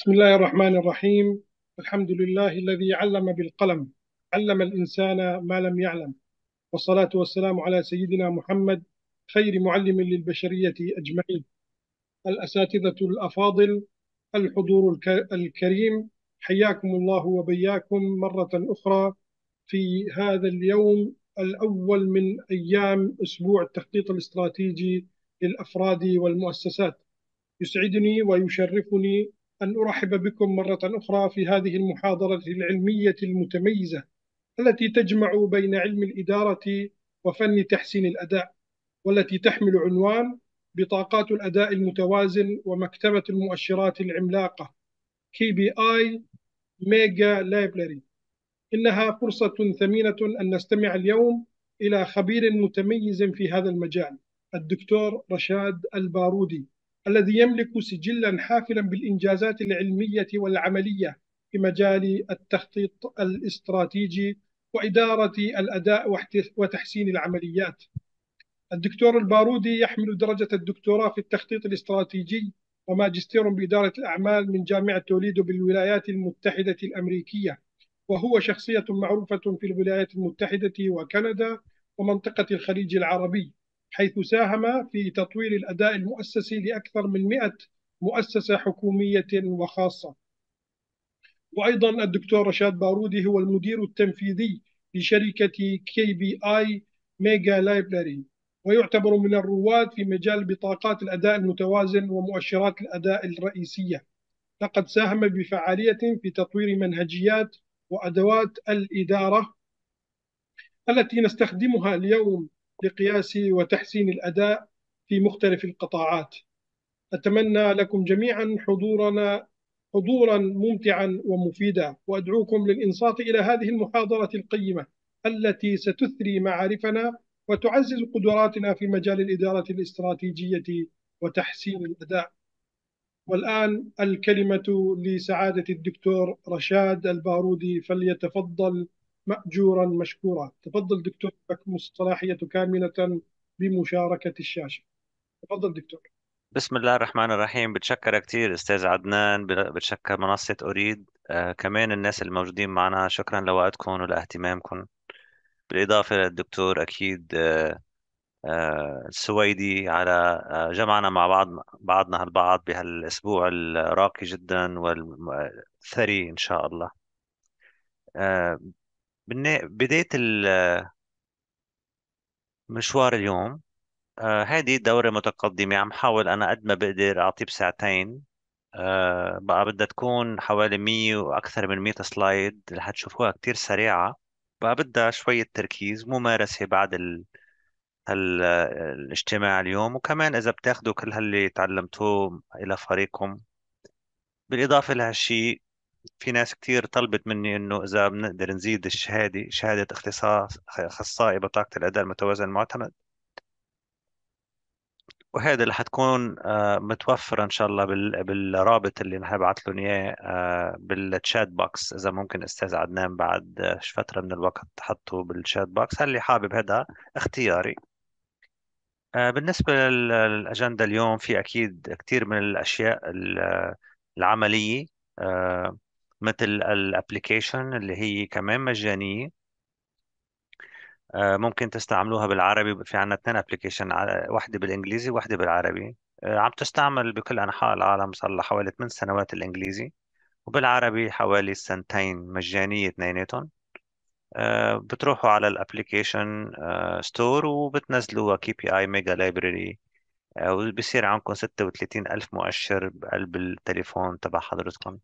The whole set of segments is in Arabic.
بسم الله الرحمن الرحيم الحمد لله الذي علم بالقلم علم الإنسان ما لم يعلم والصلاة والسلام على سيدنا محمد خير معلم للبشرية أجمعين الأساتذة الأفاضل الحضور الكريم حياكم الله وبياكم مرة أخرى في هذا اليوم الأول من أيام أسبوع التخطيط الاستراتيجي للأفراد والمؤسسات يسعدني ويشرفني أن أرحب بكم مرة أخرى في هذه المحاضرة العلمية المتميزة التي تجمع بين علم الإدارة وفن تحسين الأداء والتي تحمل عنوان بطاقات الأداء المتوازن ومكتبة المؤشرات العملاقة KBI Mega Library إنها فرصة ثمينة أن نستمع اليوم إلى خبير متميز في هذا المجال الدكتور رشاد البارودي الذي يملك سجلا حافلا بالإنجازات العلمية والعملية في مجال التخطيط الاستراتيجي وإدارة الأداء وتحسين العمليات الدكتور البارودي يحمل درجة الدكتوراه في التخطيط الاستراتيجي وماجستير بإدارة الأعمال من جامعة توليدو بالولايات المتحدة الأمريكية وهو شخصية معروفة في الولايات المتحدة وكندا ومنطقة الخليج العربي حيث ساهم في تطوير الأداء المؤسسي لأكثر من 100 مؤسسة حكومية وخاصة وأيضا الدكتور رشاد بارودي هو المدير التنفيذي لشركة كي بي آي ميجا لايبلاري ويعتبر من الرواد في مجال بطاقات الأداء المتوازن ومؤشرات الأداء الرئيسية لقد ساهم بفعالية في تطوير منهجيات وأدوات الإدارة التي نستخدمها اليوم لقياس وتحسين الاداء في مختلف القطاعات. اتمنى لكم جميعا حضورنا حضورا ممتعا ومفيدا وادعوكم للانصات الى هذه المحاضره القيمه التي ستثري معارفنا وتعزز قدراتنا في مجال الاداره الاستراتيجيه وتحسين الاداء. والآن الكلمة لسعادة الدكتور رشاد البارودي فليتفضل مأجورا مشكورا تفضل دكتور الصلاحية كاملة بمشاركة الشاشة تفضل دكتور بسم الله الرحمن الرحيم بتشكر كثير استاذ عدنان بتشكر منصة أريد آه كمان الناس الموجودين معنا شكرا لوقتكم ولاهتمامكم بالإضافة للدكتور أكيد آه آه السويدي على آه جمعنا مع بعض بعضنا البعض بهالاسبوع الراقي جدا والثري آه، ان شاء الله آه بالنا- بداية المشوار اليوم آه، دورة متقدمة عم حاول أنا قد ما بقدر أعطيه بساعتين آه، بقى بدها تكون حوالي 100 وأكثر من 100 سلايد اللي حتشوفوها كتير سريعة بقى بدها شوية تركيز ممارسة بعد ال... هال... الاجتماع اليوم وكمان إذا بتاخدوا كل هاللي تعلمتوه إلى فريقكم بالإضافة لهالشيء في ناس كثير طلبت مني انه اذا بنقدر نزيد الشهاده شهاده اختصاص اخصائي بطاقه الاداء المتوازن المعتمد وهذا اللي حتكون آه، متوفره ان شاء الله بالرابط اللي رح أبعث لهم اياه آه، بالتشات بوكس اذا ممكن استاذ عدنان بعد فتره من الوقت حطه بالتشات بوكس اللي حابب هذا اختياري آه، بالنسبه للاجنده اليوم في اكيد كثير من الاشياء العمليه مثل الابلكيشن اللي هي كمان مجانيه آه، ممكن تستعملوها بالعربي في عنا اثنين ابلكيشن واحدة بالانجليزي واحدة بالعربي آه، عم تستعمل بكل انحاء العالم صار لها حوالي 8 سنوات الانجليزي وبالعربي حوالي سنتين مجانية اثنيناتهم آه، بتروحوا على الابلكيشن ستور وبتنزلوها كي بي اي ميجا لايبرري وبصير عندكم 36 ألف مؤشر بقلب التليفون تبع حضرتكم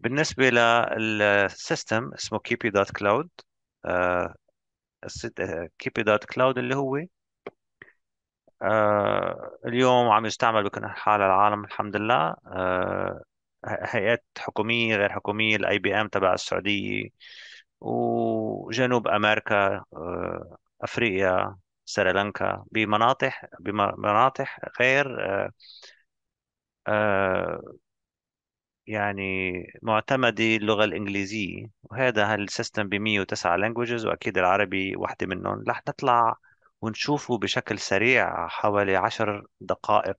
بالنسبه للسيستم اسمه كيبي دوت كلاود كيبي دوت كلاود اللي هو آه اليوم عم يستعمل بكل حال العالم الحمد لله آه هيئات حكومية غير حكومية الاي بي ام تبع السعودية وجنوب امريكا آه افريقيا سريلانكا بمناطق بمناطق غير آه، آه، يعني معتمدة اللغة الإنجليزية وهذا هالسيستم ب 109 languages وأكيد العربي وحدة منهم رح نطلع ونشوفه بشكل سريع حوالي 10 دقائق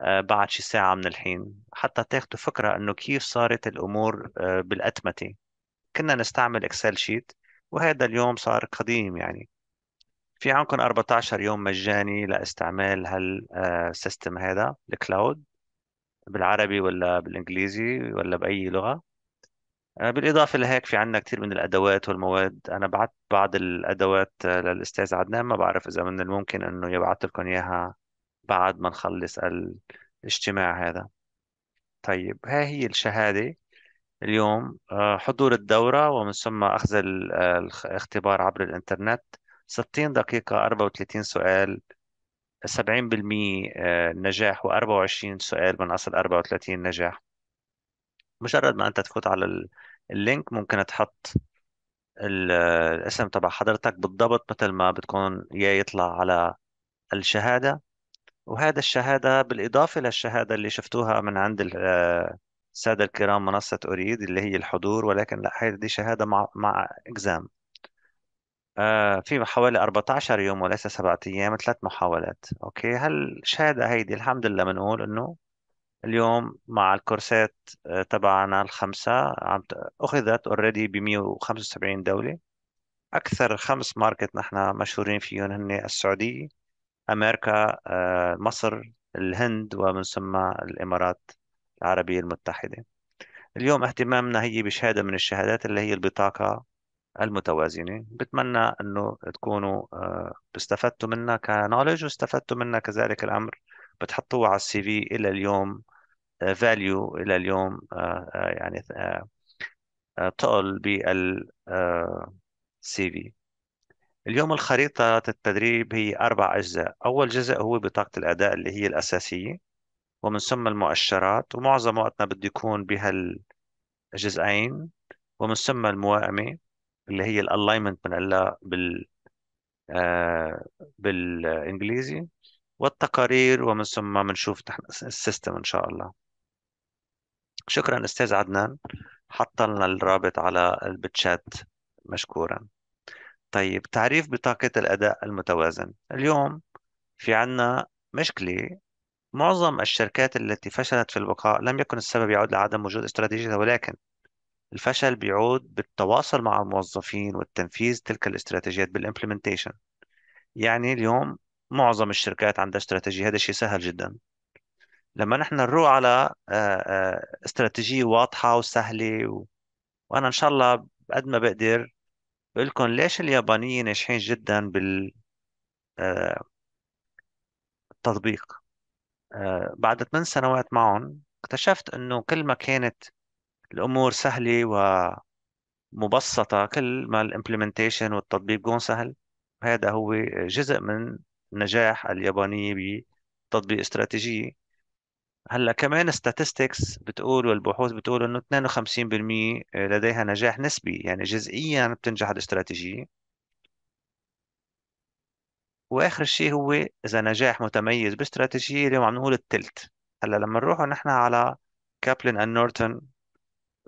آه، بعد شي ساعة من الحين حتى تاخدوا فكرة إنه كيف صارت الأمور آه، بالأتمتة كنا نستعمل إكسل شيت وهذا اليوم صار قديم يعني في عندكم 14 يوم مجاني لاستعمال هالسيستم آه، هذا الكلاود بالعربي ولا بالإنجليزي ولا بأي لغة آه، بالإضافة لهيك في عندنا كثير من الأدوات والمواد أنا بعت بعض الأدوات آه، للأستاذ عدنان ما بعرف إذا من الممكن إنه يبعث لكم إياها بعد ما نخلص الاجتماع هذا طيب ها هي الشهادة اليوم آه، حضور الدورة ومن ثم أخذ الاختبار عبر الإنترنت 60 دقيقة 34 سؤال 70% آه، نجاح و24 سؤال من أصل 34 نجاح مجرد ما أنت تفوت على اللينك ممكن تحط الاسم تبع حضرتك بالضبط مثل ما بتكون يا يطلع على الشهادة وهذا الشهادة بالإضافة للشهادة اللي شفتوها من عند آه، السادة الكرام منصة أريد اللي هي الحضور ولكن لا هذه شهادة مع مع إكزام آه، في حوالي 14 يوم وليس سبعة أيام ثلاث محاولات أوكي هالشهادة هيدي الحمد لله بنقول إنه اليوم مع الكورسات آه، تبعنا الخمسة عم أخذت اوريدي ب 175 دولة أكثر خمس ماركت نحن مشهورين فيهم هن السعودية أمريكا آه، مصر الهند ومن ثم الإمارات العربية المتحدة اليوم اهتمامنا هي بشهادة من الشهادات اللي هي البطاقة المتوازنة بتمنى أنه تكونوا آه، استفدتوا منها كنولج واستفدتوا منها كذلك الأمر بتحطوها على السي في إلى اليوم فاليو آه، إلى اليوم آه، يعني تقل بالسي في اليوم الخريطة التدريب هي أربع أجزاء أول جزء هو بطاقة الأداء اللي هي الأساسية ومن ثم المؤشرات ومعظم وقتنا بده يكون بهالجزئين ومن ثم الموائمة اللي هي الالاينمنت بنقلها بال آه بالانجليزي والتقارير ومن ثم بنشوف السيستم ان شاء الله شكرا استاذ عدنان حط لنا الرابط على البتشات مشكورا طيب تعريف بطاقة الأداء المتوازن اليوم في عنا مشكلة معظم الشركات التي فشلت في البقاء لم يكن السبب يعود لعدم وجود استراتيجية ولكن الفشل بيعود بالتواصل مع الموظفين والتنفيذ تلك الاستراتيجيات بالإمبلمنتيشن يعني اليوم معظم الشركات عندها استراتيجية هذا شيء سهل جدا لما نحن نروح على آه، آه، استراتيجية واضحة وسهلة و... وأنا إن شاء الله قد ما بقدر بقول لكم ليش اليابانيين ناجحين جدا بال آه، التطبيق بعد 8 سنوات معهم اكتشفت انه كل ما كانت الأمور سهلة ومبسطة كل ما الامبلمنتيشن والتطبيق يكون سهل هذا هو جزء من نجاح اليابانية بتطبيق استراتيجية هلا كمان statistics بتقول والبحوث بتقول انه 52% لديها نجاح نسبي يعني جزئيا بتنجح الاستراتيجية واخر شيء هو اذا نجاح متميز باستراتيجية اليوم عم نقول الثلث هلا لما نروح نحن على كابلن اند نورتون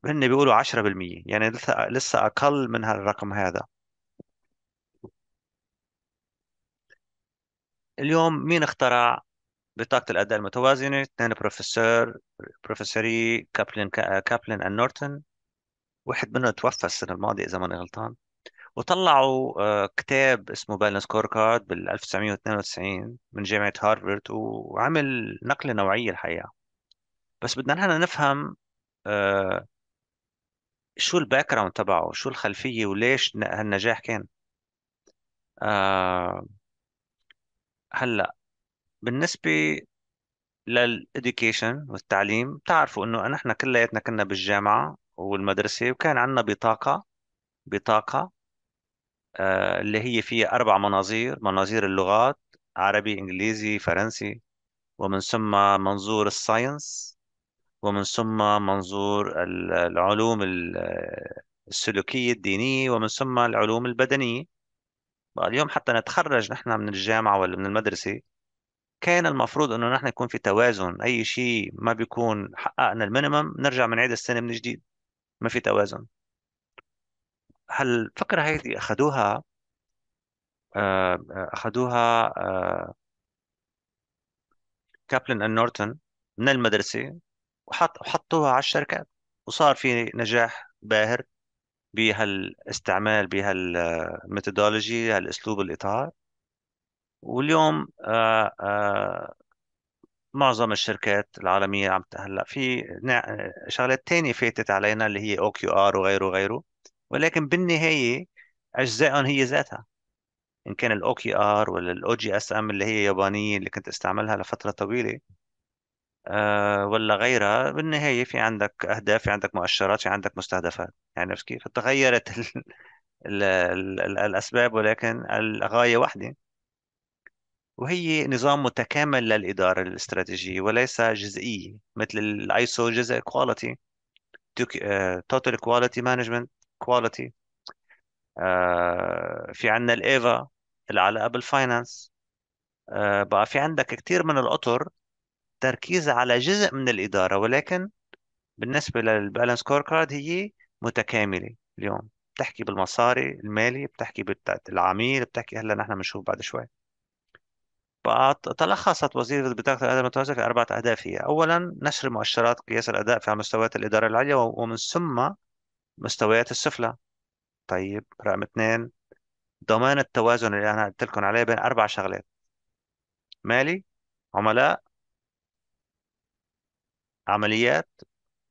هن بيقولوا 10% يعني لسه لسه اقل من هالرقم هذا اليوم مين اخترع بطاقة الأداء المتوازنة اثنين بروفيسور بروفيسوري كابلن كابلن اند نورتن واحد منهم توفى السنة الماضية إذا ماني غلطان وطلعوا آه، كتاب اسمه بالانس كور كارد بال 1992 من جامعة هارفرد وعمل نقلة نوعية الحقيقة بس بدنا نحن نفهم آه، شو الباك جراوند تبعه شو الخلفيه وليش هالنجاح كان آه هلا بالنسبه للإديوكيشن والتعليم بتعرفوا انه نحن كلياتنا كنا بالجامعه والمدرسه وكان عندنا بطاقه بطاقه آه اللي هي فيها اربع مناظير مناظير اللغات عربي انجليزي فرنسي ومن ثم منظور الساينس ومن ثم منظور العلوم السلوكية الدينية ومن ثم العلوم البدنية اليوم حتى نتخرج نحن من الجامعة ولا من المدرسة كان المفروض انه نحن يكون في توازن اي شيء ما بيكون حققنا المينيمم نرجع بنعيد السنه من جديد ما في توازن هالفكره هذه اخذوها آه، آه، اخذوها آه، كابلن اند نورتن من المدرسه وحط وحطوها على الشركات وصار في نجاح باهر بهالاستعمال بهالميثودولوجي هالاسلوب الاطار واليوم آآ آه، آآ آه، معظم الشركات العالمية عم هلا في شغلات تانية فاتت علينا اللي هي او كيو ار وغيره وغيره ولكن بالنهاية أجزائهم هي ذاتها إن كان الاو كيو ار ولا الاو جي اس ام اللي هي يابانية اللي كنت استعملها لفترة طويلة آه، ولا غيرها بالنهاية في عندك أهداف في عندك مؤشرات في عندك مستهدفات يعني عرفت كيف تغيرت ال ال ال الأسباب ولكن الغاية واحدة وهي نظام متكامل للإدارة الاستراتيجية وليس جزئي مثل الايسو جزء كواليتي توتال كواليتي مانجمنت كواليتي في عندنا الايفا العلاقة بالفاينانس بقى في عندك كثير من الأطر تركيز على جزء من الإدارة ولكن بالنسبة للبالانس سكور كارد هي متكاملة اليوم بتحكي بالمصاري المالي بتحكي بالعميل بتحكي هلا نحن بنشوف بعد شوي تلخصت وزيرة بطاقة الأداء المتوازنة في أربعة أهداف هي أولا نشر مؤشرات قياس الأداء في مستويات الإدارة العليا ومن ثم مستويات السفلى طيب رقم اثنين ضمان التوازن اللي أنا قلت لكم عليه بين أربع شغلات مالي عملاء عمليات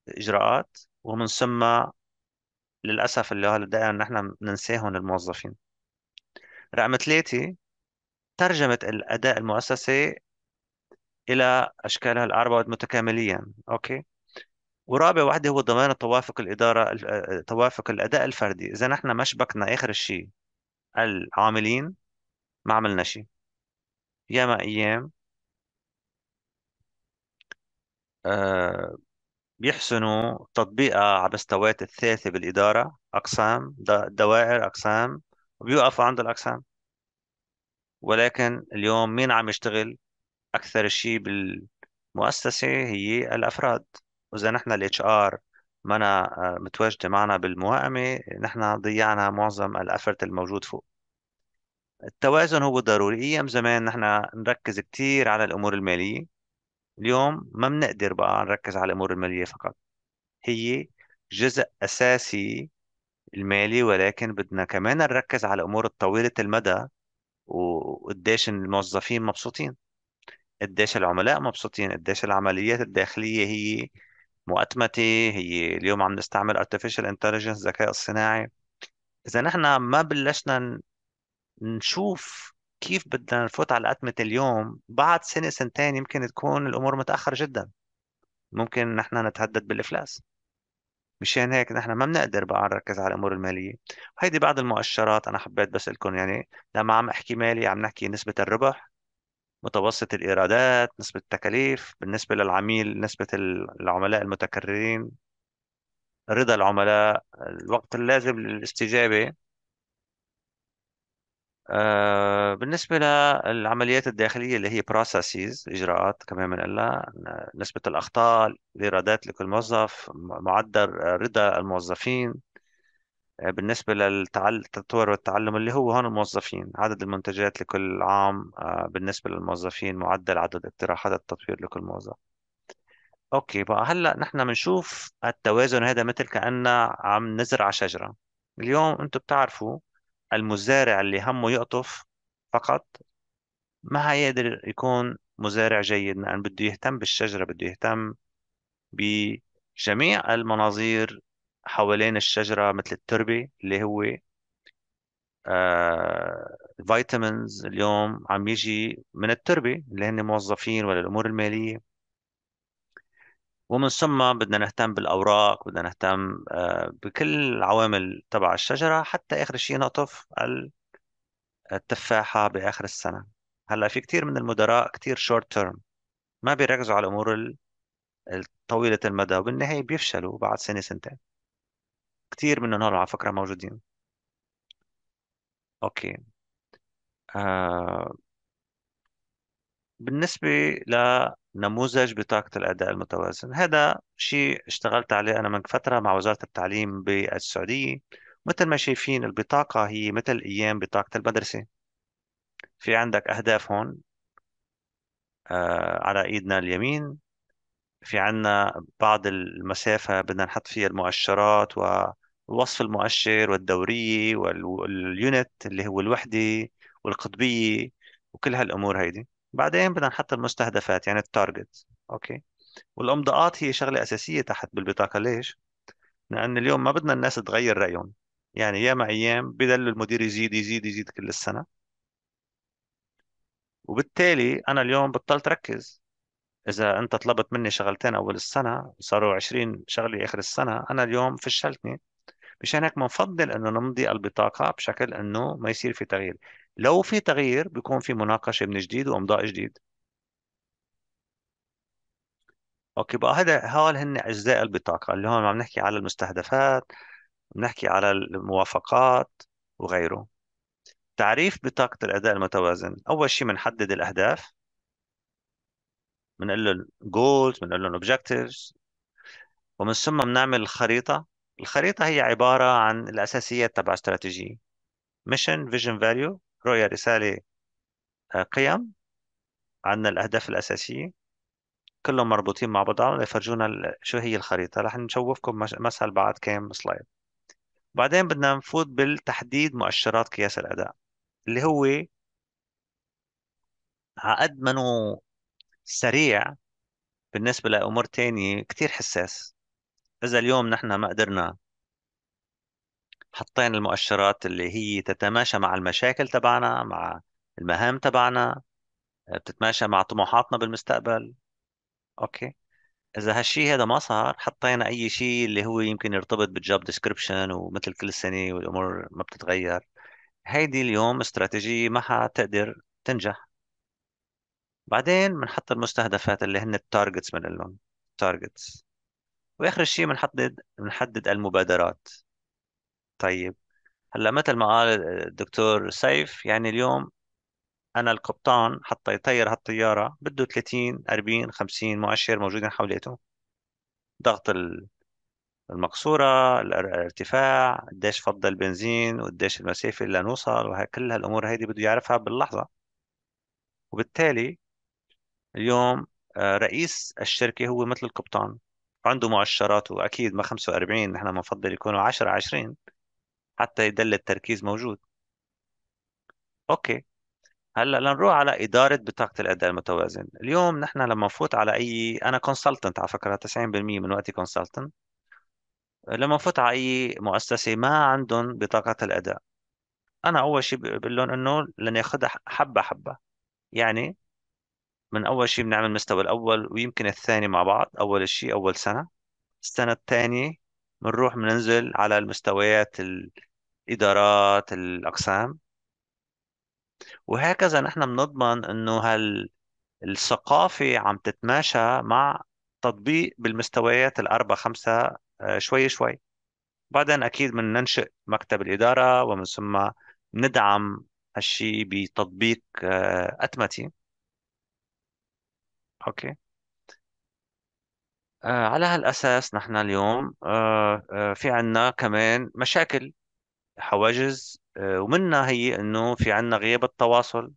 إجراءات ومن ثم للأسف اللي هلا دائما نحن بننساهم الموظفين رقم ثلاثة ترجمة الأداء المؤسسي إلى أشكالها الأربعة متكامليا أوكي ورابع وحده هو ضمان توافق الإدارة توافق الأداء الفردي إذا نحن ما شبكنا آخر شيء العاملين ما عملنا شيء ياما أيام بيحسنوا آه، تطبيقها على مستويات الثلاثة بالإدارة أقسام دوائر أقسام وبيوقفوا عند الأقسام ولكن اليوم مين عم يشتغل أكثر شيء بالمؤسسة هي الأفراد وإذا نحن الاتش ار منا آه، متواجدة معنا بالموائمة نحن ضيعنا معظم الأفرت الموجود فوق التوازن هو ضروري أيام زمان نحن نركز كثير على الأمور المالية اليوم ما بنقدر بقى نركز على الامور الماليه فقط هي جزء اساسي المالي ولكن بدنا كمان نركز على الامور الطويله المدى وقديش الموظفين مبسوطين قديش العملاء مبسوطين قديش العمليات الداخليه هي مؤتمته هي اليوم عم نستعمل ارتفيشال انتليجنس الذكاء الصناعي اذا نحن ما بلشنا نشوف كيف بدنا نفوت على أتمة اليوم بعد سنة سنتين يمكن تكون الأمور متأخرة جدا ممكن نحن نتهدد بالإفلاس مشان هيك نحن ما بنقدر بقى نركز على الامور الماليه هيدي بعض المؤشرات انا حبيت بس لكم يعني لما عم احكي مالي عم نحكي نسبه الربح متوسط الايرادات نسبه التكاليف بالنسبه للعميل نسبه العملاء المتكررين رضا العملاء الوقت اللازم للاستجابه آه، بالنسبة للعمليات الداخلية اللي هي processes إجراءات كمان بنقلها نسبة الأخطاء الإيرادات لكل موظف معدل رضا الموظفين آه، بالنسبة للتطور والتعلم اللي هو هون الموظفين عدد المنتجات لكل عام آه، بالنسبة للموظفين معدل عدد اقتراحات التطوير لكل موظف أوكي بقى هلأ نحن بنشوف التوازن هذا مثل كأننا عم نزرع شجرة اليوم أنتم بتعرفوا المزارع اللي همه يقطف فقط ما هيقدر يكون مزارع جيد لأن يعني بده يهتم بالشجرة بده يهتم بجميع المناظير حوالين الشجرة مثل التربة اللي هو آه الفيتامينز اليوم عم يجي من التربة اللي هن موظفين ولا الأمور المالية ومن ثم بدنا نهتم بالاوراق بدنا نهتم آه، بكل العوامل تبع الشجره حتى اخر شيء نقطف التفاحه باخر السنه هلا في كثير من المدراء كثير شورت تيرم ما بيركزوا على الامور الطويله المدى وبالنهايه بيفشلوا بعد سنه سنتين كثير منهم هون على فكره موجودين اوكي آه بالنسبة لنموذج بطاقة الأداء المتوازن هذا شيء اشتغلت عليه أنا من فترة مع وزارة التعليم بالسعودية مثل ما شايفين البطاقة هي مثل أيام بطاقة المدرسة في عندك أهداف هون آه على إيدنا اليمين في عندنا بعض المسافة بدنا نحط فيها المؤشرات ووصف المؤشر والدورية واليونت اللي هو الوحدة والقطبية وكل هالأمور هيدي بعدين بدنا نحط المستهدفات يعني التارجت اوكي والامضاءات هي شغله اساسيه تحت بالبطاقه ليش؟ لان اليوم ما بدنا الناس تغير رايهم يعني ياما ايام بدل المدير يزيد يزيد يزيد كل السنه وبالتالي انا اليوم بطلت ركز اذا انت طلبت مني شغلتين اول السنه صاروا 20 شغله اخر السنه انا اليوم فشلتني مشان هيك بنفضل انه نمضي البطاقه بشكل انه ما يصير في تغيير لو في تغيير بيكون في مناقشة من جديد وإمضاء جديد اوكي بقى هذا هول هن اجزاء البطاقه اللي هون عم نحكي على المستهدفات بنحكي على الموافقات وغيره تعريف بطاقه الاداء المتوازن اول شيء بنحدد الاهداف بنقول لهم جولز بنقول لهم اوبجكتيفز ومن ثم بنعمل الخريطه الخريطه هي عباره عن الاساسيات تبع استراتيجيه ميشن فيجن فاليو رؤية رسالة آه، قيم عندنا الأهداف الأساسية كلهم مربوطين مع بعضهم ليفرجونا شو هي الخريطة رح نشوفكم مثل بعد كام سلايد بعدين بدنا نفوت بالتحديد مؤشرات قياس الأداء اللي هو عقد منه سريع بالنسبة لأمور تانية كتير حساس إذا اليوم نحن ما قدرنا حطينا المؤشرات اللي هي تتماشى مع المشاكل تبعنا مع المهام تبعنا آه، بتتماشى مع طموحاتنا بالمستقبل اوكي اذا هالشيء هذا ما صار حطينا اي شيء اللي هو يمكن يرتبط بالجوب ديسكريبشن ومثل كل سنه والامور ما بتتغير هيدي اليوم استراتيجيه ما حتقدر تنجح بعدين بنحط المستهدفات اللي هن التارجتس بنقول لهم تارجتس واخر شيء بنحدد بنحدد المبادرات طيب هلا مثل ما قال الدكتور سيف يعني اليوم انا القبطان حتى يطير هالطياره بده 30 40 50 مؤشر موجودين حواليته ضغط المقصوره الارتفاع قديش فضل البنزين وقديش المسافه اللي نوصل وكل هالامور هيدي بده يعرفها باللحظه وبالتالي اليوم آه، رئيس الشركه هو مثل القبطان عنده مؤشراته اكيد ما 45 نحن بنفضل يكونوا 10 20 حتى يدل التركيز موجود اوكي هلا لنروح على اداره بطاقه الاداء المتوازن اليوم نحن لما نفوت على اي انا كونسلتنت على فكره 90% من وقتي كونسلتنت لما نفوت على اي مؤسسه ما عندهم بطاقه الاداء انا اول شيء بقول لهم انه لناخذها حبه حبه يعني من اول شيء بنعمل المستوى الاول ويمكن الثاني مع بعض اول شيء اول سنه السنه الثانيه بنروح بننزل على المستويات الإدارات الأقسام وهكذا نحن بنضمن إنه هال الثقافة عم تتماشى مع تطبيق بالمستويات الأربع خمسة آه، شوي شوي بعدين أكيد من ننشئ مكتب الإدارة ومن ثم ندعم هالشي بتطبيق آه، أتمتي أوكي آه، على هالأساس نحن اليوم آه، آه، في عنا كمان مشاكل حواجز آه، ومنها هي إنه في عنا غياب التواصل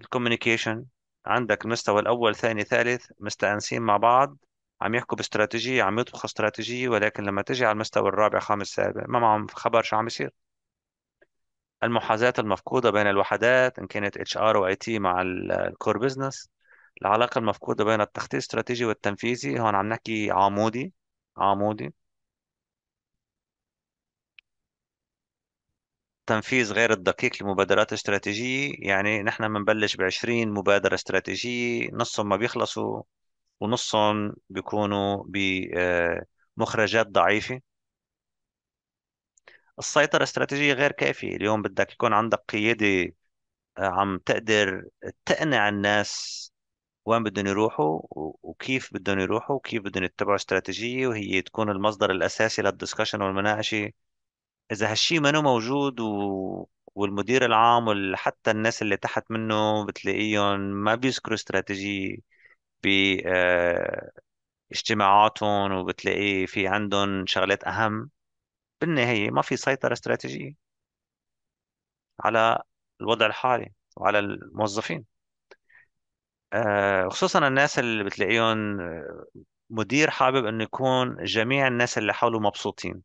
الكوميونيكيشن عندك المستوى الأول ثاني ثالث مستأنسين مع بعض عم يحكوا باستراتيجية عم يطبخوا استراتيجية ولكن لما تجي على المستوى الرابع خامس سابع ما معهم خبر شو عم يصير المحاذاة المفقودة بين الوحدات إن كانت اتش ار واي تي مع الكور بزنس العلاقة المفقودة بين التخطيط الاستراتيجي والتنفيذي هون عم نحكي عمودي عمودي تنفيذ غير الدقيق لمبادرات استراتيجية يعني نحن بنبلش بعشرين مبادرة استراتيجية نصهم ما بيخلصوا ونصهم بيكونوا بمخرجات آه، ضعيفة السيطرة الاستراتيجية غير كافية اليوم بدك يكون عندك قيادة آه، عم تقدر تقنع الناس وين بدهم يروحوا وكيف بدهم يروحوا وكيف بدهم يتبعوا استراتيجية وهي تكون المصدر الأساسي للدسكشن والمناقشة إذا هالشي منه موجود و... والمدير العام وحتى الناس اللي تحت منه بتلاقيهم ما بيذكروا استراتيجية باجتماعاتهم آه، وبتلاقيه في عندهم شغلات أهم بالنهاية ما في سيطرة استراتيجية على الوضع الحالي وعلى الموظفين آه، خصوصا الناس اللي بتلاقيهم آه، مدير حابب انه يكون جميع الناس اللي حوله مبسوطين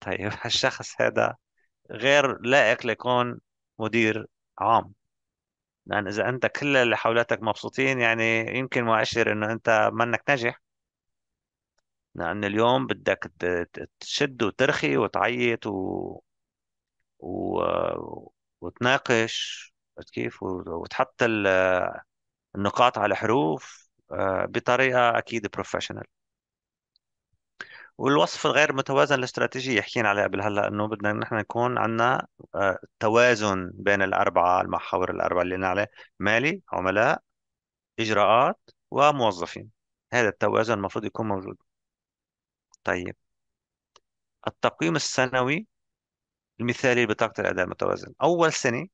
طيب هالشخص هذا غير لائق ليكون مدير عام لان اذا انت كل اللي حولاتك مبسوطين يعني يمكن مؤشر انه انت منك ناجح لان اليوم بدك تشد وترخي وتعيط و... و... وتناقش كيف وتحط ال... النقاط على حروف آه، بطريقه اكيد بروفيشنال والوصف الغير متوازن الاستراتيجية حكينا عليه قبل هلا انه بدنا نحن نكون عندنا آه، توازن بين الاربعه المحاور الاربعه اللي عليه مالي عملاء اجراءات وموظفين هذا التوازن المفروض يكون موجود طيب التقييم السنوي المثالي لبطاقة الأداء المتوازن أول سنة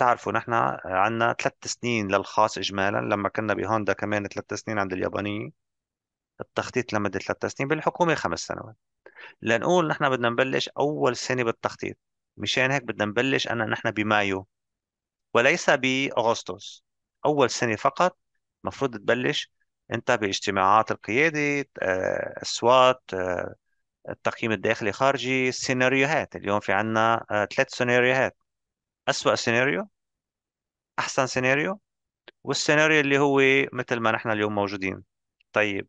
بتعرفوا نحن عندنا ثلاث سنين للخاص إجمالا لما كنا بهوندا كمان ثلاث سنين عند اليابانيين التخطيط لمدة ثلاث سنين بالحكومة خمس سنوات لنقول نحن بدنا نبلش أول سنة بالتخطيط مشان هيك بدنا نبلش أنا نحن بمايو وليس بأغسطس أول سنة فقط مفروض تبلش أنت باجتماعات القيادة آه، اصوات آه، التقييم الداخلي خارجي السيناريوهات اليوم في عنا آه، ثلاث سيناريوهات أسوأ سيناريو أحسن سيناريو والسيناريو اللي هو مثل ما نحن اليوم موجودين طيب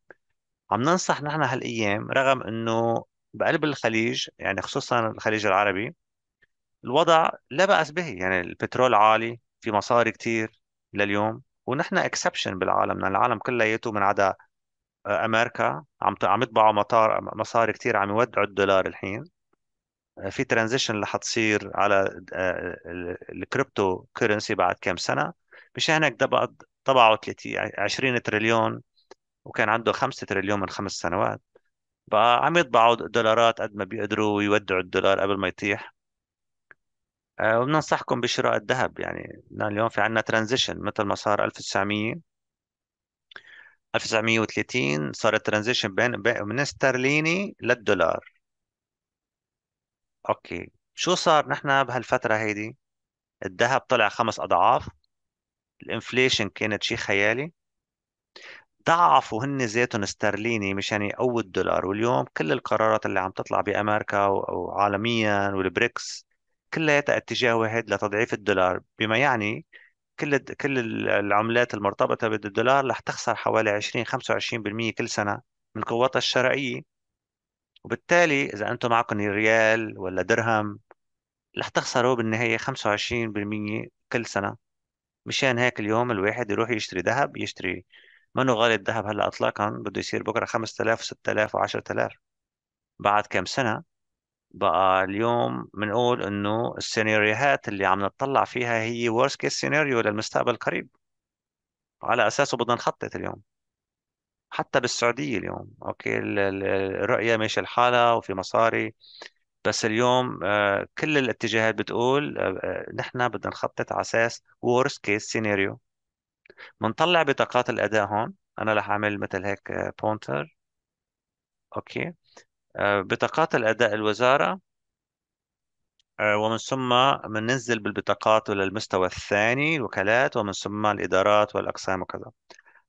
عم ننصح نحن هالأيام رغم أنه بقلب الخليج يعني خصوصا الخليج العربي الوضع لا بأس به يعني البترول عالي في مصاري كتير لليوم ونحن اكسبشن بالعالم يعني العالم كلياته من عدا آه، امريكا عم عم يطبعوا مطار مصاري كتير عم يودعوا الدولار الحين آه، في ترانزيشن اللي حتصير على آه، الكريبتو كرنسي بعد كم سنه مشان هيك بعد طبعوا 30 20 تريليون وكان عنده 5 تريليون من خمس سنوات بقى عم يطبعوا دولارات قد ما بيقدروا ويودعوا الدولار قبل ما يطيح آه، وبننصحكم بشراء الذهب يعني اليوم في عندنا ترانزيشن مثل ما صار 1900 1930 صار الترانزيشن بين من استرليني للدولار اوكي شو صار نحن بهالفترة هيدي الذهب طلع خمس اضعاف الانفليشن كانت شيء خيالي ضعفوا هن ذاتهم استرليني مشان يقووا الدولار واليوم كل القرارات اللي عم تطلع بامريكا وعالميا والبريكس كلياتها اتجاه واحد لتضعيف الدولار بما يعني كل كل العملات المرتبطه بالدولار رح تخسر حوالي 20 25% كل سنه من قوتها الشرائيه وبالتالي إذا أنتم معكم ريال ولا درهم رح تخسروا بالنهاية 25% كل سنة مشان هيك اليوم الواحد يروح يشتري ذهب يشتري منه غالي الذهب هلا اطلاقا بده يصير بكره 5000 و6000 و10000 بعد كم سنه بقى اليوم بنقول انه السيناريوهات اللي عم نطلع فيها هي ورست كيس سيناريو للمستقبل القريب على اساسه بدنا نخطط اليوم حتى بالسعودية اليوم أوكي الرؤية ماشي لحالها وفي مصاري بس اليوم آه، كل الاتجاهات بتقول آه، آه، نحن بدنا نخطط على أساس worst case scenario بنطلع بطاقات الأداء هون أنا رح أعمل مثل هيك بونتر أوكي بطاقات الأداء الوزارة ومن ثم بننزل بالبطاقات للمستوى الثاني الوكالات ومن ثم الإدارات والأقسام وكذا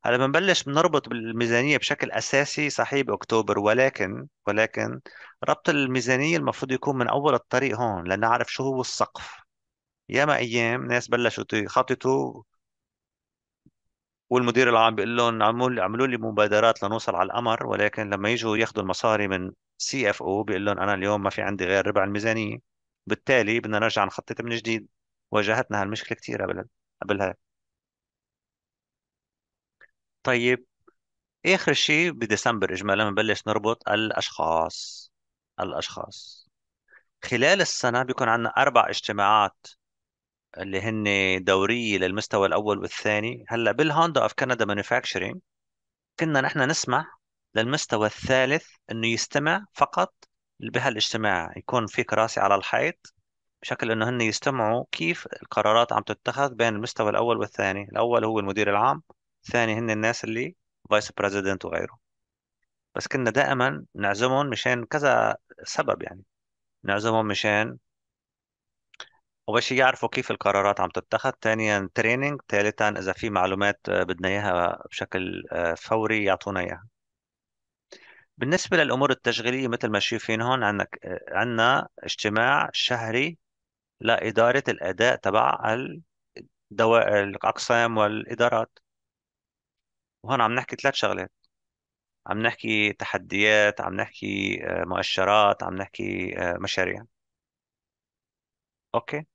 هلا بنبلش بنربط بالميزانية بشكل أساسي صحيح بأكتوبر ولكن ولكن ربط الميزانية المفروض يكون من أول الطريق هون لنعرف شو هو السقف ياما أيام ناس بلشوا يخططوا والمدير العام بيقول لهم عمول عملوا لي مبادرات لنوصل على القمر ولكن لما يجوا ياخذوا المصاري من سي اف او بيقول لهم انا اليوم ما في عندي غير ربع الميزانيه بالتالي بدنا نرجع نخطط من جديد واجهتنا هالمشكله كثير قبل قبل هيك طيب إيه اخر شيء بديسمبر اجمالا بنبلش نربط الاشخاص الاشخاص خلال السنه بيكون عندنا اربع اجتماعات اللي هن دوريه للمستوى الاول والثاني هلا بالهوندا اوف كندا مانيفاكتشرينج كنا نحن نسمح للمستوى الثالث انه يستمع فقط بهالاجتماع يكون في كراسي على الحيط بشكل انه هن يستمعوا كيف القرارات عم تتخذ بين المستوى الاول والثاني الاول هو المدير العام ثاني هن الناس اللي فايس بريزيدنت وغيره بس كنا دائما نعزمهم مشان كذا سبب يعني نعزمهم مشان أول شيء يعرفوا كيف القرارات عم تتخذ ثانيا تريننج ثالثا إذا في معلومات آه، بدنا إياها بشكل آه، فوري يعطونا إياها بالنسبة للأمور التشغيلية مثل ما شايفين هون عندك آه، عندنا اجتماع شهري لإدارة الأداء تبع الدوائر الأقسام والإدارات وهون عم نحكي ثلاث شغلات عم نحكي تحديات عم نحكي آه، مؤشرات عم نحكي آه، مشاريع اوكي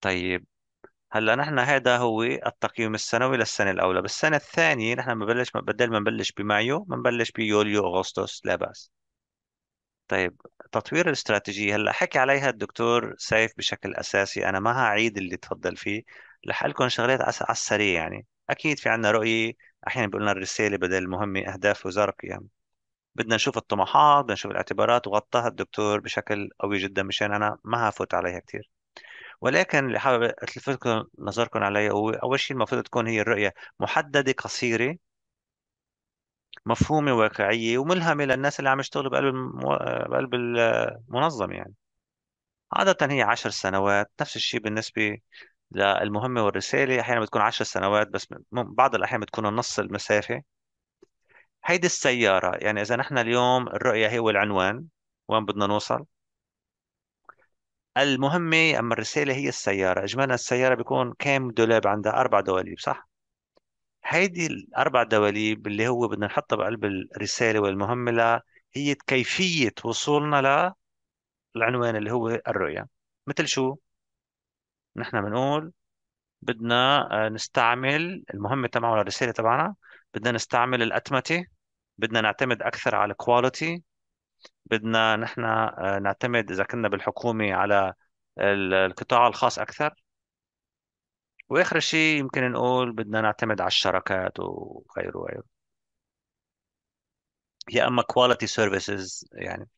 طيب هلا نحن هذا هو التقييم السنوي للسنه الاولى بالسنه الثانيه نحن بنبلش بدل ما نبلش بمايو بنبلش بيوليو اغسطس لا باس طيب تطوير الاستراتيجيه هلا حكي عليها الدكتور سيف بشكل اساسي انا ما هعيد اللي تفضل فيه لحقلكم شغلات على السريع يعني اكيد في عنا رؤيه احيانا بيقول لنا الرساله بدل المهمه اهداف وزارة قيم يعني بدنا نشوف الطموحات بدنا نشوف الاعتبارات وغطاها الدكتور بشكل قوي جدا مشان انا ما هفوت عليها كثير ولكن اللي حابب الفتكم نظركم عليه هو اول شيء المفروض تكون هي الرؤيه محدده قصيره مفهومه واقعيه وملهمه للناس اللي عم يشتغلوا بقلب المو... بقلب المنظمه يعني عادة هي عشر سنوات نفس الشيء بالنسبة للمهمة والرسالة أحيانا بتكون عشر سنوات بس بعض الأحيان بتكون نص المسافة هيدي السيارة يعني إذا نحن اليوم الرؤية هي العنوان وين بدنا نوصل المهمة أما الرسالة هي السيارة إجمالا السيارة بيكون كام دولاب عندها أربع دواليب صح؟ هيدي الأربع دواليب اللي هو بدنا نحطها بقلب الرسالة والمهمة ل هي كيفية وصولنا للعنوان اللي هو الرؤية مثل شو؟ نحن بنقول بدنا آه، نستعمل المهمة تبعنا ولا الرسالة تبعنا بدنا نستعمل الأتمتة بدنا نعتمد أكثر على الكواليتي بدنا نحن آه، نعتمد إذا كنا بالحكومة على القطاع الخاص أكثر وآخر شيء يمكن نقول بدنا نعتمد على الشراكات وغيره وغيره يا اما كواليتي سيرفيسز يعني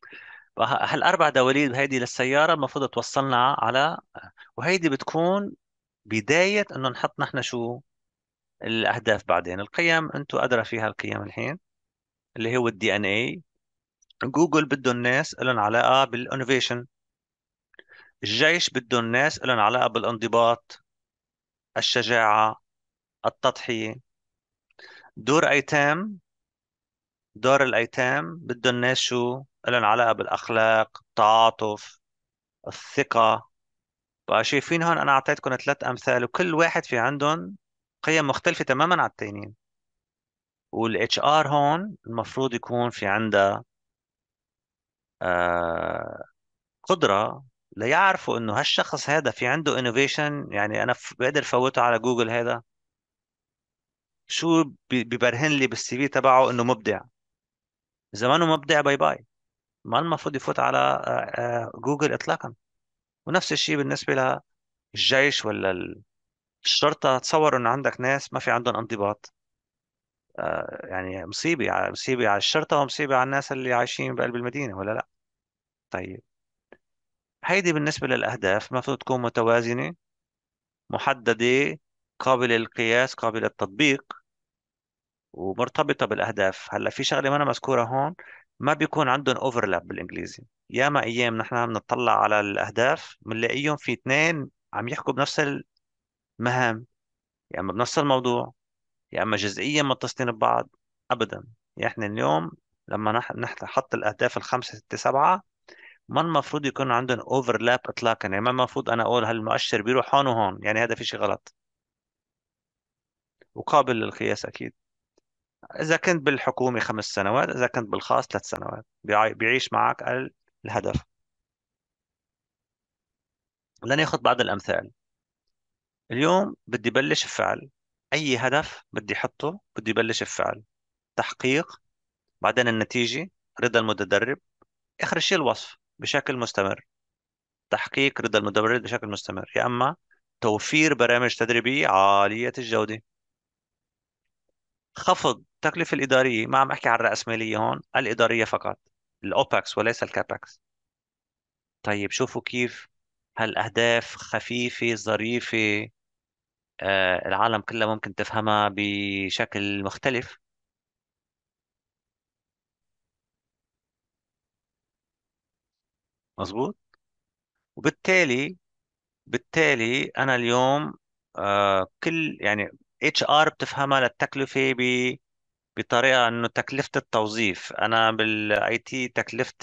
هالاربع دواليب هيدي للسياره المفروض توصلنا على وهيدي بتكون بدايه انه نحط نحن شو الاهداف بعدين القيم انتم ادرى فيها القيم الحين اللي هو الدي ان اي جوجل بده الناس لهم علاقه بالانوفيشن الجيش بده الناس لهم علاقه بالانضباط الشجاعه التضحيه دور ايتام دور الأيتام بده الناس شو لهم علاقة بالأخلاق التعاطف الثقة بقى شايفين هون أنا أعطيتكم ثلاث أمثال وكل واحد في عندهم قيم مختلفة تماما عن التانيين والاتش ار هون المفروض يكون في عندها آه، قدرة ليعرفوا انه هالشخص هذا في عنده انوفيشن يعني انا بقدر فوته على جوجل هذا شو ببرهن لي بالسي في تبعه انه مبدع زمانه ما انه مبدع باي باي ما المفروض يفوت على آه، آه، جوجل اطلاقا ونفس الشيء بالنسبه للجيش ولا الشرطه تصور انه عندك ناس ما في عندهم انضباط آه، يعني مصيبه مصيبه على الشرطه ومصيبه على الناس اللي عايشين بقلب المدينه ولا لا طيب هيدي بالنسبه للاهداف المفروض تكون متوازنه محدده قابله للقياس قابله للتطبيق ومرتبطه بالاهداف هلا في شغله ما أنا مذكوره هون ما بيكون عندهم اوفرلاب بالانجليزي ياما ايام نحن بنطلع على الاهداف بنلاقيهم في اثنين عم يحكوا بنفس المهام يا اما بنفس الموضوع يا اما جزئيا متصلين ببعض ابدا احنا اليوم لما نحط الاهداف الخمسه سته سبعه ما المفروض يكون عندهم اوفرلاب اطلاقا يعني ما المفروض انا اقول هالمؤشر بيروح هون وهون يعني هذا في شيء غلط وقابل للقياس اكيد اذا كنت بالحكومه خمس سنوات اذا كنت بالخاص ثلاث سنوات بيعيش معك الهدف لناخذ بعض الامثال اليوم بدي بلش بفعل اي هدف بدي احطه بدي بلش بفعل تحقيق بعدين النتيجه رضا المتدرب اخر شيء الوصف بشكل مستمر تحقيق رضا المتدرب بشكل مستمر يا اما توفير برامج تدريبيه عاليه الجوده خفض التكلفة الإدارية ما عم أحكي عن الرأسمالية هون الإدارية فقط الأوباكس وليس الكاباكس طيب شوفوا كيف هالأهداف خفيفة ظريفة آه العالم كلها ممكن تفهمها بشكل مختلف مزبوط وبالتالي بالتالي أنا اليوم آه كل يعني اتش ار بتفهمها للتكلفه ب بطريقه انه تكلفه التوظيف انا بالاي تي تكلفه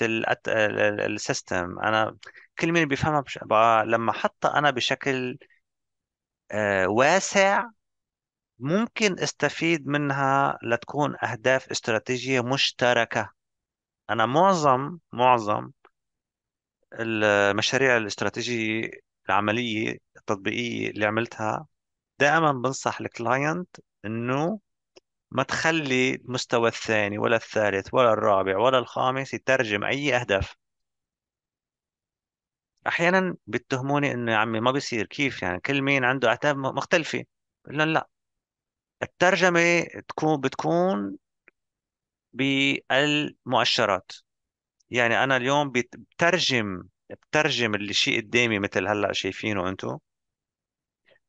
السيستم انا كل مين بيفهمها بش... لما حطها انا بشكل آه، واسع ممكن استفيد منها لتكون اهداف استراتيجيه مشتركه انا معظم معظم المشاريع الاستراتيجيه العمليه التطبيقيه اللي عملتها دائما بنصح الكلاينت انه ما تخلي المستوى الثاني ولا الثالث ولا الرابع ولا الخامس يترجم أي أهداف أحيانا بيتهموني إنه يا عمي ما بيصير كيف يعني كل مين عنده أهداف مختلفة لا لا الترجمة تكون بتكون بالمؤشرات يعني أنا اليوم بترجم بترجم اللي شيء قدامي مثل هلا شايفينه أنتم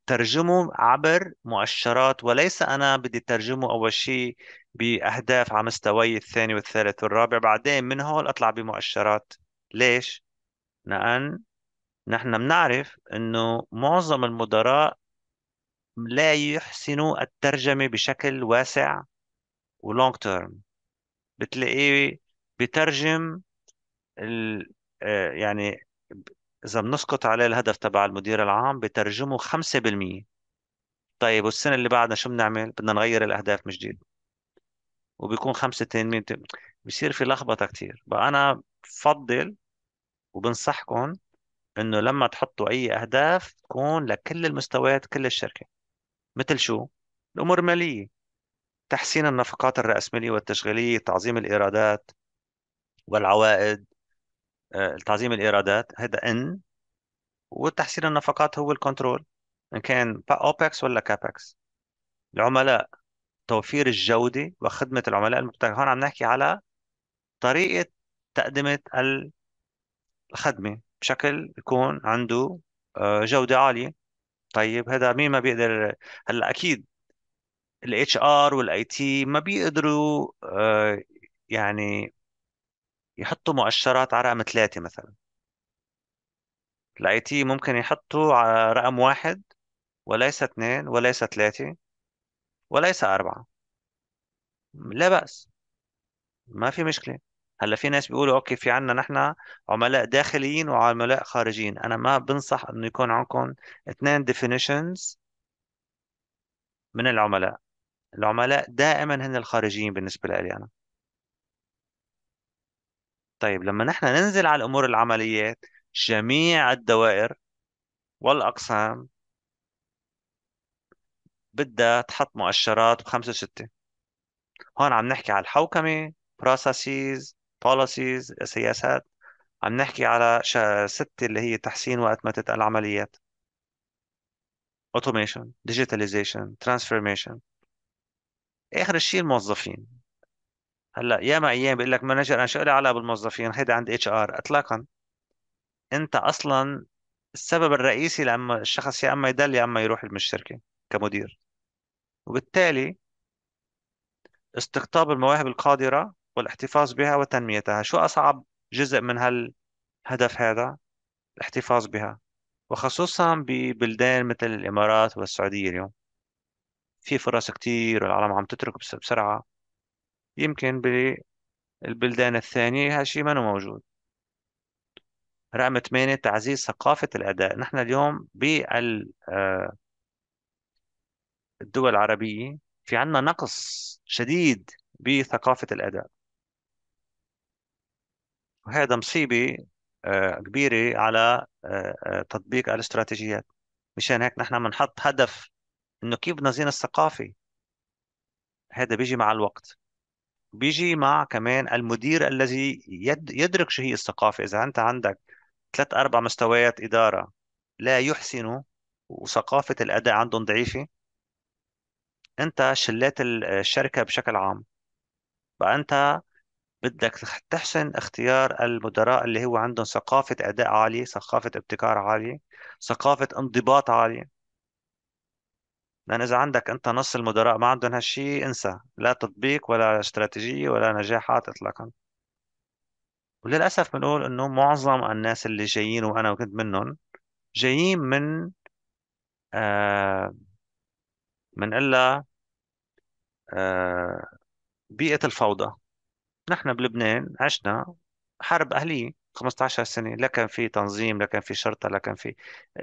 ترجمه عبر مؤشرات وليس أنا بدي ترجمه أول شيء بأهداف على مستوي الثاني والثالث والرابع بعدين من هول أطلع بمؤشرات ليش؟ لأن نحن بنعرف أنه معظم المدراء لا يحسنوا الترجمة بشكل واسع ولونج تيرم بتلاقيه بترجم ال... آه، يعني إذا بنسقط عليه الهدف تبع المدير العام بترجمه 5% طيب والسنة اللي بعدها شو بنعمل؟ بدنا نغير الأهداف من جديد وبيكون خمسة تنين بصير في لخبطة كتير بقى أنا بفضل وبنصحكم إنه لما تحطوا أي أهداف تكون لكل المستويات كل الشركة مثل شو؟ الأمور المالية تحسين النفقات الرأسمالية والتشغيلية تعظيم الإيرادات والعوائد آه، تعظيم الايرادات هذا ان وتحسين النفقات هو الكنترول ان كان اوبكس ولا كابكس العملاء توفير الجوده وخدمه العملاء المبتكر هون عم نحكي على طريقه تقدمه الخدمه بشكل يكون عنده آه، جوده عاليه طيب هذا مين ما بيقدر هلا اكيد الاتش ار والاي تي ما بيقدروا آه، يعني يحطوا مؤشرات على رقم ثلاثة مثلا الاي تي ممكن يحطوا على رقم واحد وليس اثنين وليس ثلاثة وليس أربعة لا بأس ما في مشكلة هلا في ناس بيقولوا اوكي في عنا نحن عملاء داخليين وعملاء خارجيين انا ما بنصح انه يكون عندكم اثنين ديفينيشنز من العملاء العملاء دائما هن الخارجيين بالنسبة لي انا طيب لما نحن ننزل على الأمور العمليات جميع الدوائر والأقسام بدها تحط مؤشرات بخمسة وستة هون عم نحكي على الحوكمة processes policies سياسات عم نحكي على ستة اللي هي تحسين وقت ما تتقل عمليات automation digitalization transformation آخر شيء الموظفين هلا يا ما ايام بيقول لك مانجر انا شو لي علاقه بالموظفين هيدا عند اتش ار اطلاقا انت اصلا السبب الرئيسي لما الشخص يا اما يضل يا اما يروح من الشركه كمدير وبالتالي استقطاب المواهب القادره والاحتفاظ بها وتنميتها شو اصعب جزء من هالهدف هذا الاحتفاظ بها وخصوصا ببلدان مثل الامارات والسعوديه اليوم في فرص كتير والعالم عم تترك بسرعه يمكن بالبلدان الثانية هالشيء ما موجود رقم ثمانية تعزيز ثقافة الأداء نحن اليوم بال آه، الدول العربية في عنا نقص شديد بثقافة الأداء وهذا مصيبة آه، كبيرة على آه، تطبيق الاستراتيجيات مشان هيك نحن بنحط هدف انه كيف بدنا الثقافة هذا بيجي مع الوقت بيجي مع كمان المدير الذي يد يدرك شو هي الثقافة إذا أنت عندك ثلاث أربع مستويات إدارة لا يحسنوا وثقافة الأداء عندهم ضعيفة أنت شلات الشركة بشكل عام فأنت بدك تحسن اختيار المدراء اللي هو عندهم ثقافة أداء عالية ثقافة ابتكار عالية ثقافة انضباط عالية لأن إذا عندك أنت نص المدراء ما عندهم هالشيء انسى لا تطبيق ولا استراتيجية ولا نجاحات إطلاقا وللأسف بنقول إنه معظم الناس اللي جايين وأنا كنت منهم جايين من آه من إلا آه بيئة الفوضى نحن بلبنان عشنا حرب أهلية 15 سنة لا كان في تنظيم لا كان في شرطة لا كان في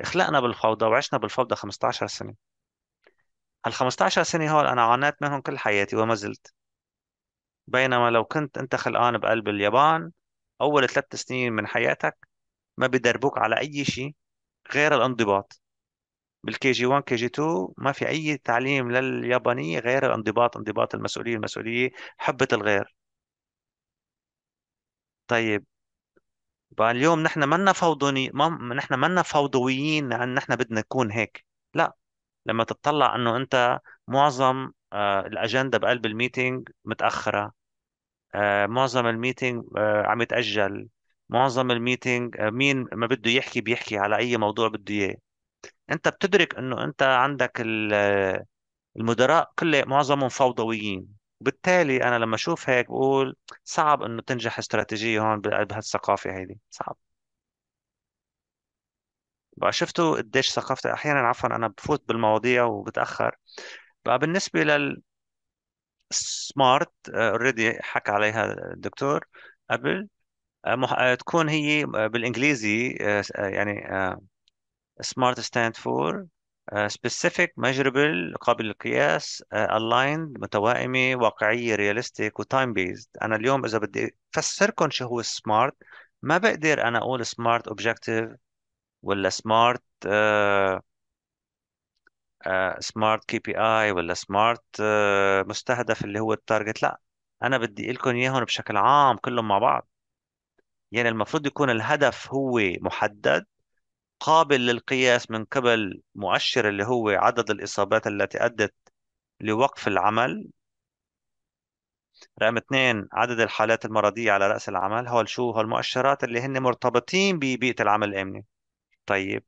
خلقنا بالفوضى وعشنا بالفوضى 15 سنة هال 15 سنة هول أنا عانيت منهم كل حياتي وما زلت بينما لو كنت أنت خلقان بقلب اليابان أول ثلاث سنين من حياتك ما بيدربوك على أي شيء غير الانضباط بالكي جي 1 كي جي 2 ما في أي تعليم لليابانية غير الانضباط انضباط المسؤولية المسؤولية حبة الغير طيب بقى اليوم نحن منا فوضوني ما نحن منا فوضويين عن نحن بدنا نكون هيك لا لما تتطلع انه انت معظم آه، الاجنده بقلب الميتينج متاخره آه، معظم الميتينج آه، عم يتاجل معظم الميتينج مين ما بده يحكي بيحكي على اي موضوع بده اياه انت بتدرك انه انت عندك المدراء كل معظمهم فوضويين وبالتالي انا لما اشوف هيك بقول صعب انه تنجح استراتيجيه هون بهالثقافه هيدي صعب بقى شفتوا قديش ثقافتي احيانا عفوا انا بفوت بالمواضيع وبتاخر بقى بالنسبه لل سمارت اوريدي آه، حكى عليها الدكتور قبل آه، آه، تكون هي بالانجليزي يعني سمارت ستاند فور سبيسيفيك ميجربل قابل للقياس الايند متوائمة واقعية رياليستيك وتايم بيزد أنا اليوم إذا بدي أفسركم شو هو السمارت ما بقدر أنا أقول سمارت أوبجيكتيف ولا سمارت سمارت كي بي اي ولا سمارت آه، مستهدف اللي هو التارجت لا انا بدي لكم اياهم بشكل عام كلهم مع بعض يعني المفروض يكون الهدف هو محدد قابل للقياس من قبل مؤشر اللي هو عدد الإصابات التي أدت لوقف العمل رقم اثنين عدد الحالات المرضية على رأس العمل هول شو هول المؤشرات اللي هن مرتبطين ببيئة العمل الآمنة طيب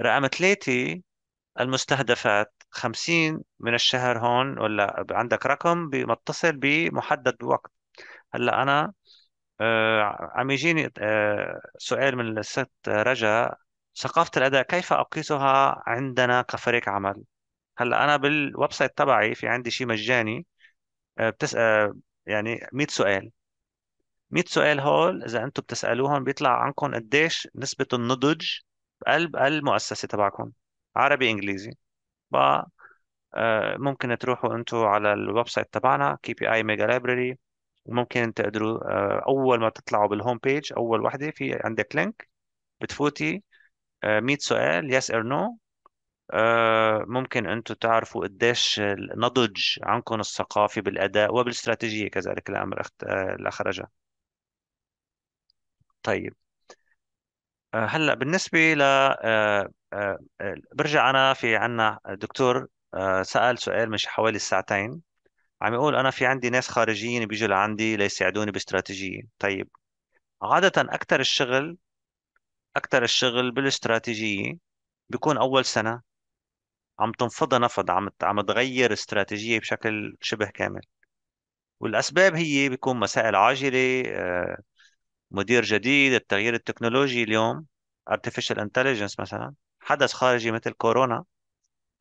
رقم ثلاثة المستهدفات خمسين من الشهر هون ولا عندك رقم متصل بمحدد بوقت هلا أنا آه، عم يجيني آه، سؤال من الست رجا ثقافة الأداء كيف أقيسها عندنا كفريق عمل؟ هلا أنا بالويب سايت تبعي في عندي شيء مجاني آه، بتسأل يعني 100 سؤال 100 سؤال هول اذا انتم بتسالوهم بيطلع عنكم قديش نسبه النضج بقلب المؤسسه تبعكم عربي انجليزي ف آه، ممكن تروحوا انتم على الويب سايت تبعنا كي بي اي ميجا لايبرري وممكن تقدروا آه، اول ما تطلعوا بالهوم بيج اول وحده في عندك لينك بتفوتي 100 آه، سؤال يس اور نو ممكن انتم تعرفوا قديش النضج عنكم الثقافي بالاداء وبالاستراتيجيه كذلك الامر الاخرجه رجا طيب آه، هلا بالنسبة ل آه، آه، برجع أنا في عنا دكتور سأل سؤال مش حوالي الساعتين عم يقول أنا في عندي ناس خارجيين بيجوا لعندي ليساعدوني باستراتيجية طيب عادة أكثر الشغل أكثر الشغل بالاستراتيجية بيكون أول سنة عم تنفضها نفض عم عم تغير استراتيجية بشكل شبه كامل والأسباب هي بيكون مسائل عاجلة مدير جديد التغيير التكنولوجي اليوم artificial intelligence مثلا حدث خارجي مثل كورونا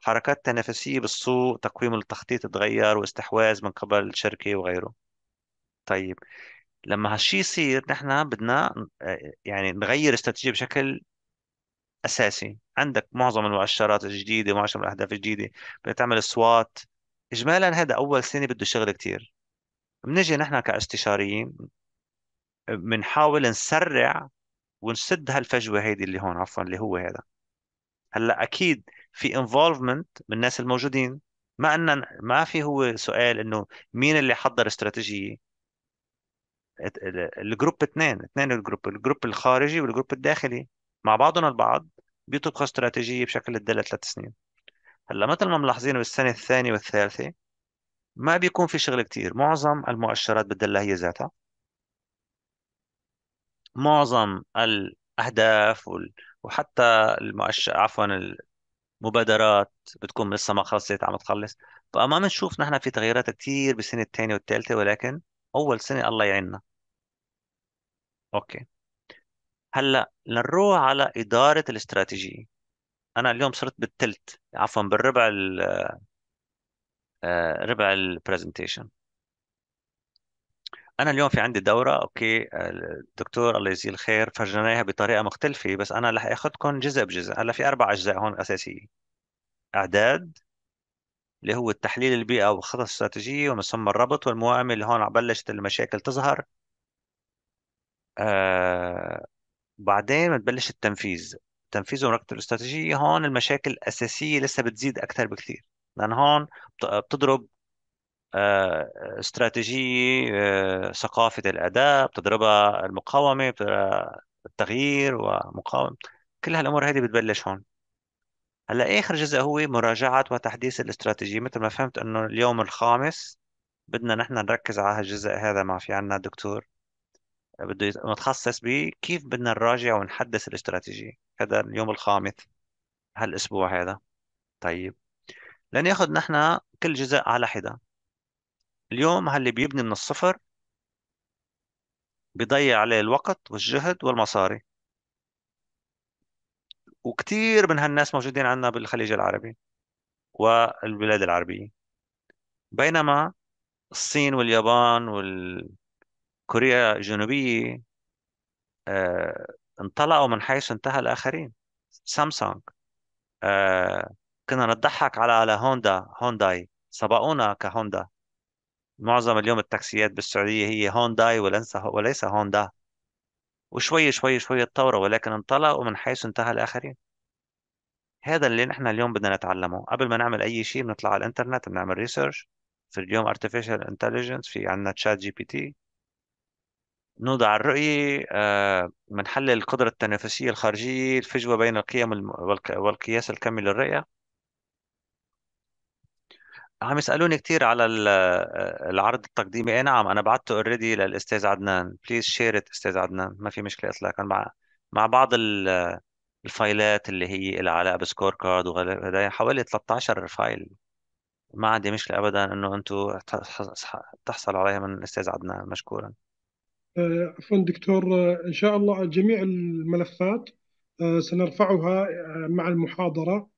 حركات تنافسية بالسوق تقويم التخطيط تغير واستحواذ من قبل شركة وغيره طيب لما هالشي يصير نحن بدنا آه، يعني نغير استراتيجية بشكل أساسي عندك معظم المؤشرات الجديدة معظم الأهداف الجديدة بدك تعمل إجمالا هذا أول سنة بده شغل كتير بنجي نحن كاستشاريين بنحاول نسرع ونسد هالفجوه هيدي اللي هون عفوا اللي هو هذا هلا اكيد في انفولفمنت من الناس الموجودين ما ان ما في هو سؤال انه مين اللي حضر استراتيجيه الجروب اثنين اثنين الجروب الجروب الخارجي والجروب الداخلي مع بعضهم البعض بيطبقوا استراتيجيه بشكل الدلة ثلاث سنين هلا مثل ما ملاحظين بالسنه الثانيه والثالثه ما بيكون في شغل كتير معظم المؤشرات بتدل هي ذاتها معظم الاهداف وحتى المؤشر عفوا المبادرات بتكون لسه ما خلصت عم تخلص فما بنشوف نحن في تغييرات كثير بالسنه الثانيه والثالثه ولكن اول سنه الله يعيننا اوكي هلا لنروح على اداره الاستراتيجيه انا اليوم صرت بالثلث عفوا بالربع ال آه، ربع البرزنتيشن انا اليوم في عندي دوره اوكي الدكتور الله يجزيه الخير فرجناها بطريقه مختلفه بس انا رح اخذكم جزء بجزء هلا في اربع اجزاء هون اساسيه اعداد اللي هو التحليل البيئه والخطط الاستراتيجيه ومسمى الربط والموائمه اللي هون بلشت المشاكل تظهر آه بعدين بتبلش التنفيذ تنفيذ ومركبه الاستراتيجية هون المشاكل الأساسية لسه بتزيد أكثر بكثير لأن هون بتضرب استراتيجيه آه، ثقافه الاداء بتضربها المقاومه التغيير ومقاومه كل هالامور هذه بتبلش هون هلا اخر جزء هو مراجعه وتحديث الاستراتيجيه مثل ما فهمت انه اليوم الخامس بدنا نحن نركز على هالجزء هذا ما في عندنا دكتور بده متخصص بكيف بدنا نراجع ونحدث الاستراتيجيه هذا اليوم الخامس هالاسبوع هذا طيب لناخذ نحن كل جزء على حده اليوم اللي بيبني من الصفر بيضيع عليه الوقت والجهد والمصاري وكثير من هالناس موجودين عندنا بالخليج العربي والبلاد العربية بينما الصين واليابان والكوريا الجنوبية آه، انطلقوا من حيث انتهى الآخرين سامسونج آه، كنا نضحك على على هوندا هونداي سبقونا كهوندا معظم اليوم التاكسيات بالسعودية هي هونداي وليس وليس هوندا وشوي شوي شوي تطوروا ولكن انطلقوا من حيث انتهى الآخرين هذا اللي نحن اليوم بدنا نتعلمه قبل ما نعمل أي شيء بنطلع على الإنترنت بنعمل ريسيرش في اليوم ارتفيشال انتليجنس في عندنا تشات جي بي تي نوضع الرؤية آه، بنحلل القدرة التنافسية الخارجية الفجوة بين القيم والقياس الكمي للرؤية عم يسالوني كثير على آه، العرض التقديمي اي نعم انا بعته اوريدي للاستاذ عدنان بليز شير استاذ عدنان ما في مشكله اطلاقا مع مع بعض آه، الفايلات اللي هي لها علاقه بسكور كارد وغيرها حوالي 13 فايل ما عندي مشكله ابدا انه انتم تحصلوا عليها من الاستاذ عدنان مشكورا آه، عفوا دكتور ان شاء الله جميع الملفات سنرفعها مع المحاضره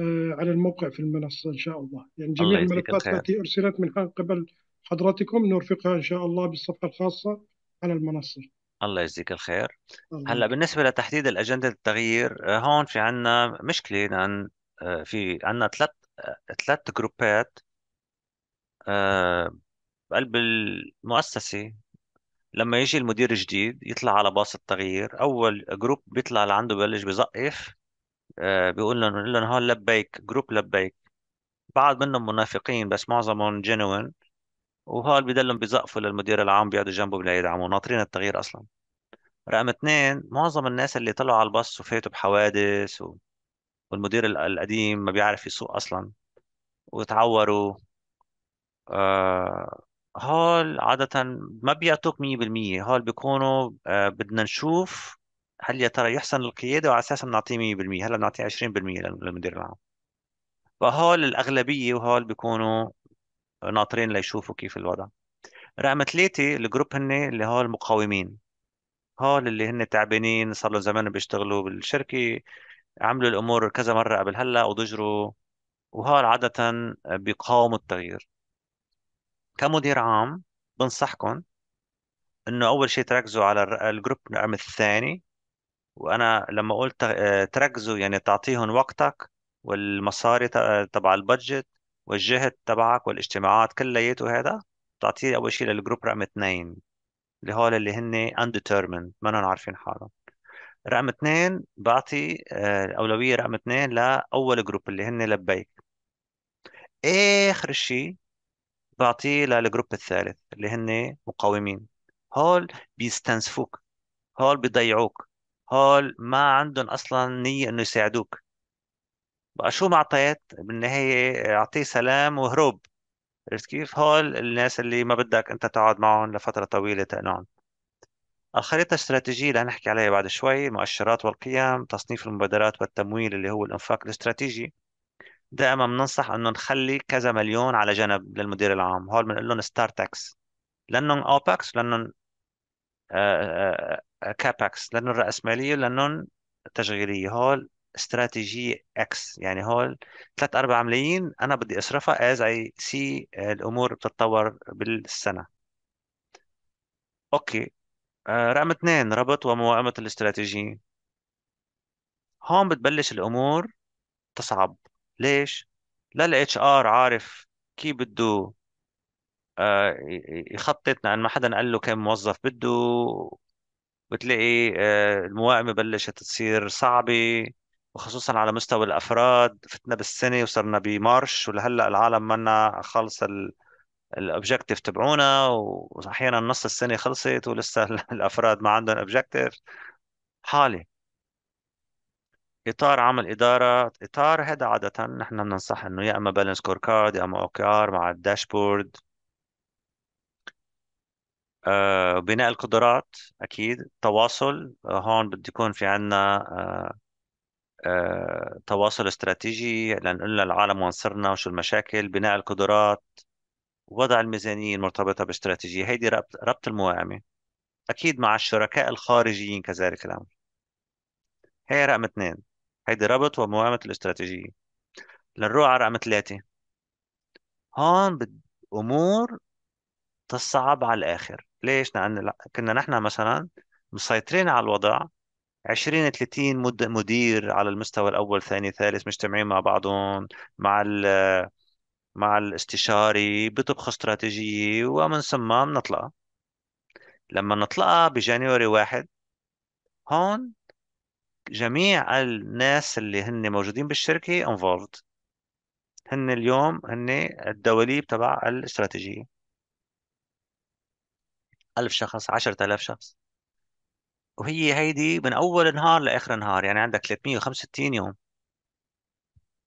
آه، على الموقع في المنصة إن شاء الله يعني جميع الله الملفات التي أرسلت من قبل حضرتكم نرفقها إن شاء الله بالصفحة الخاصة على المنصة الله يجزيك الخير الله. هلا بالنسبة لتحديد الأجندة التغيير آه، هون في عندنا مشكلة آه، لأن في عندنا ثلاث ثلاث جروبات بقلب المؤسسة لما يجي المدير الجديد يطلع على باص التغيير أول جروب بيطلع لعنده ببلش بزقف آه، بيقول لهم بيقول لهم هول لبيك جروب لبيك بعض منهم منافقين بس معظمهم جنوين وهول بيدلهم بزقفوا للمدير العام بيقعدوا جنبه يدعموا ناطرين التغيير اصلا رقم اثنين معظم الناس اللي طلعوا على الباص وفاتوا بحوادث و... والمدير القديم ما بيعرف يسوق اصلا وتعوروا آه، هول عادة ما بيعطوك 100% هول بيكونوا آه، بدنا نشوف هل يا ترى يحسن القيادة وعلى أساسها بنعطيه 100% هلا بنعطيه 20% للمدير العام فهول الأغلبية وهول بيكونوا ناطرين ليشوفوا كيف الوضع رقم ثلاثة الجروب هن اللي هول المقاومين هول اللي هن تعبانين صار لهم زمان بيشتغلوا بالشركة عملوا الأمور كذا مرة قبل هلا وضجروا وهول عادة بيقاوموا التغيير كمدير عام بنصحكم انه اول شيء تركزوا على الجروب الرقم الثاني وانا لما قلت آه، تركزوا يعني تعطيهم وقتك والمصاري تبع البادجت والجهد تبعك والاجتماعات كلياته هذا بتعطيه اول شيء للجروب رقم اثنين اللي هول اللي هن undetermined منهم عارفين حالهم رقم اثنين بعطي آه، اولويه رقم اثنين لاول جروب اللي هن لبيك اخر شيء بعطيه للجروب الثالث اللي هن مقاومين هول بيستنسفوك هول بيضيعوك هول ما عندهم اصلا نيه انه يساعدوك بقى شو ما اعطيت بالنهايه اعطيه سلام وهروب عرفت كيف هول الناس اللي ما بدك انت تقعد معهم لفتره طويله تقنعهم الخريطة الاستراتيجية اللي هنحكي عليها بعد شوي المؤشرات والقيم تصنيف المبادرات والتمويل اللي هو الإنفاق الاستراتيجي دائما بننصح انه نخلي كذا مليون على جنب للمدير العام هول بنقول لهم ستار تاكس لانهم اوباكس لانهم كابكس آه، آه، آه، لانه الراسماليه لانهم تشغيليه هول استراتيجية اكس يعني هول ثلاث اربع ملايين انا بدي اصرفها از اي سي الامور بتتطور بالسنة اوكي رقم اثنين ربط وموائمة الاستراتيجية هون بتبلش الامور تصعب ليش؟ لا الاتش ار عارف كيف بده آه، يخطط لان ما حدا قال له كم موظف بده بتلاقي الموائمة آه، بلشت تصير صعبة وخصوصا على مستوى الأفراد فتنا بالسنة وصرنا بمارش ولهلأ العالم منا خلص الأوبجيكتيف تبعونا وأحيانا نص السنة خلصت ولسه الأفراد ما عندهم أوبجيكتيف حالة اطار عمل اداره اطار هذا عاده نحن بننصح انه يا اما بالانس كور كارد يا اما اوكي ار مع الداشبورد آه، بناء القدرات أكيد تواصل آه، هون بده يكون في عنا آه، تواصل استراتيجي لنقول للعالم وين صرنا وشو المشاكل بناء القدرات وضع الميزانية المرتبطة باستراتيجية هيدي ربط, ربط الموائمة أكيد مع الشركاء الخارجيين كذلك الأمر هي رقم اثنين هيدي ربط وموائمة الاستراتيجية لنروح على رقم ثلاثة هون بد... أمور تصعب على الآخر ليش؟ لأن كنا نحن مثلا مسيطرين على الوضع 20 30 مد... مدير على المستوى الأول ثاني ثالث مجتمعين مع بعضهم مع ال... مع الاستشاري بطبخ استراتيجية ومن ثم بنطلقها لما نطلقها بجانيوري واحد هون جميع الناس اللي هن موجودين بالشركة انفولد هن اليوم هن الدواليب تبع الاستراتيجية ألف شخص 10000 شخص وهي هيدي من أول نهار لآخر نهار يعني عندك 365 يوم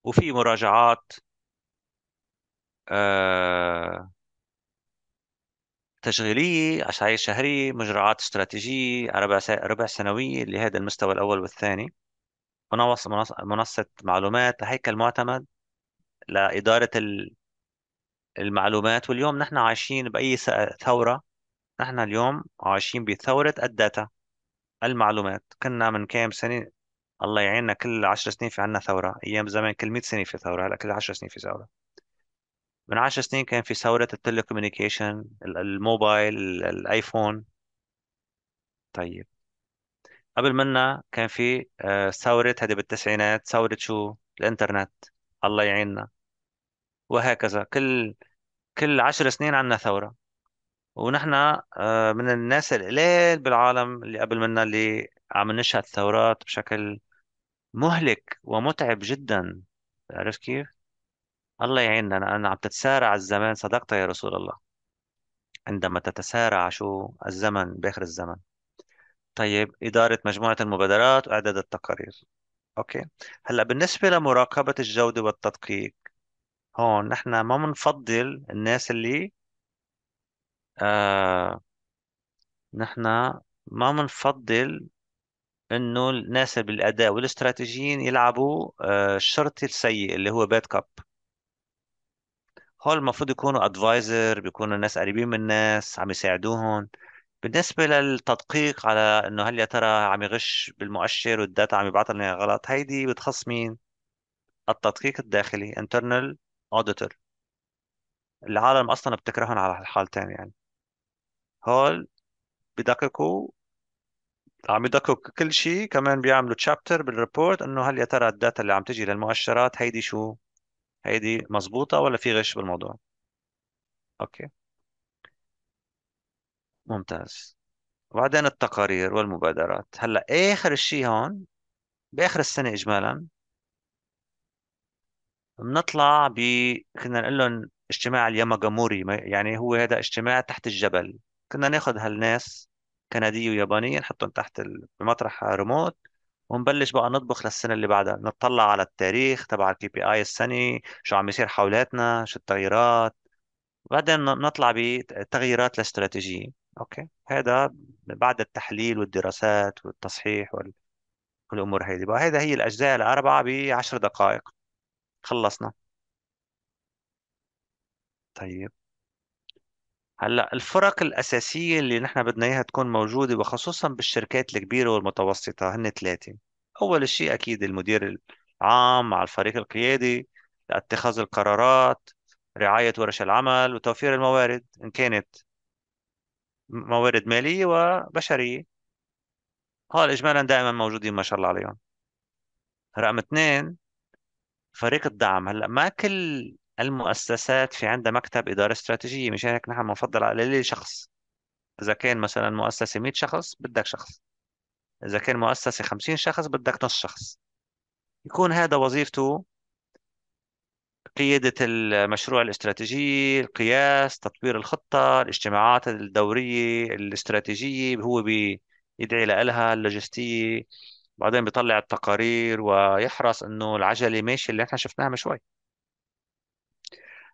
وفي مراجعات آه تشغيلية عشائر شهرية مجرعات استراتيجية ربع ربع سنوية لهذا المستوى الأول والثاني منصة معلومات هيكل معتمد لإدارة المعلومات واليوم نحن عايشين بأي ثورة نحن اليوم عايشين بثورة الداتا المعلومات كنا من كام سنة الله يعيننا كل عشر سنين في عنا ثورة أيام زمان كل مئة سنة في ثورة هلا كل عشر سنين في ثورة من عشر سنين كان في ثورة التليكومينيكيشن الموبايل الآيفون طيب قبل منا كان في آه، ثورة هذه بالتسعينات ثورة شو الإنترنت الله يعيننا وهكذا كل كل عشر سنين عنا ثورة ونحن آه، من الناس القليل بالعالم اللي قبل منا اللي عم نشهد ثورات بشكل مهلك ومتعب جدا عرفت كيف؟ الله يعيننا لأن عم تتسارع الزمان صدقت يا رسول الله عندما تتسارع شو الزمن بآخر الزمن طيب إدارة مجموعة المبادرات وإعداد التقارير أوكي هلأ بالنسبة لمراقبة الجودة والتدقيق هون نحن ما بنفضل الناس اللي آه نحن ما بنفضل انه الناس بالاداء والاستراتيجيين يلعبوا آه، الشرطي السيء اللي هو باد كاب هول المفروض يكونوا ادفايزر بيكونوا ناس قريبين من الناس عم يساعدوهم بالنسبة للتدقيق على انه هل يا ترى عم يغش بالمؤشر والداتا عم يبعث لنا غلط هيدي بتخص مين؟ التدقيق الداخلي internal auditor العالم اصلا بتكرههم على الحالتين يعني هول بدققوا عم يدققوا كل شيء كمان بيعملوا تشابتر بالريبورت انه هل يا ترى الداتا اللي عم تجي للمؤشرات هيدي شو هيدي مزبوطة ولا في غش بالموضوع اوكي ممتاز وبعدين التقارير والمبادرات هلا اخر شيء هون باخر السنه اجمالا بنطلع ب كنا نقول لهم اجتماع اليماغاموري يعني هو هذا اجتماع تحت الجبل كنا ناخذ هالناس كندية ويابانية نحطهم تحت بمطرح ريموت ونبلش بقى نطبخ للسنة اللي بعدها نطلع على التاريخ تبع الكي بي اي السنة شو عم يصير حولاتنا شو التغييرات بعدين نطلع بتغييرات الاستراتيجية اوكي هذا بعد التحليل والدراسات والتصحيح والامور هذه بقى هذا هي الاجزاء الاربعة بعشر دقائق خلصنا طيب هلا الفرق الاساسيه اللي نحن بدنا اياها تكون موجوده وخصوصا بالشركات الكبيره والمتوسطه هن ثلاثه اول شيء اكيد المدير العام مع الفريق القيادي لاتخاذ القرارات رعايه ورش العمل وتوفير الموارد ان كانت موارد ماليه وبشريه هول اجمالا دائما موجودين ما شاء الله عليهم رقم اثنين فريق الدعم هلا ما كل المؤسسات في عندها مكتب إدارة استراتيجية مشان هيك نحن بنفضل على شخص إذا كان مثلا مؤسسة 100 شخص بدك شخص إذا كان مؤسسة 50 شخص بدك نص شخص يكون هذا وظيفته قيادة المشروع الاستراتيجي القياس تطوير الخطة الاجتماعات الدورية الاستراتيجية هو بيدعي لها اللوجستية بعدين بيطلع التقارير ويحرص انه العجلة ماشية اللي احنا شفناها من شوي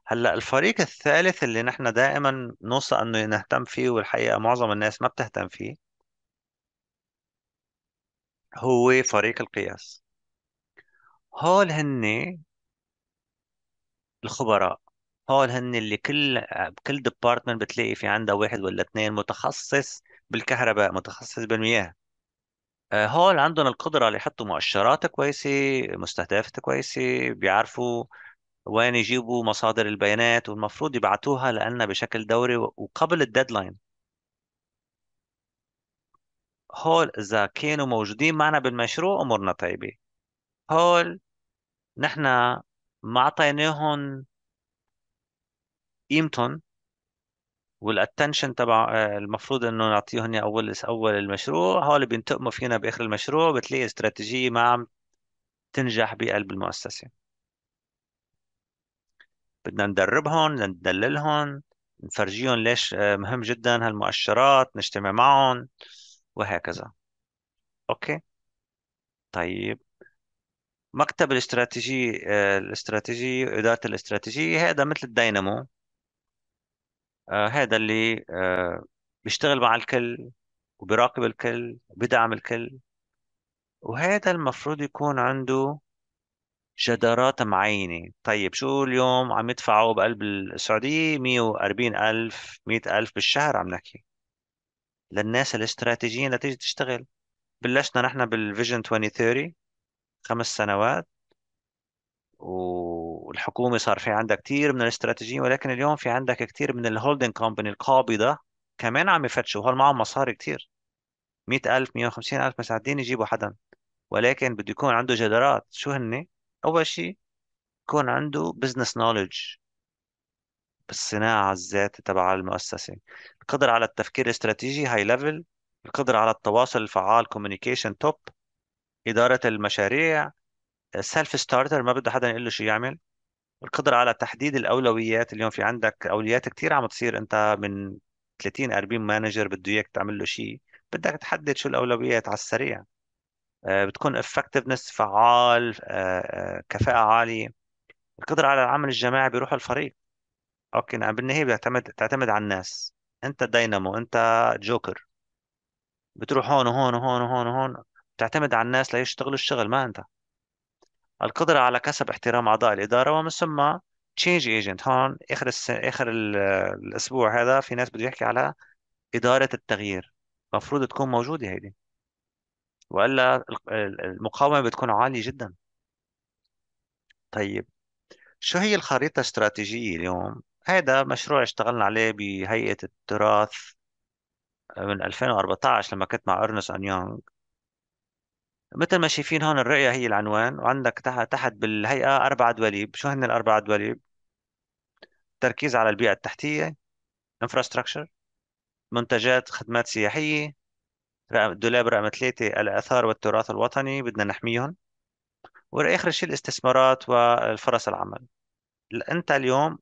هلا الفريق الثالث اللي نحن دائما نوصى انه نهتم فيه والحقيقه معظم الناس ما بتهتم فيه هو فريق القياس هول هن الخبراء هول هن اللي كل بكل ديبارتمنت بتلاقي في عندها واحد ولا اثنين متخصص بالكهرباء متخصص بالمياه آه، هول عندهم القدرة اللي يحطوا مؤشرات كويسة مستهدفات كويسة بيعرفوا وين يجيبوا مصادر البيانات والمفروض يبعتوها لنا بشكل دوري وقبل الديدلاين هول إذا كانوا موجودين معنا بالمشروع أمورنا طيبة هول نحن ما أعطيناهم قيمتهم والاتنشن تبع آه، المفروض انه نعطيهم اول اول المشروع هول بينتقموا فينا باخر المشروع بتلاقي استراتيجيه ما عم تنجح بقلب المؤسسه بدنا ندربهم ندللهم نفرجيهم ليش آه، مهم جدا هالمؤشرات نجتمع معهم وهكذا اوكي طيب مكتب الاستراتيجي آه، الاستراتيجي إدارة الاستراتيجية هذا مثل الدينامو هذا آه، اللي بيشتغل مع الكل وبيراقب الكل وبيدعم الكل وهذا المفروض يكون عنده جدارات معينة طيب شو اليوم عم يدفعوا بقلب السعودية 140 ألف 100 ألف بالشهر عم نحكي للناس الاستراتيجيين لتيجي تشتغل بلشنا نحن بالفيجن 2030 خمس سنوات والحكومة صار في عندها كثير من الاستراتيجيين ولكن اليوم في عندك كثير من الهولدنج كومباني القابضة كمان عم يفتشوا هول معهم مصاري كثير 100000 150000 مساعدين يجيبوا حدا ولكن بده يكون عنده جدارات شو هني أول شيء يكون عنده بزنس نولج بالصناعة الذات تبع المؤسسة القدرة على التفكير الاستراتيجي هاي ليفل القدرة على التواصل الفعال كوميونيكيشن توب إدارة المشاريع سيلف ستارتر ما بده حدا يقول له شو يعمل القدرة على تحديد الأولويات اليوم في عندك أولويات كتير عم تصير أنت من 30 40 مانجر بده إياك تعمل له شيء بدك تحدد شو الأولويات على السريع آه، بتكون effectiveness فعال آه، آه، كفاءة عالية القدرة على العمل الجماعي بروح الفريق اوكي نعم بالنهاية بتعتمد تعتمد على الناس انت دينامو انت جوكر بتروح هون وهون وهون وهون وهون بتعتمد على الناس ليشتغلوا الشغل ما انت القدرة على كسب احترام أعضاء الإدارة ومن ثم تشينج ايجنت هون آخر الس... آخر ال... الأسبوع هذا في ناس بده يحكي على إدارة التغيير المفروض تكون موجودة هيدي والا المقاومه بتكون عاليه جدا طيب شو هي الخريطه الاستراتيجيه اليوم هذا مشروع اشتغلنا عليه بهيئه التراث من 2014 لما كنت مع ارنس ان يونغ مثل ما شايفين هون الرؤية هي العنوان وعندك تحت تحت بالهيئة أربع دواليب شو هن الأربع دواليب تركيز على البيئة التحتية انفراستراكشر منتجات خدمات سياحية دولاب رقم ثلاثة الآثار والتراث الوطني بدنا نحميهم وآخر شيء الاستثمارات والفرص العمل أنت اليوم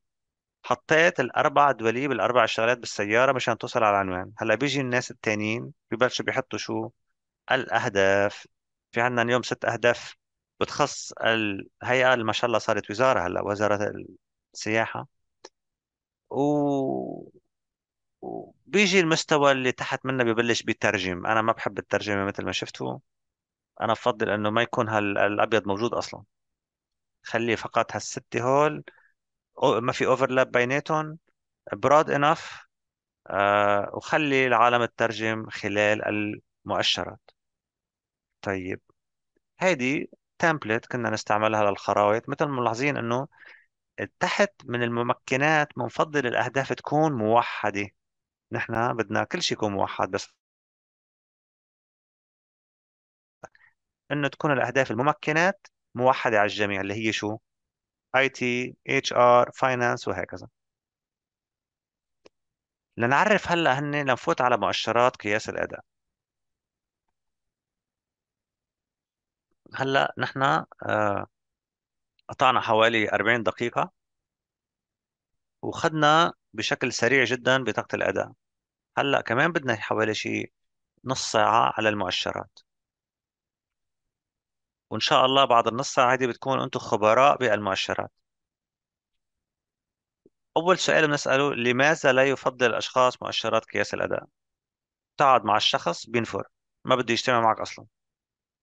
حطيت الأربع دوليب الأربع شغلات بالسيارة مشان توصل على العنوان هلا بيجي الناس التانيين ببلشوا بيحطوا شو الأهداف في عنا اليوم ست أهداف بتخص الهيئة اللي ما شاء الله صارت وزارة هلا وزارة السياحة و وبيجي المستوى اللي تحت منه ببلش بيترجم انا ما بحب الترجمه مثل ما شفتوا انا بفضل انه ما يكون هالابيض موجود اصلا خليه فقط هالستة هول ما في اوفرلاب بيناتهم براد انف وخلي العالم الترجم خلال المؤشرات طيب هيدي تمبلت كنا نستعملها للخراوط مثل ما ملاحظين انه تحت من الممكنات بنفضل الاهداف تكون موحده نحن بدنا كل شيء يكون موحد بس انه تكون الاهداف الممكنات موحده على الجميع اللي هي شو؟ اي تي، اتش ار، فاينانس وهكذا. لنعرف هلا هن لنفوت على مؤشرات قياس الاداء. هلا نحن آه، قطعنا حوالي 40 دقيقة وخدنا بشكل سريع جدا بطاقة الأداء هلا كمان بدنا حوالي شيء نص ساعة على المؤشرات وإن شاء الله بعد النص ساعة هذه بتكون أنتم خبراء بالمؤشرات أول سؤال بنسأله لماذا لا يفضل الأشخاص مؤشرات قياس الأداء؟ تقعد مع الشخص بينفر ما بده يجتمع معك أصلا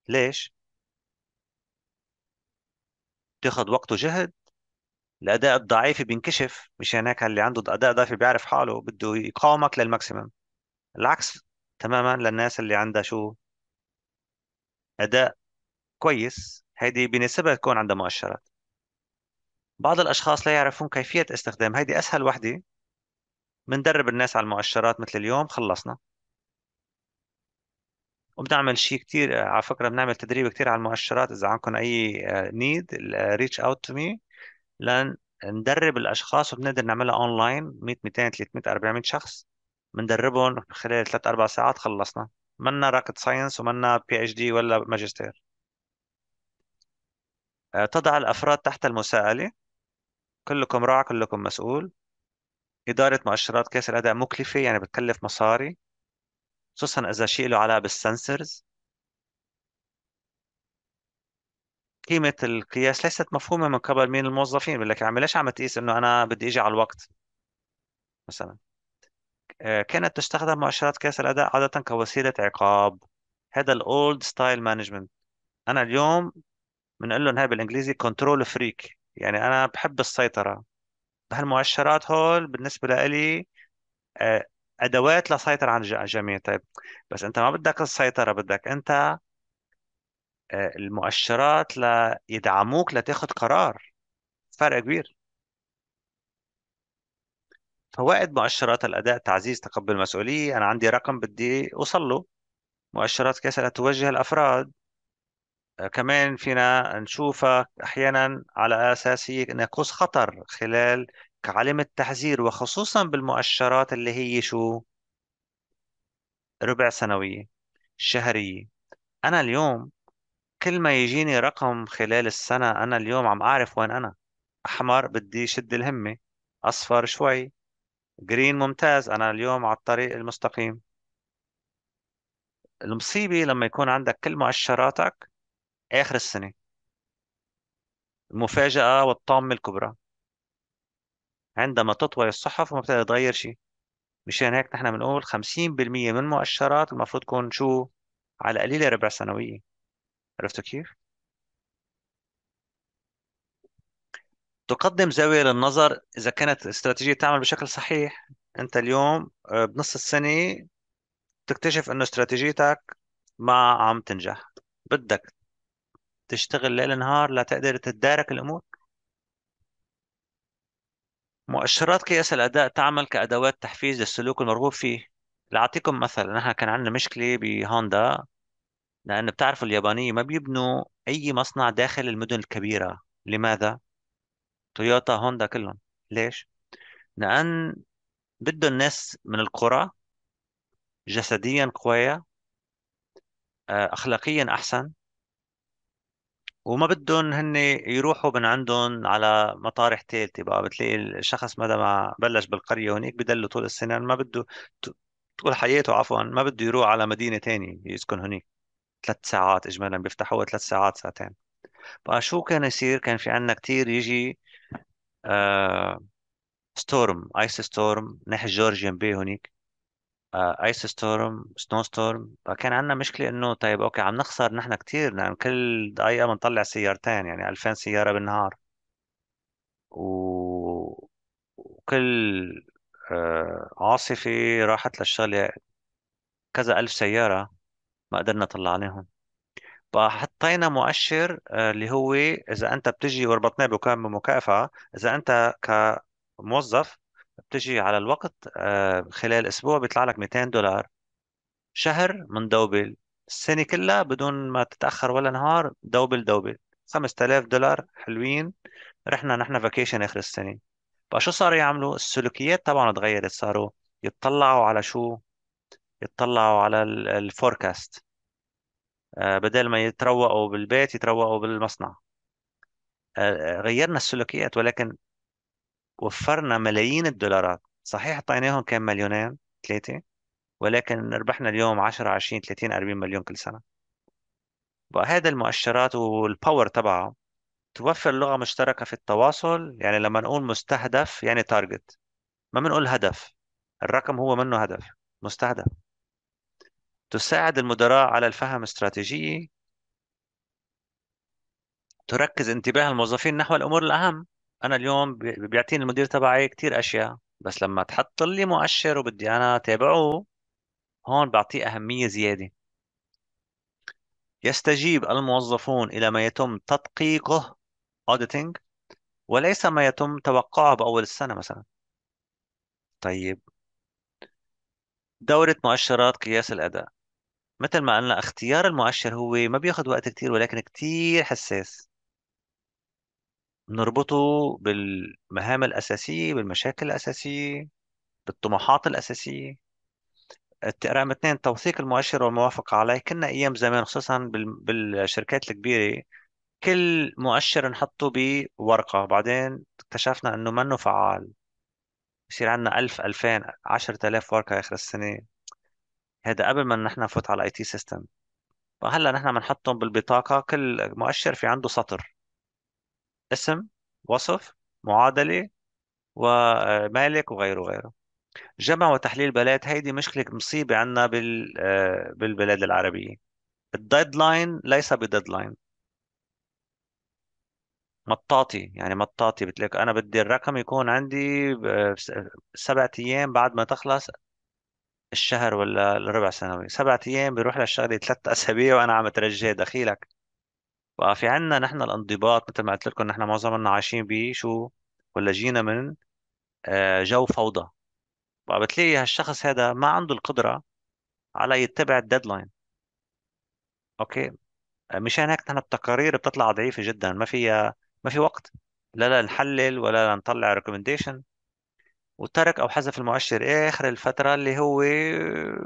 ليش؟ تاخذ وقت وجهد الاداء الضعيف بينكشف مشان هيك اللي عنده اداء ضعيف بيعرف حاله بده يقاومك للماكسيمم العكس تماما للناس اللي عندها شو اداء كويس هيدي بنسبة تكون عندها مؤشرات بعض الاشخاص لا يعرفون كيفية استخدام هيدي اسهل وحدة بندرب الناس على المؤشرات مثل اليوم خلصنا وبنعمل شيء كتير على فكرة بنعمل تدريب كتير على المؤشرات إذا عندكم أي نيد ريتش أوت تو مي لندرب الاشخاص وبنقدر نعملها اونلاين 100 200 300 400 شخص بندربهم خلال ثلاث اربع ساعات خلصنا منا راكت ساينس ومنا بي اتش دي ولا ماجستير آه، تضع الافراد تحت المساءله كلكم راع كلكم مسؤول إدارة مؤشرات كاس الأداء مكلفة يعني بتكلف مصاري خصوصا إذا شيء له علاقة بالسنسرز قيمه القياس ليست مفهومه من قبل مين الموظفين بيقول لك يا عمي ليش عم تقيس انه انا بدي اجي على الوقت مثلا آه، كانت تستخدم مؤشرات قياس الاداء عاده كوسيله عقاب هذا الاولد ستايل مانجمنت انا اليوم بنقول لهم هاي بالانجليزي كنترول فريك يعني انا بحب السيطره هالمؤشرات هول بالنسبه لإلي آه، ادوات لسيطر على الجميع طيب بس انت ما بدك السيطره بدك انت آه، المؤشرات ليدعموك لتاخد قرار فرق كبير فوائد مؤشرات الأداء تعزيز تقبل المسؤولية أنا عندي رقم بدي أوصل له مؤشرات كسلة توجه الأفراد آه، كمان فينا نشوفها أحيانا على أساس هي نقص خطر خلال كعلم التحذير وخصوصا بالمؤشرات اللي هي شو ربع سنوية شهرية أنا اليوم كل ما يجيني رقم خلال السنة أنا اليوم عم أعرف وين أنا أحمر بدي شد الهمة أصفر شوي جرين ممتاز أنا اليوم على الطريق المستقيم المصيبة لما يكون عندك كل مؤشراتك آخر السنة المفاجأة والطامة الكبرى عندما تطوي الصحف وما تغير شيء مشان هيك نحن بنقول 50% من المؤشرات المفروض تكون شو على قليلة ربع سنوية عرفت كيف؟ تقدم زاوية للنظر إذا كانت استراتيجية تعمل بشكل صحيح أنت اليوم آه، بنص السنة تكتشف أنه استراتيجيتك ما عم تنجح بدك تشتغل ليل نهار لتقدر تتدارك الأمور مؤشرات قياس الأداء تعمل كأدوات تحفيز للسلوك المرغوب فيه لأعطيكم مثلا نحن كان عندنا مشكلة بهوندا لأن بتعرف اليابانية ما بيبنوا أي مصنع داخل المدن الكبيرة لماذا؟ تويوتا هوندا كلهم ليش؟ لأن بدهم الناس من القرى جسديا قوية آه، أخلاقيا أحسن وما بدهم هن يروحوا من عندهم على مطارح ثالثة بقى بتلاقي الشخص ما ما بلش بالقرية هناك بدله طول السنة ما بده طول حياته عفوا ما بده يروح على مدينة ثانية يسكن هناك ثلاث ساعات اجمالا بيفتحوها ثلاث ساعات ساعتين فشو كان يصير كان في عندنا كثير يجي ستورم ايس ستورم ناحيه جورجيان بي هونيك ايس ستورم سنو ستورم فكان عندنا مشكله انه طيب اوكي عم نخسر نحن كثير لان نعم يعني كل دقيقه بنطلع سيارتين يعني 2000 سياره بالنهار و... وكل آه، عاصفه راحت للشغله كذا ألف سيارة ما قدرنا نطلع عليهم فحطينا مؤشر آه، اللي هو اذا انت بتجي وربطناه بمكافأة اذا انت كموظف بتجي على الوقت آه، خلال اسبوع بيطلع لك 200 دولار شهر من دوبل السنة كلها بدون ما تتأخر ولا نهار دوبل دوبل 5000 دولار حلوين رحنا نحن فاكيشن آخر السنة بقى شو صاروا يعملوا السلوكيات طبعا تغيرت صاروا يتطلعوا على شو يطلعوا على الفوركاست آه، بدل ما يتروقوا بالبيت يتروقوا بالمصنع آه، آه، غيرنا السلوكيات ولكن وفرنا ملايين الدولارات صحيح اعطيناهم كم مليونين ثلاثة ولكن ربحنا اليوم 10 20 30 40 مليون كل سنة وهذا المؤشرات والباور تبعها توفر لغة مشتركة في التواصل يعني لما نقول مستهدف يعني تارجت ما بنقول هدف الرقم هو منه هدف مستهدف تساعد المدراء على الفهم استراتيجية تركز انتباه الموظفين نحو الأمور الأهم أنا اليوم بيعطيني المدير تبعي كتير أشياء بس لما تحط لي مؤشر وبدي أنا تابعه هون بعطيه أهمية زيادة يستجيب الموظفون إلى ما يتم تدقيقه auditing وليس ما يتم توقعه بأول السنة مثلا طيب دورة مؤشرات قياس الأداء مثل ما قلنا اختيار المؤشر هو ما بياخد وقت كتير ولكن كتير حساس بنربطه بالمهام الأساسية بالمشاكل الأساسية بالطموحات الأساسية رقم اثنين توثيق المؤشر والموافقة عليه كنا أيام زمان خصوصا بالشركات الكبيرة كل مؤشر نحطه بورقة بعدين اكتشفنا أنه منه فعال بصير عندنا ألف ألفين عشرة آلاف ورقة آخر السنة هذا قبل ما نحن نفوت على الاي تي سيستم فهلا نحن بنحطهم بالبطاقه كل مؤشر في عنده سطر اسم وصف معادله ومالك آه، وغيره وغيره جمع وتحليل بيانات هيدي مشكله مصيبه عندنا بال آه، بالبلاد العربيه الديدلاين ليس بديدلاين مطاطي يعني مطاطي بتلاقي انا بدي الرقم يكون عندي آه، سبعة ايام بعد ما تخلص الشهر ولا الربع سنوي سبعة أيام بيروح للشغلة ثلاث أسابيع وأنا عم أترجاه دخيلك وفي عنا نحن الانضباط مثل ما قلت لكم نحن معظمنا عايشين بشو ولا جينا من آه، جو فوضى فبتلاقي هالشخص هذا ما عنده القدرة على يتبع الديدلاين أوكي مشان هيك نحن التقارير بتطلع ضعيفة جدا ما فيها ما في وقت لا لنحلل ولا لنطلع ريكومنديشن وترك أو حذف المؤشر آخر الفترة اللي هو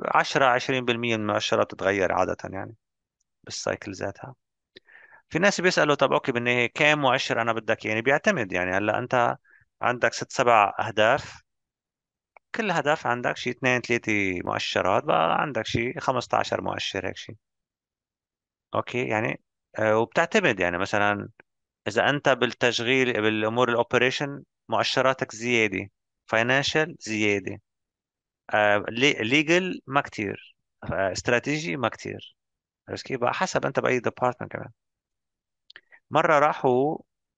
10 20% من المؤشرات تتغير عادة يعني بالسايكل ذاتها في ناس بيسألوا طب أوكي بالنهاية كم مؤشر أنا بدك يعني بيعتمد يعني هلا أنت عندك ست سبع أهداف كل هدف عندك شي اثنين ثلاثة مؤشرات بقى عندك شي 15 مؤشر هيك شي اوكي يعني آه، وبتعتمد يعني مثلا اذا انت بالتشغيل بالامور الاوبريشن مؤشراتك زياده فاينانشال زياده ليجل آه، ما كتير استراتيجي آه، ما كتير بس كيف بقى حسب انت باي ديبارتمنت كمان مره راحوا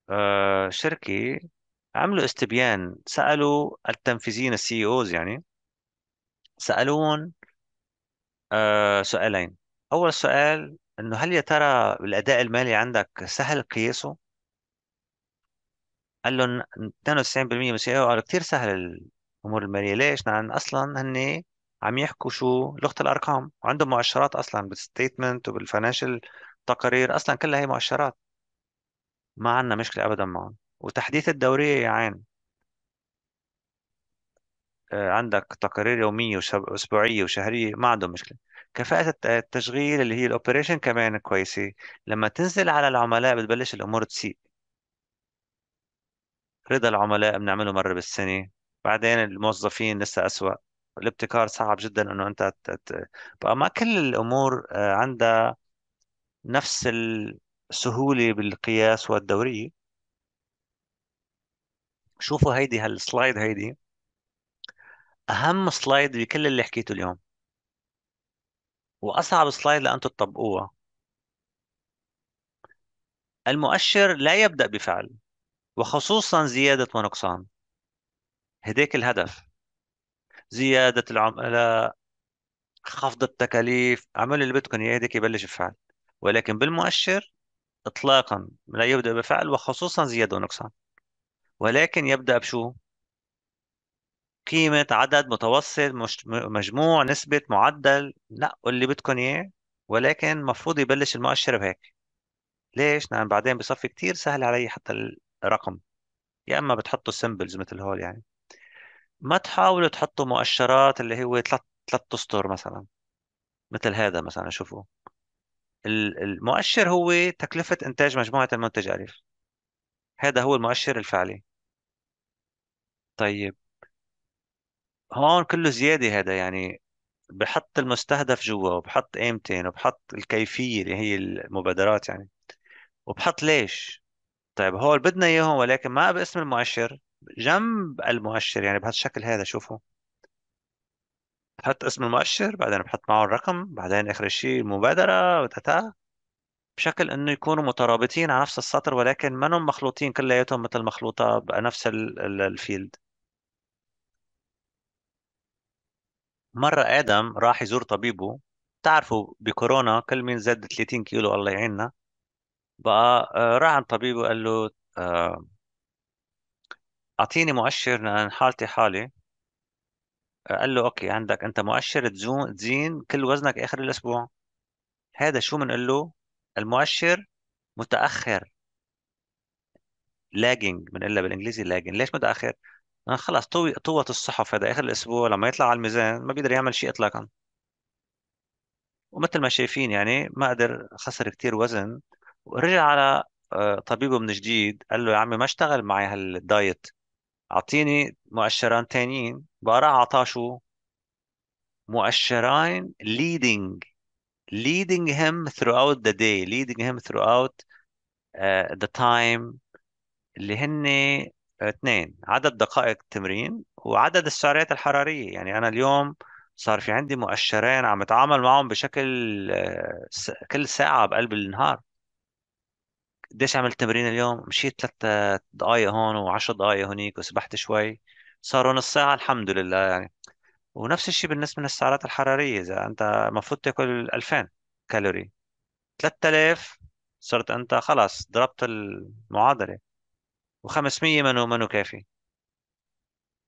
آه، شركه عملوا استبيان سالوا التنفيذيين السي اوز يعني سالوهم سؤالين اول سؤال انه هل يا ترى الاداء المالي عندك سهل قياسه قال لهم 92% من الشباب قالوا كثير سهل الامور الماليه ليش؟ لان اصلا هن عم يحكوا شو لغه الارقام وعندهم مؤشرات اصلا بالستيتمنت وبالفاينانشال تقارير اصلا كلها هي مؤشرات ما عندنا مشكله ابدا معهم وتحديث الدوريه يا عين آه، عندك تقارير يوميه واسبوعيه وشهريه ما عندهم مشكله كفاءة التشغيل اللي هي الاوبريشن كمان كويسة لما تنزل على العملاء بتبلش الامور تسيء رضا العملاء بنعمله مرة بالسنة بعدين الموظفين لسه أسوأ الابتكار صعب جدا انه انت تت... بقى ما كل الامور آه، عندها نفس السهوله بالقياس والدوريه شوفوا هيدي هالسلايد هيدي اهم سلايد بكل اللي حكيته اليوم واصعب سلايد لانتم تطبقوها المؤشر لا يبدا بفعل وخصوصا زيادة ونقصان هديك الهدف زيادة العملاء خفض التكاليف اعملوا اللي بدكم اياه هيك يبلش بفعل ولكن بالمؤشر اطلاقا لا يبدا بفعل وخصوصا زياده ونقصان ولكن يبدا بشو؟ قيمة عدد متوسط مش مجموع نسبة معدل لا اللي بدكم اياه ولكن المفروض يبلش المؤشر بهيك ليش؟ لأن بعدين بصفي كتير سهل علي حتى رقم يا اما بتحطوا سيمبلز مثل هول يعني ما تحاولوا تحطوا مؤشرات اللي هو ثلاث ثلاث اسطر مثلا مثل هذا مثلا شوفوا المؤشر هو تكلفة إنتاج مجموعة المنتج ألف هذا هو المؤشر الفعلي طيب هون كله زيادة هذا يعني بحط المستهدف جوا وبحط قيمتين وبحط الكيفية اللي هي المبادرات يعني وبحط ليش طيب هول بدنا اياهم ولكن ما باسم المؤشر جنب المؤشر يعني بهالشكل هذا شوفوا بحط اسم المؤشر بعدين بحط معه الرقم بعدين اخر شيء المبادرة وتتا بشكل انه يكونوا مترابطين على نفس السطر ولكن منهم مخلوطين كلياتهم مثل مخلوطة بنفس الفيلد مرة آدم راح يزور طبيبه تعرفوا بكورونا كل مين زاد 30 كيلو الله يعيننا بقى آه، راح عند طبيب وقال له آه، اعطيني مؤشر لان حالتي حاله آه، قال له اوكي عندك انت مؤشر تزوم تزين كل وزنك اخر الاسبوع هذا شو بنقول له المؤشر متاخر لاجنج بنقولها بالانجليزي لاجنج ليش متاخر أنا خلص طوي طوت الصحف هذا اخر الاسبوع لما يطلع على الميزان ما بيقدر يعمل شيء اطلاقا ومثل ما شايفين يعني ما قدر خسر كتير وزن ورجع على آه، طبيبه من جديد قال له يا عمي ما اشتغل معي هالدايت اعطيني مؤشران تانيين بقرا اعطاه شو مؤشرين leading leading him throughout the day leading him throughout uh, the time اللي هن آه، اثنين عدد دقائق التمرين وعدد السعرات الحرارية يعني أنا اليوم صار في عندي مؤشرين عم أتعامل معهم بشكل كل ساعة بقلب النهار قديش عملت تمرين اليوم مشيت ثلاث دقايق هون و10 دقايق هونيك وسبحت شوي صاروا نص ساعه الحمد لله يعني ونفس الشيء بالنسبه للسعرات الحراريه اذا انت المفروض تاكل 2000 كالوري 3000 صرت انت خلاص ضربت المعادله و500 منو منو كافي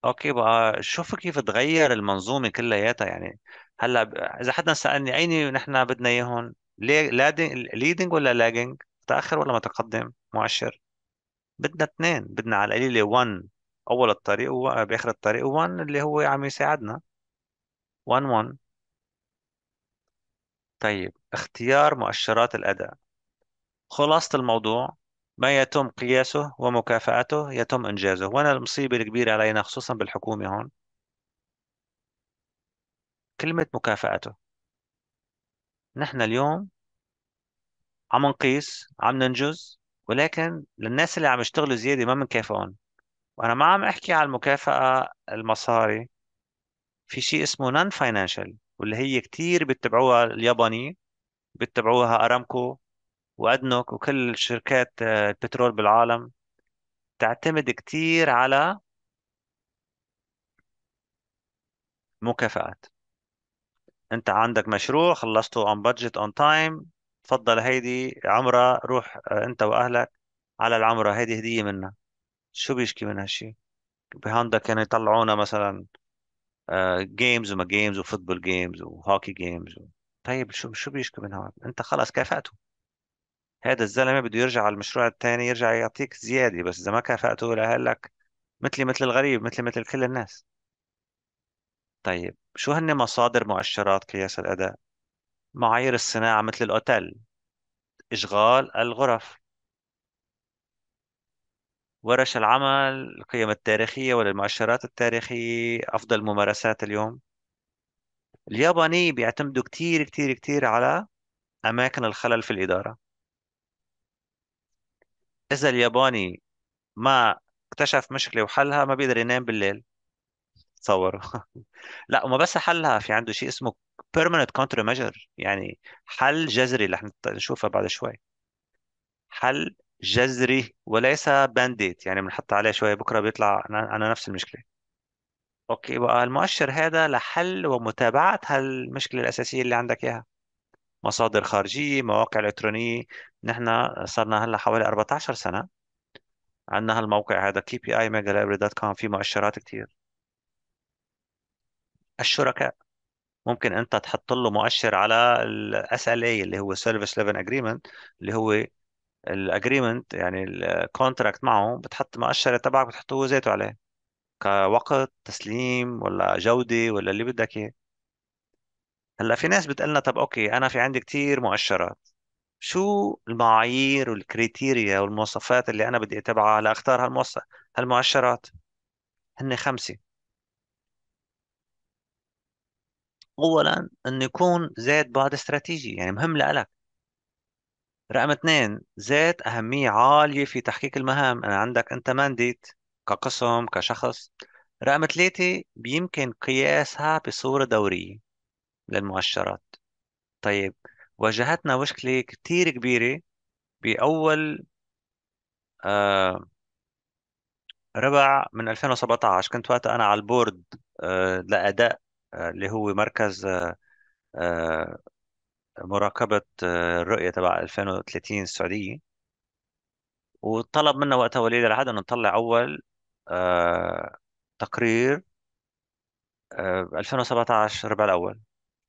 اوكي بقى شوف كيف تغير المنظومه كلياتها يعني هلا اذا حدا سالني اين نحن بدنا اياهم ليدنج ولا لاجنج متأخر ولا متقدم معشر بدنا اثنين بدنا على القليلة 1 أول الطريق و... آه، بآخر الطريق 1 اللي هو عم يساعدنا 1 1 طيب اختيار مؤشرات الأداء خلاصة الموضوع ما يتم قياسه ومكافأته يتم إنجازه وأنا المصيبة الكبيرة علينا خصوصا بالحكومة هون كلمة مكافأته نحن اليوم عم نقيس عم ننجز ولكن للناس اللي عم يشتغلوا زيادة ما بنكافئهم وأنا ما عم أحكي على المكافأة المصاري في شيء اسمه نون فاينانشال واللي هي كتير بيتبعوها الياباني بيتبعوها أرامكو وأدنوك وكل شركات آه، البترول بالعالم تعتمد كتير على مكافآت انت عندك مشروع خلصته on budget on time تفضل هيدي عمرة روح آه، أنت وأهلك على العمرة هيدي هدية منا شو بيشكي من هالشيء بهاندا كانوا يطلعونا مثلا جيمز آه، وما جيمز وفوتبول جيمز وهوكي جيمز و... طيب شو شو بيشكي من هون انت خلص كافأته هذا الزلمه بده يرجع على المشروع الثاني يرجع يعطيك زياده بس اذا ما كافأته لهلك مثلي مثل الغريب مثلي مثل كل الناس طيب شو هن مصادر مؤشرات قياس الاداء معايير الصناعة مثل الأوتيل إشغال الغرف ورش العمل القيم التاريخية والمؤشرات التاريخية أفضل ممارسات اليوم الياباني بيعتمدوا كتير كتير كتير على أماكن الخلل في الإدارة إذا الياباني ما اكتشف مشكلة وحلها ما بيقدر ينام بالليل تصور لا وما بس حلها في عنده شيء اسمه permanent counter measure يعني حل جذري اللي هنشوفها بعد شوي حل جذري وليس بانديت يعني بنحط عليه شوي بكرة بيطلع أنا نفس المشكلة أوكي بقى المؤشر هذا لحل ومتابعة هالمشكلة الأساسية اللي عندك إياها مصادر خارجية مواقع إلكترونية نحن صرنا هلا حوالي 14 سنة عندنا هالموقع هذا كي بي اي ميجا دوت كوم في مؤشرات كتير الشركاء ممكن انت تحط له مؤشر على الاس ال اي اللي هو سيرفيس ليفل اجريمنت اللي هو الاجريمنت يعني الكونتراكت معه بتحط مؤشر تبعك بتحطه هو ذاته عليه كوقت تسليم ولا جوده ولا اللي بدك اياه هلا في ناس بتقلنا طب اوكي انا في عندي كتير مؤشرات شو المعايير والكريتيريا والمواصفات اللي انا بدي اتبعها لاختار هالمؤشرات هن خمسه اولا انه يكون زيت بعد استراتيجي يعني مهم لإلك رقم اثنين زيت اهميه عاليه في تحقيق المهام انا عندك انت مانديت كقسم كشخص رقم ثلاثة بيمكن قياسها بصورة دورية للمؤشرات طيب واجهتنا مشكلة كتير كبيرة بأول آه ربع من 2017 كنت وقتها أنا على البورد آه لأداء اللي هو مركز آه، آه، مراقبة آه، الرؤية تبع 2030 السعودية وطلب منا وقتها ولي العهد انه نطلع أول تقرير 2017 الربع الأول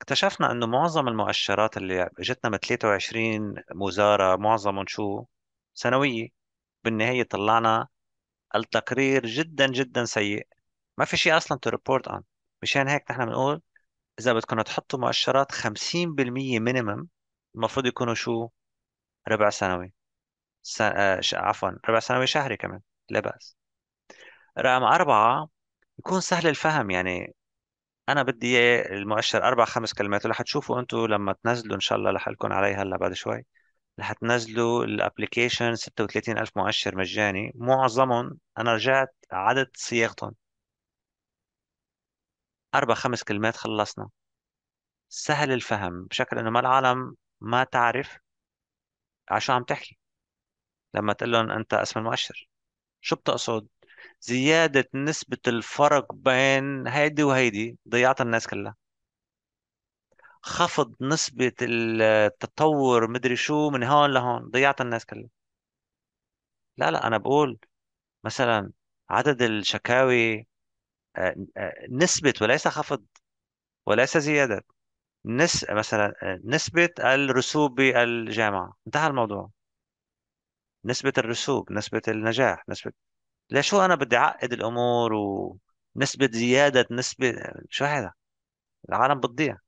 اكتشفنا انه معظم المؤشرات اللي اجتنا من 23 وزارة معظمهم شو سنوية بالنهاية طلعنا التقرير جدا جدا سيء ما في شيء اصلا تريبورت عنه مشان يعني هيك نحن بنقول إذا بدكم تحطوا مؤشرات 50% مينيمم المفروض يكونوا شو ربع سنوي س... آه عفوا ربع سنوي شهري كمان لا بأس رقم أربعة يكون سهل الفهم يعني أنا بدي إياه المؤشر أربع خمس كلمات ورح تشوفوا أنتم لما تنزلوا إن شاء الله رح لكم عليها هلا بعد شوي رح تنزلوا الابلكيشن 36000 مؤشر مجاني معظمهم أنا رجعت عدد صياغتهم أربع خمس كلمات خلصنا سهل الفهم بشكل إنه ما العالم ما تعرف على شو عم تحكي لما تقول لهم أنت اسم المؤشر شو بتقصد زيادة نسبة الفرق بين هيدي وهيدي ضيعت الناس كلها خفض نسبة التطور مدري شو من هون لهون ضيعت الناس كلها لا لا أنا بقول مثلا عدد الشكاوي آه، آه، نسبة وليس خفض وليس زيادة نس مثلا آه، نسبة الرسوب بالجامعة انتهى الموضوع نسبة الرسوب نسبة النجاح نسبة ليش أنا بدي أعقد الأمور ونسبة زيادة نسبة شو هذا العالم بتضيع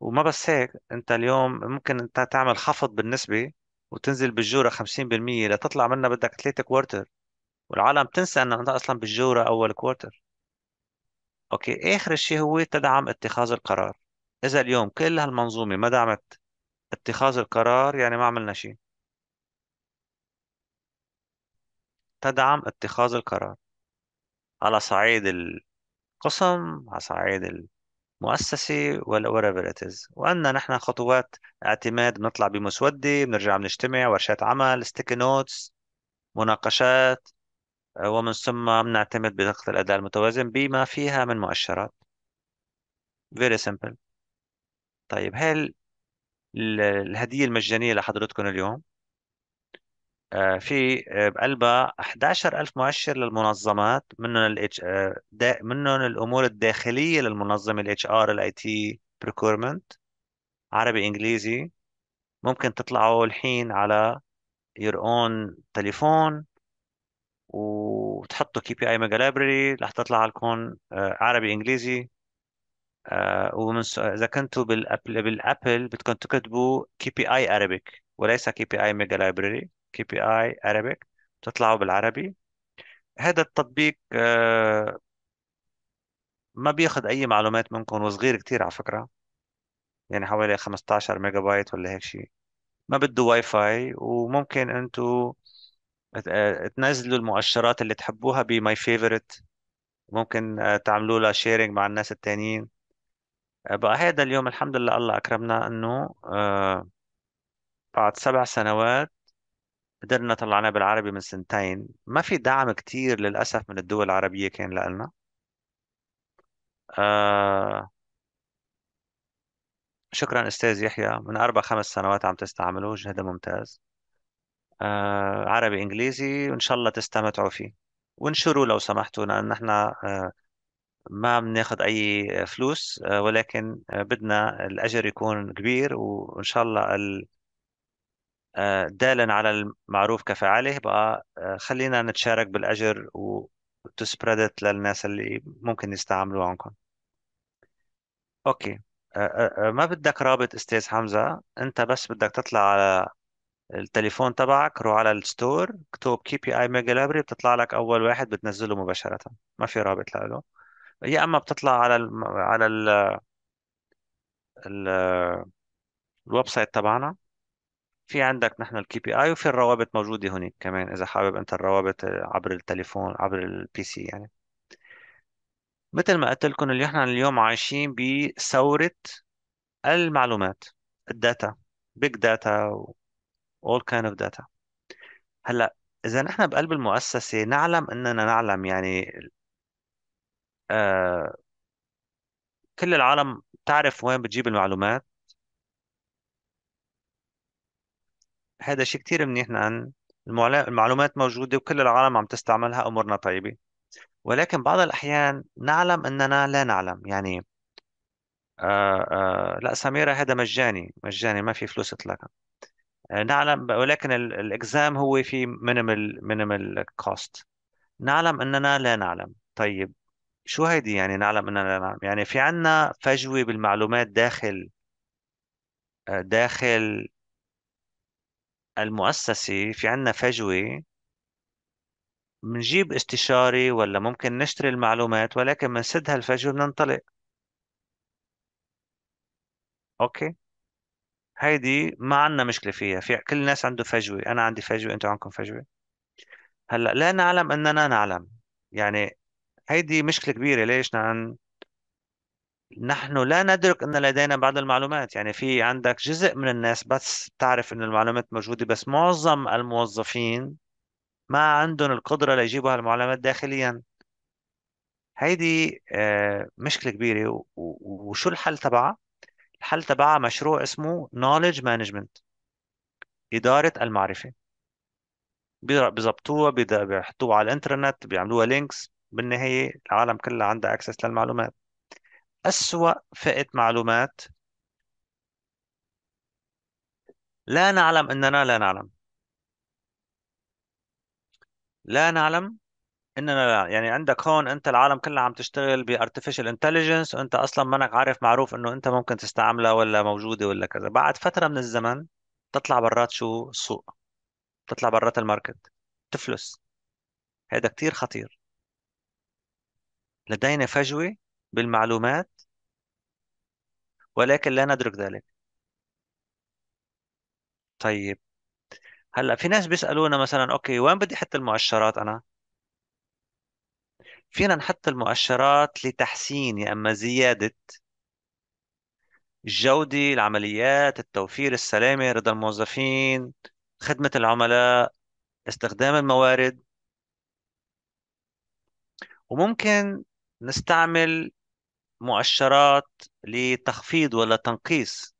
وما بس هيك أنت اليوم ممكن أنت تعمل خفض بالنسبة وتنزل بالجورة 50% لتطلع منها بدك 3 كوارتر والعالم تنسى أنه أنت أصلا بالجورة أول كوارتر أوكي آخر شيء هو تدعم اتخاذ القرار إذا اليوم كل هالمنظومة ما دعمت اتخاذ القرار يعني ما عملنا شيء تدعم اتخاذ القرار على صعيد القسم على صعيد المؤسسة ولا whatever it is وأن نحن خطوات اعتماد بنطلع بمسودة بنرجع بنجتمع ورشات عمل ستيكي نوتس مناقشات ومن ثم بنعتمد بطاقة الأداء المتوازن بما فيها من مؤشرات very simple طيب هل الهدية المجانية لحضرتكم اليوم آه، في آه، بقلبها 11000 مؤشر للمنظمات منهم ال آه، منهم الامور الداخليه للمنظمه الاتش ار الاي تي procurement عربي انجليزي ممكن تطلعوا الحين على your own تليفون وتحطه كي بي اي ميجا لايبرري رح تطلع لكم آه، عربي انجليزي آه، ومن اذا كنتوا بالابل بالابل بدكم تكتبوا كي بي اي ارابيك وليس كي بي اي ميجا لايبرري كي بي اي ارابيك بتطلعوا بالعربي هذا التطبيق آه، ما بياخذ اي معلومات منكم وصغير كتير على فكره يعني حوالي 15 ميجا بايت ولا هيك شيء ما بده واي فاي وممكن انتو تنزلوا المؤشرات اللي تحبوها بماي فيفورت ممكن آه، تعملوا لها شيرنج مع الناس التانيين آه، بقى هذا اليوم الحمد لله الله أكرمنا إنه آه، بعد سبع سنوات قدرنا طلعنا بالعربي من سنتين ما في دعم كتير للأسف من الدول العربية كان لنا شكرا أستاذ يحيى من أربع خمس سنوات عم تستعملوا جهد ممتاز آه عربي إنجليزي وإن شاء الله تستمتعوا فيه وانشروا لو سمحتوا لأن نحن آه، ما بناخذ أي فلوس آه، ولكن آه، بدنا الأجر يكون كبير وإن شاء الله ال... دالا على المعروف كفعاله بقى خلينا نتشارك بالأجر وتسبريدت للناس اللي ممكن يستعملوا عنكم أوكي ما بدك رابط أستاذ حمزة أنت بس بدك تطلع على التليفون تبعك روح على الستور اكتب كي بي اي ميجا لابري بتطلع لك اول واحد بتنزله مباشره ما في رابط له يا اما بتطلع على الـ على ال ال الويب سايت تبعنا في عندك نحن الكي بي اي وفي الروابط موجوده هناك كمان اذا حابب انت الروابط عبر التليفون عبر البي سي يعني مثل ما قلت لكم اللي احنا اليوم عايشين بثوره المعلومات الداتا بيج داتا all kind of data هلا اذا نحن بقلب المؤسسه نعلم اننا نعلم يعني آه كل العالم تعرف وين بتجيب المعلومات هذا شيء كثير منيح لأن المعلومات موجودة وكل العالم عم تستعملها أمورنا طيبة ولكن بعض الأحيان نعلم أننا لا نعلم يعني آه آه لا سميرة هذا مجاني مجاني ما في فلوس إطلاقا نعلم ولكن الاكزام هو في مينيمال مينيمال كوست نعلم اننا لا نعلم طيب شو هيدي يعني نعلم اننا لا نعلم يعني في عنا فجوه بالمعلومات داخل داخل المؤسسة في عنا فجوة منجيب استشاري ولا ممكن نشتري المعلومات ولكن بنسد هالفجوة بننطلق اوكي هيدي ما عندنا مشكله فيها في كل الناس عنده فجوه انا عندي فجوه انتوا عندكم فجوه هلا لا نعلم اننا نعلم يعني هيدي مشكله كبيره ليش لان نحن لا ندرك ان لدينا بعض المعلومات يعني في عندك جزء من الناس بس تعرف ان المعلومات موجوده بس معظم الموظفين ما عندهم القدره ليجيبوا هالمعلومات داخليا هيدي آه، مشكله كبيره وشو الحل تبعها الحل تبعها مشروع اسمه knowledge management إدارة المعرفة بيظبطوها بيحطوها على الانترنت بيعملوها لينكس بالنهاية العالم كلها عندها اكسس للمعلومات أسوأ فئة معلومات لا نعلم أننا لا نعلم لا نعلم اننا يعني عندك هون انت العالم كلها عم تشتغل بارتفيشال انتليجنس وانت اصلا انك عارف معروف انه انت ممكن تستعملها ولا موجوده ولا كذا بعد فتره من الزمن تطلع برات شو السوق تطلع برات الماركت تفلس هذا كتير خطير لدينا فجوه بالمعلومات ولكن لا ندرك ذلك طيب هلا في ناس بيسالونا مثلا اوكي وين بدي احط المؤشرات انا فينا نحط المؤشرات لتحسين يا اما زياده الجوده العمليات التوفير السلامه رضا الموظفين خدمه العملاء استخدام الموارد وممكن نستعمل مؤشرات لتخفيض ولا تنقيص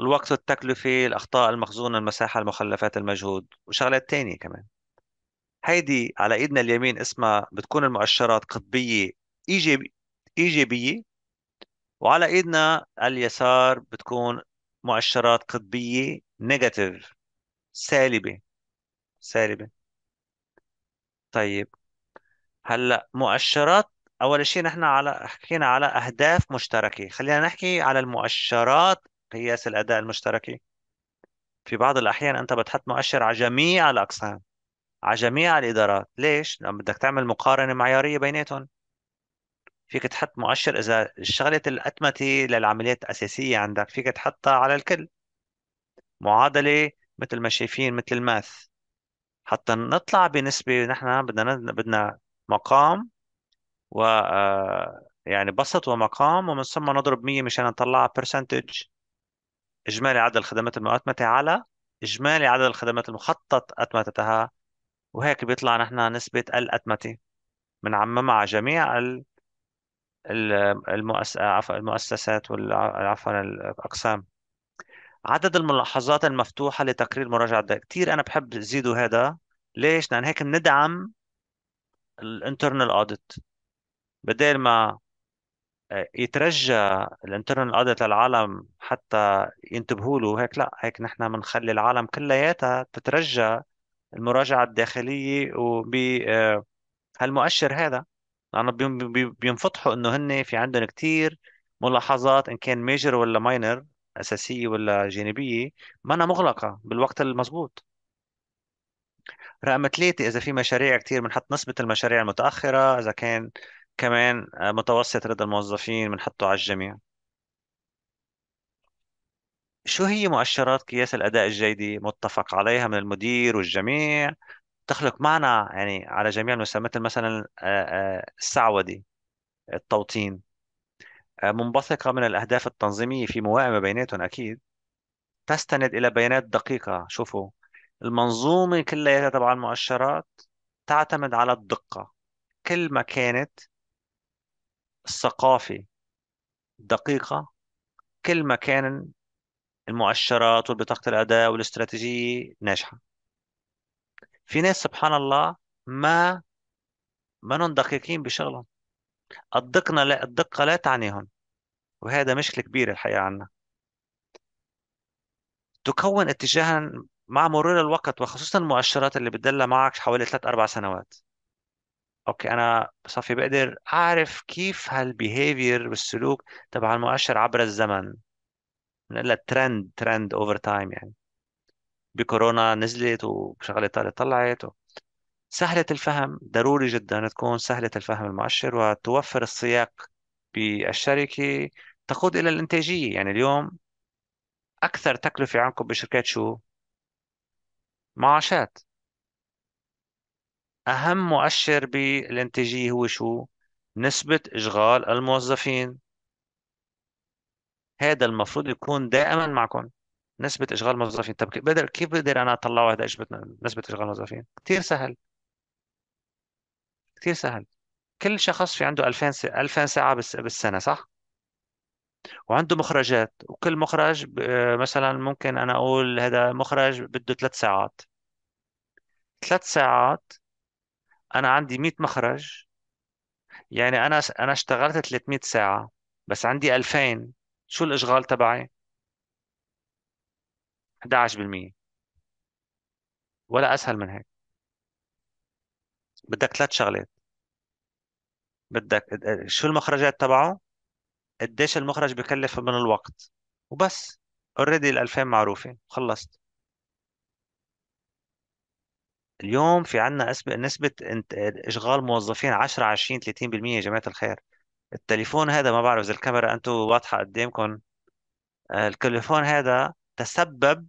الوقت والتكلفة الأخطاء المخزونة المساحة المخلفات المجهود وشغلات تانية كمان هيدي على ايدنا اليمين اسمها بتكون المؤشرات قطبيه ايجابيه ايجابيه وعلى ايدنا اليسار بتكون مؤشرات قطبيه نيجاتيف سالبه سالبه طيب هلا مؤشرات اول شيء نحن على حكينا على اهداف مشتركه خلينا نحكي على المؤشرات قياس الاداء المشتركه في بعض الاحيان انت بتحط مؤشر على جميع الاقسام على جميع الإدارات ليش؟ لأن بدك تعمل مقارنة معيارية بيناتهم فيك تحط مؤشر إذا الشغله الأتمتة للعمليات الأساسية عندك فيك تحطها على الكل معادلة مثل ما شايفين مثل الماث حتى نطلع بنسبة نحن بدنا بدنا مقام و آه، يعني بسط ومقام ومن ثم نضرب 100 مشان نطلع برسنتج إجمالي عدد الخدمات المؤتمتة على إجمالي عدد الخدمات المخطط أتمتتها وهيك بيطلع نحن نسبة الأتمتة بنعممها على جميع ال- ال- المؤسسات وال- عفوا الأقسام عدد الملاحظات المفتوحة لتقرير مراجعة ده كتير أنا بحب زيدوا هذا ليش؟ لأن هيك بندعم الانترنال اوديت بدل ما آه، يترجى الانترنال اوديت للعالم حتى ينتبهوا له هيك لا هيك نحن بنخلي العالم كلياتها تترجى المراجعة الداخلية وب آه، هالمؤشر هذا لأنه بينفضحوا إنه هن في عندهم كتير ملاحظات إن كان ميجر ولا ماينر أساسية ولا جانبية ما أنا مغلقة بالوقت المضبوط رقم ثلاثة إذا في مشاريع كتير بنحط نسبة المشاريع المتأخرة إذا كان كمان آه، متوسط رضا الموظفين بنحطه على الجميع شو هي مؤشرات قياس الأداء الجيد متفق عليها من المدير والجميع تخلق معنى يعني على جميع المستويات مثل مثلا آه، آه، السعودي التوطين آه، منبثقة من الأهداف التنظيمية في موائمة بيناتهم أكيد تستند إلى بيانات دقيقة شوفوا المنظومة كلها تبع المؤشرات تعتمد على الدقة كل ما كانت الثقافة دقيقة كل ما كان المؤشرات والبطاقة الأداء والاستراتيجية ناجحة في ناس سبحان الله ما ما دقيقين بشغلهم الدقنا لا الدقة لا تعنيهم وهذا مشكلة كبيرة الحقيقة عنا تكون اتجاها مع مرور الوقت وخصوصا المؤشرات اللي بتدل معك حوالي 3 أربع سنوات اوكي انا صافي بقدر اعرف كيف هالبيهيفير والسلوك تبع المؤشر عبر الزمن بنقلها ترند ترند اوفر تايم يعني بكورونا نزلت وشغله ثانيه طلعت سهلة الفهم ضروري جدا تكون سهلة الفهم المؤشر وتوفر السياق بالشركة تقود إلى الإنتاجية يعني اليوم أكثر تكلفة عندكم بشركات شو؟ معاشات أهم مؤشر بالإنتاجية هو شو؟ نسبة إشغال الموظفين هذا المفروض يكون دائما معكم نسبة إشغال موظفين طب بدل كيف بقدر أنا أطلع هذا نسبة إشغال موظفين كتير سهل كتير سهل كل شخص في عنده 2000 ساعة 2000 ساعة بالسنة صح؟ وعنده مخرجات وكل مخرج آه، مثلا ممكن أنا أقول هذا مخرج بده ثلاث ساعات ثلاث ساعات أنا عندي 100 مخرج يعني أنا أنا اشتغلت 300 ساعة بس عندي 2000 شو الاشغال تبعي 11% ولا اسهل من هيك بدك ثلاث شغلات بدك شو المخرجات تبعه قديش المخرج بكلف من الوقت وبس اوريدي ال 2000 معروفه خلصت اليوم في عنا نسبة اشغال موظفين 10 20 30% يا جماعة الخير التليفون هذا ما بعرف اذا الكاميرا انتم واضحه قدامكم آه، التليفون هذا تسبب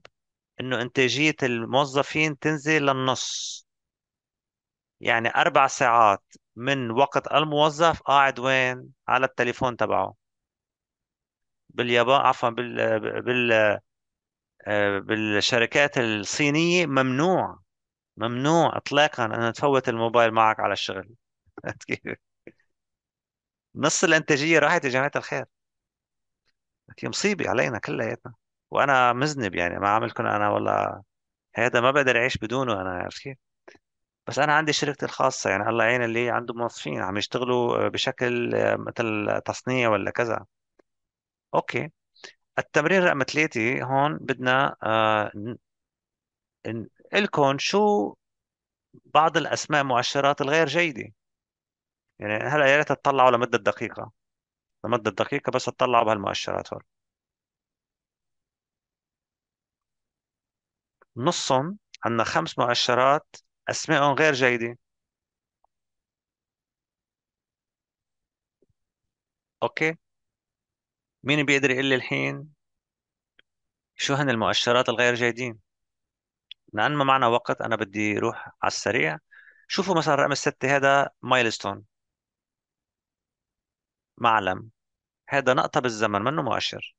انه انتاجيه الموظفين تنزل للنص يعني اربع ساعات من وقت الموظف قاعد وين على التليفون تبعه باليابان عفوا بال بال آه، بالشركات الصينيه ممنوع ممنوع اطلاقا ان تفوت الموبايل معك على الشغل نص الانتاجيه راحت يا جماعه الخير هي مصيبه علينا كلياتنا وانا مذنب يعني ما عملكم انا والله هذا ما بقدر اعيش بدونه انا عرفت كيف بس انا عندي شركتي الخاصه يعني الله يعين اللي عنده موظفين عم يشتغلوا آه، بشكل آه، مثل تصنيع ولا كذا اوكي التمرين رقم ثلاثة هون بدنا آه لكم شو بعض الاسماء مؤشرات الغير جيده يعني هلا يا ريت تطلعوا لمدة دقيقة لمدة دقيقة بس تطلعوا بهالمؤشرات هول نصهم عندنا خمس مؤشرات أسمائهم غير جيدة أوكي مين بيقدر يقول لي الحين شو هن المؤشرات الغير جيدين لأن ما معنا وقت أنا بدي أروح على السريع شوفوا مثلا رقم الستة هذا مايلستون معلم هذا نقطة بالزمن منه مؤشر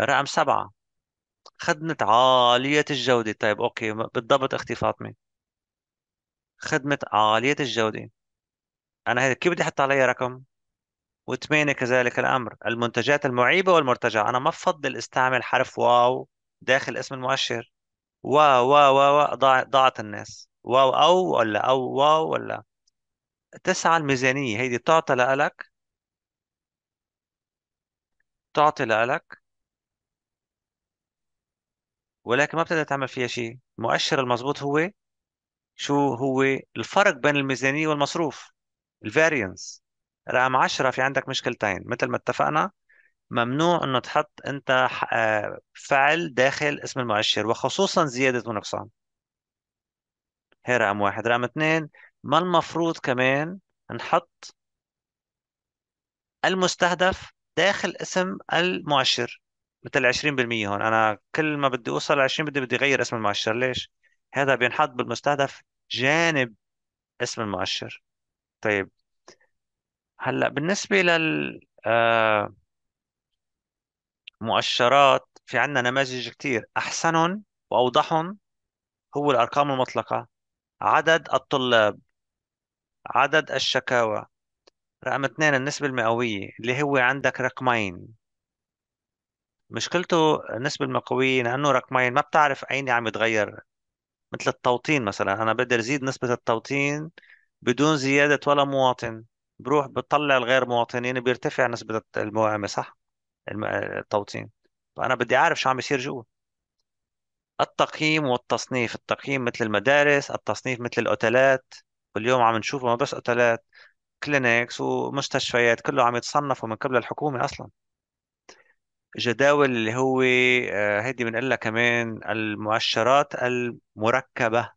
رقم سبعة خدمة عالية الجودة طيب أوكي بالضبط أختي فاطمة خدمة عالية الجودة أنا هذا كيف بدي أحط عليها رقم وثمانية كذلك الأمر المنتجات المعيبة والمرتجعة أنا ما بفضل استعمل حرف واو داخل اسم المؤشر واو واو واو ضاعت الناس واو أو ولا أو واو ولا تسعة الميزانية هيدي تعطى لإلك تعطي لإلك ولكن ما بتقدر تعمل فيها شيء المؤشر المضبوط هو شو هو الفرق بين الميزانية والمصروف الفارينس رقم 10 في عندك مشكلتين مثل ما اتفقنا ممنوع انه تحط انت آه، فعل داخل اسم المؤشر وخصوصا زيادة ونقصان هي رقم واحد رقم اثنين ما المفروض كمان نحط المستهدف داخل اسم المؤشر مثل 20% هون انا كل ما بدي اوصل ل 20 بدي بدي اغير اسم المؤشر ليش؟ هذا بينحط بالمستهدف جانب اسم المؤشر طيب هلا بالنسبة لل آه، مؤشرات في عندنا نماذج كتير أحسنهم وأوضحهم هو الأرقام المطلقة عدد الطلاب عدد الشكاوى رقم اثنين النسبة المئوية اللي هو عندك رقمين مشكلته النسبة المئوية لأنه رقمين ما بتعرف أين عم يتغير مثل التوطين مثلا أنا بقدر زيد نسبة التوطين بدون زيادة ولا مواطن بروح بطلع الغير مواطنين بيرتفع نسبة المواعمة صح التوطين فأنا بدي أعرف شو عم يصير جوا التقييم والتصنيف التقييم مثل المدارس التصنيف مثل الأوتيلات واليوم عم نشوف ما بس اوتيلات كلينكس ومستشفيات كله عم يتصنفوا من قبل الحكومه اصلا جداول اللي هو آه، هيدي بنقول كمان المؤشرات المركبه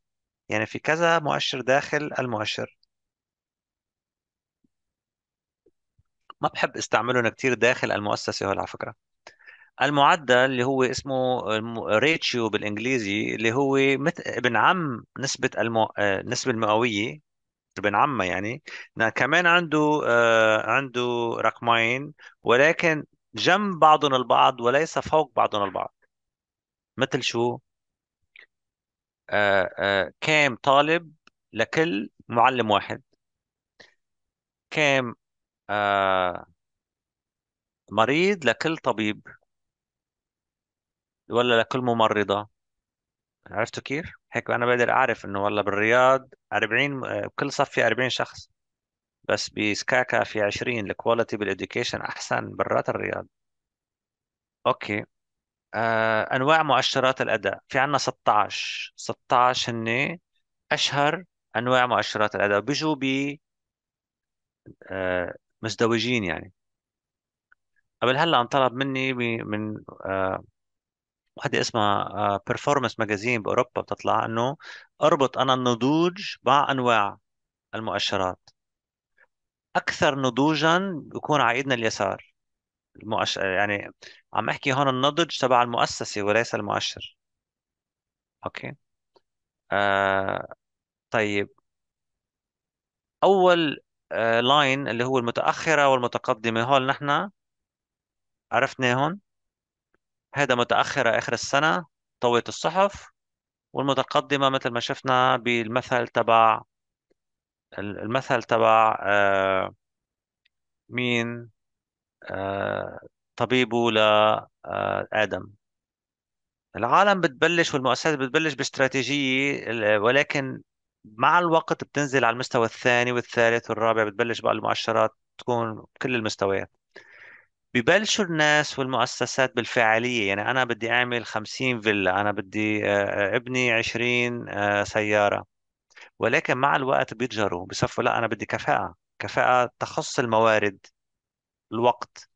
يعني في كذا مؤشر داخل المؤشر ما بحب استعملهم كتير داخل المؤسسه هو على فكره المعدل اللي هو اسمه ريتشيو بالانجليزي اللي هو مثل ابن عم نسبه المو... النسبه آه، المئويه ابن عمه يعني كمان عنده آه عنده رقمين ولكن جنب بعضهم البعض وليس فوق بعضهم البعض مثل شو آه آه كام طالب لكل معلم واحد كام آه مريض لكل طبيب ولا لكل ممرضة عرفتوا كيف؟ هيك انا بقدر اعرف انه والله بالرياض 40 بكل صف في 40 شخص بس بسكاكا في 20 الكواليتي بالاديوكيشن احسن برات الرياض اوكي آه، انواع مؤشرات الاداء في عندنا 16 16 هن اشهر انواع مؤشرات الاداء بيجوا ب بي آه، مزدوجين يعني قبل هلا انطلب مني من آه، وحده اسمها بيرفورمانس آه، ماجازين باوروبا بتطلع انه اربط انا النضوج مع انواع المؤشرات اكثر نضوجا بيكون عائدنا اليسار المؤشر يعني عم احكي هون النضج تبع المؤسسه وليس المؤشر اوكي آه طيب اول آه لاين اللي هو المتاخره والمتقدمه هول نحن عرفناهم هذا متأخرة آخر السنة طويت الصحف والمتقدمة مثل ما شفنا بالمثل تبع المثل تبع آه مين آه طبيبه آه، لآدم العالم بتبلش والمؤسسات بتبلش باستراتيجية ولكن مع الوقت بتنزل على المستوى الثاني والثالث والرابع بتبلش بقى المؤشرات تكون بكل المستويات ببلشوا الناس والمؤسسات بالفعالية يعني أنا بدي أعمل خمسين فيلا أنا بدي آه، آه، أبني عشرين آه، سيارة ولكن مع الوقت بيتجروا بصفوا لا أنا بدي كفاءة كفاءة تخص الموارد الوقت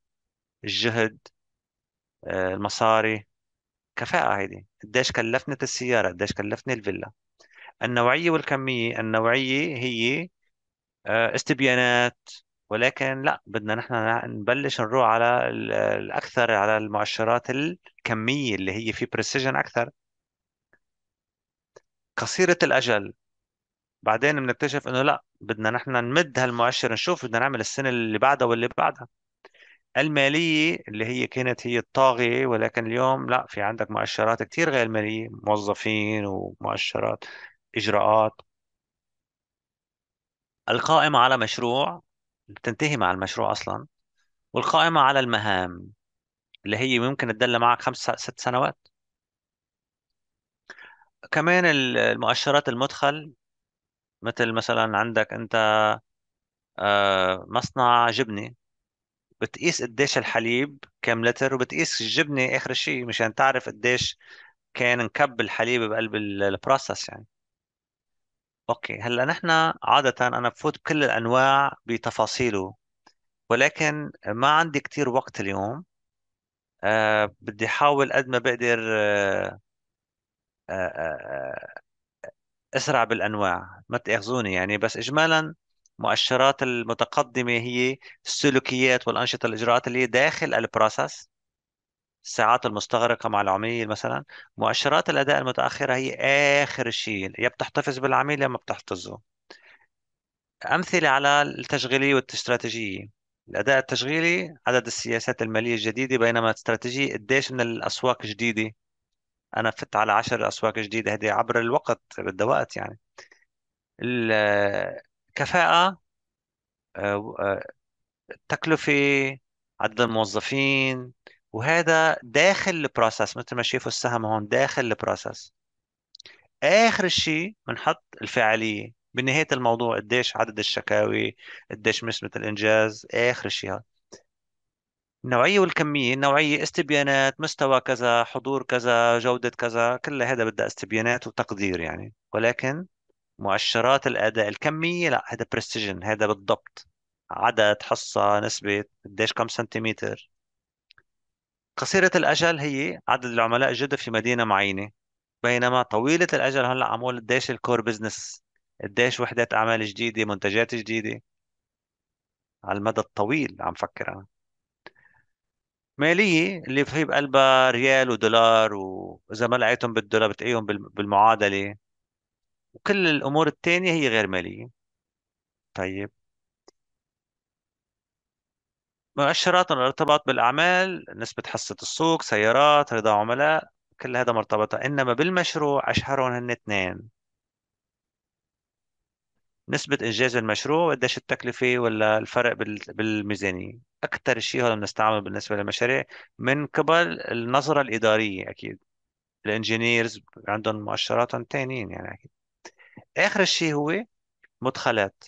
الجهد المصاري كفاءة هيدي قديش كلفتني السيارة قديش كلفتني الفيلا النوعية والكمية النوعية هي استبيانات ولكن لا بدنا نحن نبلش نروح على الاكثر على المؤشرات الكميه اللي هي في بريسيجن اكثر قصيره الاجل بعدين بنكتشف انه لا بدنا نحن نمد هالمؤشر نشوف بدنا نعمل السنه اللي بعدها واللي بعدها الماليه اللي هي كانت هي الطاغيه ولكن اليوم لا في عندك مؤشرات كثير غير ماليه موظفين ومؤشرات اجراءات القائمه على مشروع بتنتهي مع المشروع أصلا والقائمة على المهام اللي هي ممكن تدل معك خمس ست سنوات كمان المؤشرات المدخل مثل مثلا عندك أنت آه، مصنع جبنة بتقيس قديش الحليب كم لتر وبتقيس الجبنة آخر شيء مشان تعرف قديش كان نكب الحليب بقلب البروسس يعني اوكي هلا نحن عادة انا بفوت بكل الانواع بتفاصيله ولكن ما عندي كتير وقت اليوم أه بدي احاول قد ما بقدر أه, آه،, آه،, آه، اسرع بالانواع ما تاخذوني يعني بس اجمالا مؤشرات المتقدمة هي السلوكيات والأنشطة الإجراءات اللي داخل البروسس الساعات المستغرقة مع العميل مثلا مؤشرات الأداء المتأخرة هي آخر شيء يا بتحتفظ بالعميل يا ما بتحتفظه أمثلة على التشغيلية والاستراتيجية الأداء التشغيلي عدد السياسات المالية الجديدة بينما الاستراتيجية قديش من الأسواق جديدة أنا فت على عشر أسواق جديدة هذه عبر الوقت بدها وقت يعني الكفاءة التكلفة آه، آه، عدد الموظفين وهذا داخل البروسس مثل ما شايفوا السهم هون داخل البروسس اخر شيء بنحط الفعاليه بنهايه الموضوع قديش عدد الشكاوي قديش نسبه الانجاز اخر شيء النوعية والكمية النوعية استبيانات مستوى كذا حضور كذا جودة كذا كل هذا بدها استبيانات وتقدير يعني ولكن مؤشرات الأداء الكمية لا هذا بريسيجن هذا بالضبط عدد حصة نسبة قديش كم سنتيمتر قصيرة الأجل هي عدد العملاء الجدد في مدينة معينة بينما طويلة الأجل هلا عم قول قديش الكور بزنس قديش وحدات أعمال جديدة منتجات جديدة على المدى الطويل عم فكر أنا مالية اللي في بقلبها ريال ودولار وإذا ما لقيتهم بالدولار بتلاقيهم بالمعادلة وكل الأمور التانية هي غير مالية طيب مؤشرات الارتباط بالأعمال نسبة حصة السوق سيارات رضا عملاء كل هذا مرتبطة إنما بالمشروع أشهرهم هن اثنين نسبة إنجاز المشروع وقديش التكلفة ولا الفرق بالميزانية أكثر شيء هذا بنستعمله بالنسبة للمشاريع من قبل النظرة الإدارية أكيد الانجينيرز عندهم مؤشراتهم ثانيين يعني أكيد آخر شيء هو مدخلات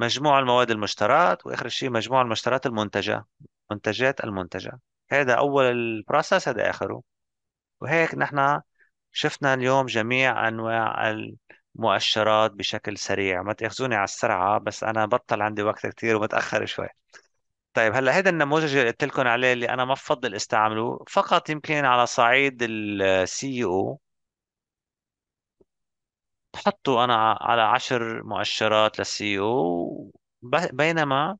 مجموع المواد المشترات واخر شيء مجموع المشترات المنتجه منتجات المنتجه هذا اول البروسس هذا اخره وهيك نحن شفنا اليوم جميع انواع المؤشرات بشكل سريع ما تاخذوني على السرعه بس انا بطل عندي وقت كثير ومتاخر شوي طيب هلا هذا النموذج اللي قلت لكم عليه اللي انا ما بفضل استعمله فقط يمكن على صعيد السي او بحطه e انا على عشر مؤشرات للسي او بينما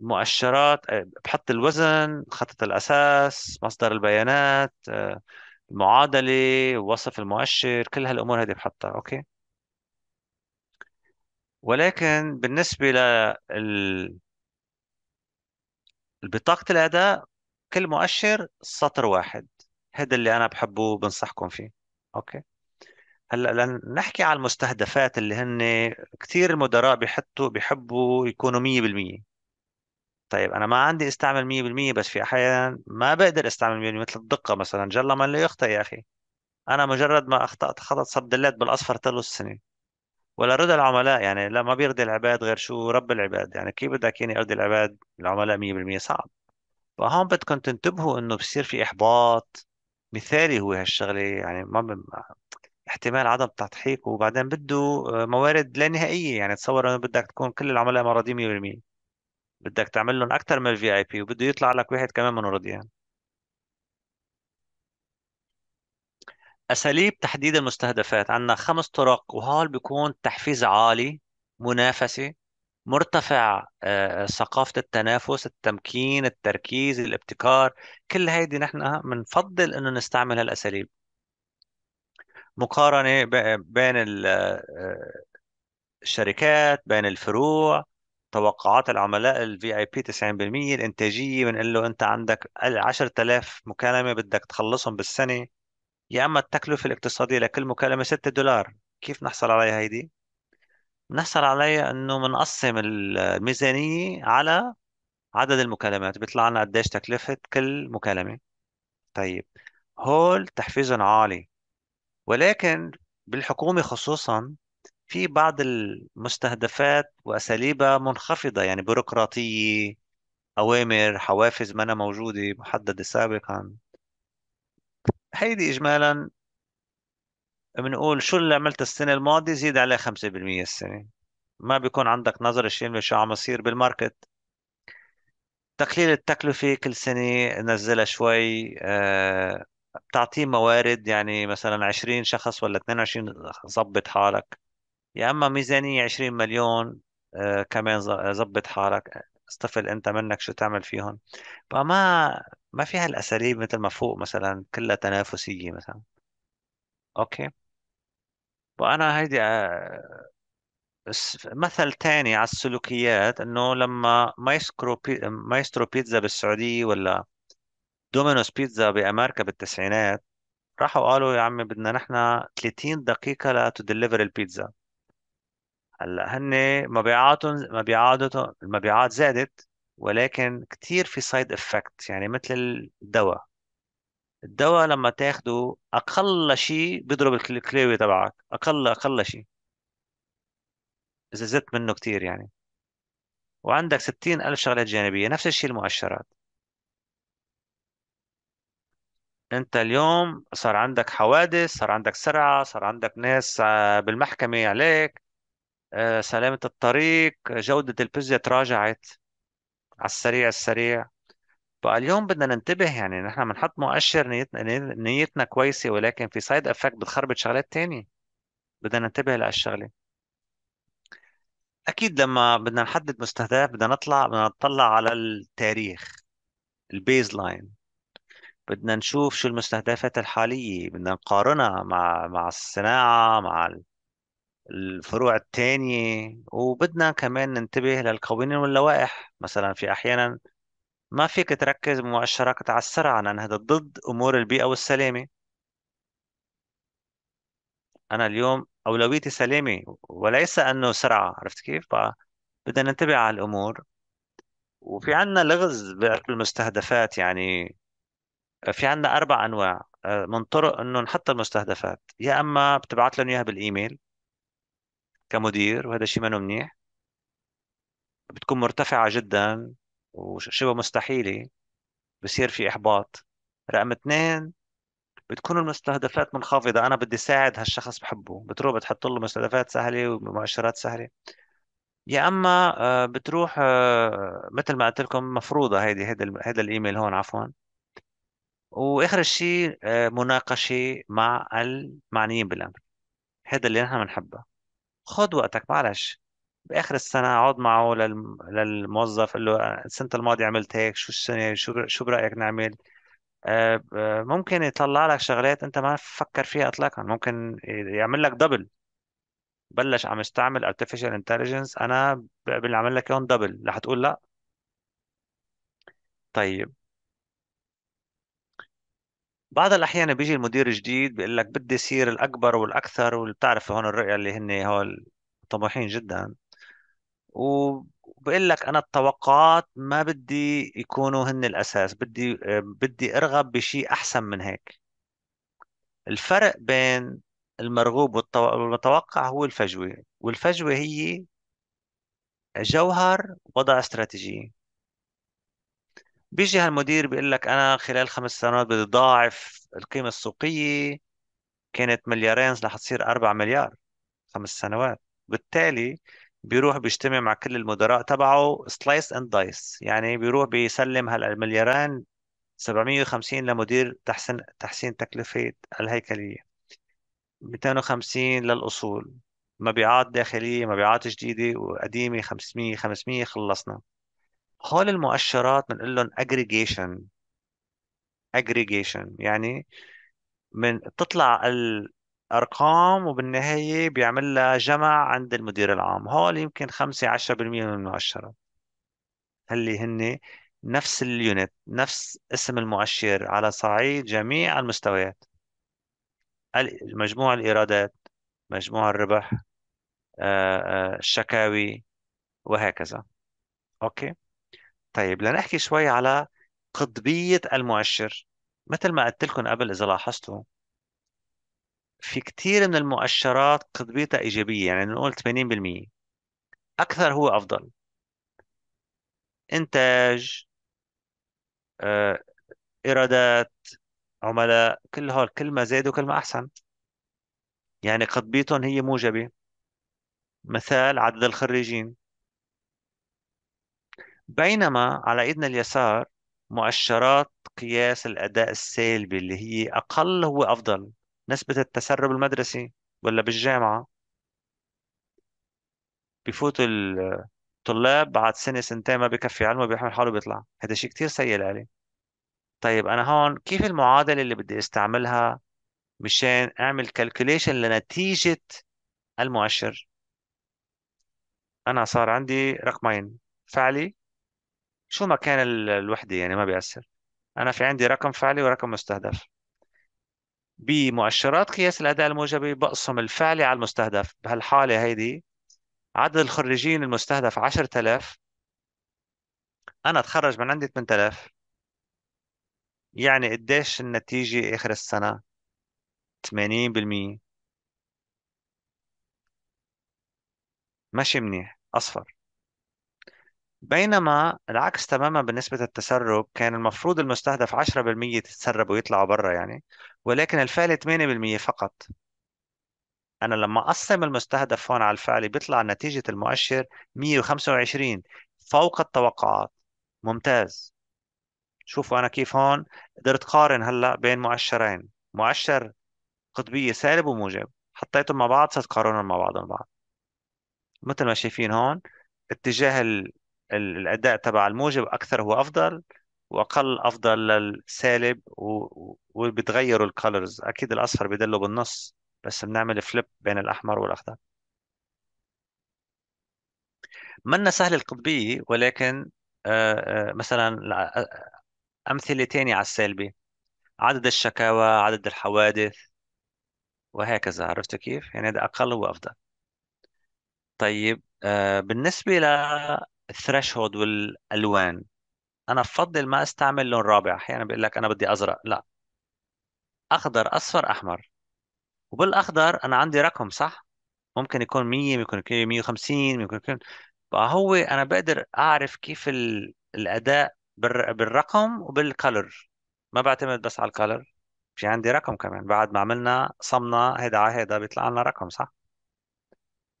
مؤشرات آه، بحط الوزن خطة الأساس مصدر البيانات آه، المعادلة وصف المؤشر كل هالأمور هذه بحطها أوكي ولكن بالنسبة لل بطاقة الأداء كل مؤشر سطر واحد هذا اللي أنا بحبه بنصحكم فيه أوكي هلا لنحكي على المستهدفات اللي هن كثير المدراء بيحطوا بيحبوا يكونوا 100% طيب انا ما عندي استعمل 100% بس في احيانا ما بقدر استعمل 100% مثل الدقه مثلا جل من لا يخطئ يا اخي انا مجرد ما اخطات خطأ صب دلات بالاصفر طلوا السنه ولا رضا العملاء يعني لا ما بيرضي العباد غير شو رب العباد يعني كيف بدك يعني ارضي العباد العملاء 100% صعب فهون بدكم تنتبهوا انه بصير في احباط مثالي هو هالشغله يعني ما بم... احتمال عدم تضحيك وبعدين بده آه، موارد لا نهائيه يعني تصور انه بدك تكون كل العملاء مرضيين 100% بدك تعمل لهم اكثر من الفي اي بي وبده يطلع لك واحد كمان من رضيان اساليب تحديد المستهدفات عندنا خمس طرق وهول بيكون تحفيز عالي منافسه مرتفع آه، ثقافة التنافس التمكين التركيز الابتكار كل هيدي نحن بنفضل آه، انه نستعمل هالاساليب مقارنه بين آه، الشركات بين الفروع توقعات العملاء الفي اي بي 90% الانتاجيه بنقول له انت عندك 10000 مكالمه بدك تخلصهم بالسنه يا اما التكلفه الاقتصاديه لكل مكالمه 6 دولار كيف نحصل عليها هيدي؟ بنحصل عليها انه بنقسم الميزانيه على عدد المكالمات بيطلع لنا قديش تكلفه كل مكالمه طيب هول تحفيزهم عالي ولكن بالحكومة خصوصا في بعض المستهدفات وأساليبها منخفضة يعني بيروقراطية أوامر حوافز منا موجودة محددة سابقا هيدي إجمالا بنقول شو اللي عملت السنة الماضية زيد عليه 5% السنة ما بيكون عندك نظرة شاملة شو عم يصير بالماركت تقليل التكلفة كل سنة نزلها شوي آه بتعطيه موارد يعني مثلا 20 شخص ولا 22 ظبط حالك يا اما ميزانيه 20 مليون آه، كمان ظبط حالك استفل انت منك شو تعمل فيهم فما ما في هالاساليب مثل ما فوق مثلا كلها تنافسيه مثلا اوكي وانا هيدي آه، مثل تاني على السلوكيات انه لما مايسترو بيتزا بالسعوديه ولا دومينوز بيتزا بأمريكا بالتسعينات راحوا قالوا يا عمي بدنا نحن 30 دقيقة لتو ديليفر البيتزا هلا هن مبيعاتهم مبيعاتهم المبيعات زادت ولكن كثير في سايد افكت يعني مثل الدواء الدواء لما تاخده اقل شيء بيضرب الكليوي تبعك اقل اقل شيء اذا زدت منه كثير يعني وعندك ستين ألف شغلة جانبية نفس الشيء المؤشرات انت اليوم صار عندك حوادث صار عندك سرعة صار عندك ناس آه، بالمحكمة عليك آه، سلامة الطريق جودة البيتزا تراجعت على السريع السريع بقى اليوم بدنا ننتبه يعني نحن بنحط مؤشر نيتنا نيتنا كويسة ولكن في سايد افكت بتخربط شغلات تانية بدنا ننتبه لهالشغلة اكيد لما بدنا نحدد مستهدف بدنا نطلع بدنا نطلع على التاريخ البيز لاين بدنا نشوف شو المستهدفات الحالية بدنا نقارنها مع مع الصناعة مع الفروع التانية وبدنا كمان ننتبه للقوانين واللوائح مثلا في أحيانا ما فيك تركز بمؤشرك على السرعة لأن هذا ضد أمور البيئة والسلامة أنا اليوم أولويتي سلامة وليس أنه سرعة عرفت كيف؟ بدنا ننتبه على الأمور وفي عنا لغز بالمستهدفات يعني في عندنا اربع انواع آه، من طرق انه نحط المستهدفات يا اما بتبعت لهم اياها بالايميل كمدير وهذا شيء منه منيح بتكون مرتفعه جدا وشبه مستحيله بصير في احباط رقم اثنين بتكون المستهدفات منخفضة أنا بدي ساعد هالشخص بحبه بتروح بتحط له مستهدفات سهلة ومؤشرات سهلة يا اما آه، بتروح آه، مثل ما قلت لكم مفروضه هيدي هيدا هيدا الايميل هون عفوا واخر شيء آه، مناقشه مع المعنيين بالامر هذا اللي نحن بنحبه خذ وقتك معلش باخر السنه اقعد معه للموظف قول له آه، السنه الماضيه عملت هيك شو السنه شو شو برايك نعمل آه، ممكن يطلع لك شغلات انت ما فكر فيها اطلاقا ممكن يعمل لك دبل بلش عم يستعمل artificial intelligence انا بعمل لك اياهم دبل رح تقول لا طيب بعض الاحيان بيجي المدير جديد بيقول لك بدي يصير الاكبر والاكثر وبتعرف هون الرؤيه اللي هن هول طموحين جدا وبقول لك انا التوقعات ما بدي يكونوا هن الاساس بدي بدي ارغب بشيء احسن من هيك الفرق بين المرغوب والمتوقع هو الفجوه والفجوه هي جوهر وضع استراتيجيه بيجي هالمدير بيقول لك انا خلال خمس سنوات بدي ضاعف القيمه السوقيه كانت مليارين رح تصير 4 مليار خمس سنوات بالتالي بيروح بيجتمع مع كل المدراء تبعه سلايس اند دايس يعني بيروح بيسلم هالمليارين 750 لمدير تحسين تحسين تكلفة الهيكلية 250 للأصول مبيعات داخلية مبيعات جديدة وقديمة 500 500 خلصنا هول المؤشرات بنقول لهم aggregation aggregation يعني من تطلع الأرقام وبالنهاية بيعمل لها جمع عند المدير العام هول يمكن 5 10% من المؤشرات اللي هن نفس اليونت نفس اسم المؤشر على صعيد جميع المستويات مجموع الإيرادات مجموع الربح الشكاوي وهكذا أوكي طيب لنحكي شوي على قطبية المؤشر مثل ما قلت لكم قبل إذا لاحظتوا في كثير من المؤشرات قطبيتها إيجابية يعني نقول 80% أكثر هو أفضل إنتاج آه، إيرادات عملاء كل هول كل ما زادوا كل ما أحسن يعني قطبيتهم هي موجبة مثال عدد الخريجين بينما على إيدنا اليسار مؤشرات قياس الأداء السلبي اللي هي أقل هو أفضل نسبة التسرب المدرسي ولا بالجامعة بفوت الطلاب بعد سنة سنتين ما بكفي علمه بيحمل حاله بيطلع هذا شيء كتير سيء لإلي طيب أنا هون كيف المعادلة اللي بدي استعملها مشان أعمل كالكوليشن لنتيجة المؤشر أنا صار عندي رقمين فعلي شو ما كان الوحدة يعني ما بيأثر أنا في عندي رقم فعلي ورقم مستهدف بمؤشرات قياس الأداء الموجبي بقسم الفعلي على المستهدف بهالحالة هيدي عدد الخريجين المستهدف 10000 أنا أتخرج من عندي 8000 يعني قديش النتيجة آخر السنة 80% ماشي منيح أصفر بينما العكس تماما بالنسبة للتسرب كان المفروض المستهدف 10% تتسرب ويطلعوا برا يعني ولكن الفعل 8% فقط أنا لما أقسم المستهدف هون على الفعل بيطلع نتيجة المؤشر 125 فوق التوقعات ممتاز شوفوا أنا كيف هون قدرت قارن هلأ بين مؤشرين مؤشر قطبية سالب وموجب حطيتهم مع بعض صرت قارنهم مع بعضهم بعض مثل ما شايفين هون اتجاه الاداء تبع الموجب اكثر هو افضل واقل افضل للسالب و... وبتغيروا الكالرز اكيد الاصفر بيدلوا بالنص بس بنعمل فليب بين الاحمر والاخضر منا سهل القطبيه ولكن آه، آه، مثلا آه، امثله تانية على السالبه عدد الشكاوى عدد الحوادث وهكذا عرفت كيف يعني هذا اقل وافضل طيب بالنسبة ل الثريشولد والالوان انا بفضل ما استعمل لون رابع احيانا بقول لك انا بدي ازرق لا اخضر اصفر احمر وبالاخضر انا عندي رقم صح ممكن يكون 100 ممكن يكون 150 ممكن يكون فهو انا بقدر اعرف كيف الاداء بالرقم وبالكالر ما بعتمد بس على الكالر في عندي رقم كمان بعد ما عملنا صمنا هيدا على هيدا بيطلع لنا رقم صح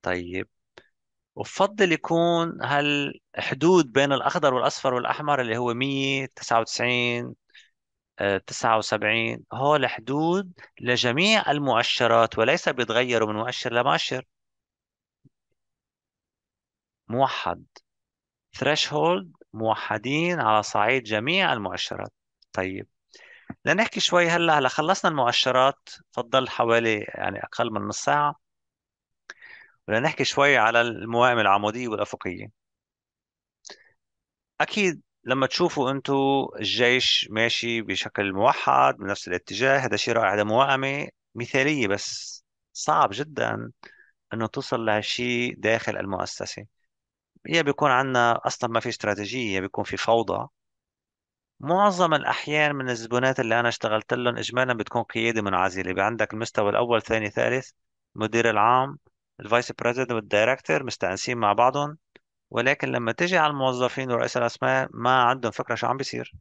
طيب وبفضل يكون هالحدود بين الأخضر والأصفر والأحمر اللي هو 199 79 آه، هول حدود لجميع المؤشرات وليس بيتغيروا من مؤشر لمؤشر موحد ثريشولد موحدين على صعيد جميع المؤشرات طيب لنحكي شوي هلا هلا خلصنا المؤشرات فضل حوالي يعني اقل من نص ساعه بدنا نحكي شوي على الموائم العمودية والأفقية أكيد لما تشوفوا أنتوا الجيش ماشي بشكل موحد بنفس الاتجاه هذا شيء رائع هذا موائمة مثالية بس صعب جدا أنه توصل لهالشيء داخل المؤسسة هي بيكون عندنا أصلا ما في استراتيجية بيكون في فوضى معظم الأحيان من الزبونات اللي أنا اشتغلت لهم إجمالا بتكون قيادة منعزلة عندك المستوى الأول ثاني ثالث المدير العام الفايس بريزيدنت والدايركتور مستأنسين مع بعضهم ولكن لما تجي على الموظفين ورئيس الاسماء ما عندهم فكره شو عم بيصير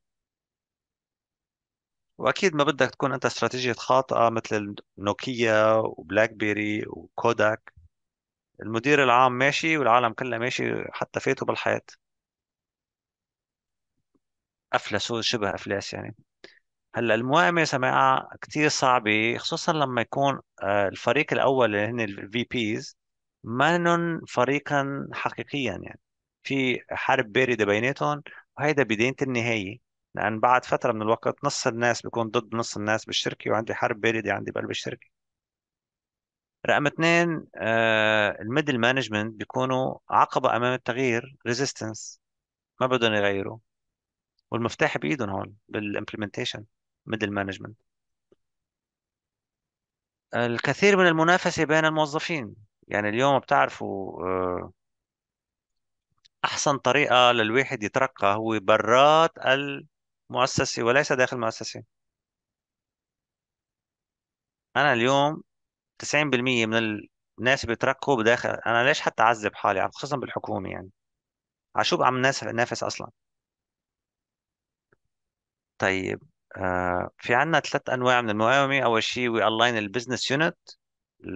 واكيد ما بدك تكون انت استراتيجيه خاطئه مثل نوكيا وبلاك بيري وكوداك المدير العام ماشي والعالم كله ماشي حتى فاتوا بالحياه افلسوا شبه افلاس يعني هلا الموائمه يا كثير صعبه خصوصا لما يكون آه، الفريق الاول اللي هن الفي بيز ما فريقا حقيقيا يعني في حرب بارده بيناتهم وهيدا بدايه النهايه لان بعد فتره من الوقت نص الناس بيكون ضد نص الناس بالشركه وعندي حرب بارده عندي بقلب الشركه رقم اثنين آه الميدل مانجمنت بيكونوا عقبه امام التغيير ريزيستنس ما بدهم يغيروا والمفتاح بايدهم هون بالامبلمنتيشن ميدل مانجمنت الكثير من المنافسة بين الموظفين يعني اليوم بتعرفوا آه، أحسن طريقة للواحد يترقى هو برات المؤسسة وليس داخل المؤسسة أنا اليوم 90% من الناس بيترقوا بداخل أنا ليش حتى أعذب حالي خصوصا بالحكومة يعني على شو عم نافس أصلا طيب آه، في عندنا ثلاث انواع من المقاومه اول شيء وي الاين البزنس يونت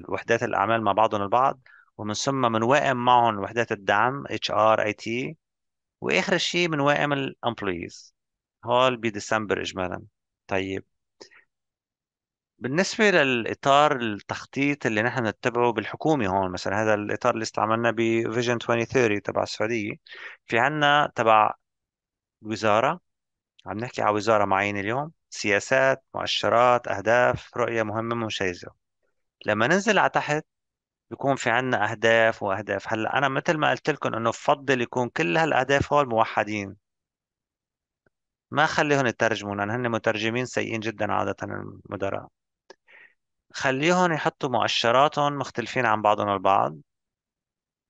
وحدات الاعمال مع بعضهم البعض ومن ثم بنوائم معهم وحدات الدعم اتش ار اي تي واخر شيء بنوائم الامبلويز هول بديسمبر اجمالا طيب بالنسبة للإطار التخطيط اللي نحن نتبعه بالحكومة هون مثلا هذا الإطار اللي استعملنا بفيجن 2030 تبع السعودية في عنا تبع الوزارة عم نحكي على وزارة معينة اليوم سياسات مؤشرات أهداف رؤية مهمة مشيزة لما ننزل على تحت بيكون في عنا أهداف وأهداف هلا أنا مثل ما قلت لكم إنه بفضل يكون كل هالأهداف هول موحدين ما خليهم يترجموا لأن هن مترجمين سيئين جدا عادة المدراء خليهم يحطوا مؤشراتهم مختلفين عن بعضهم البعض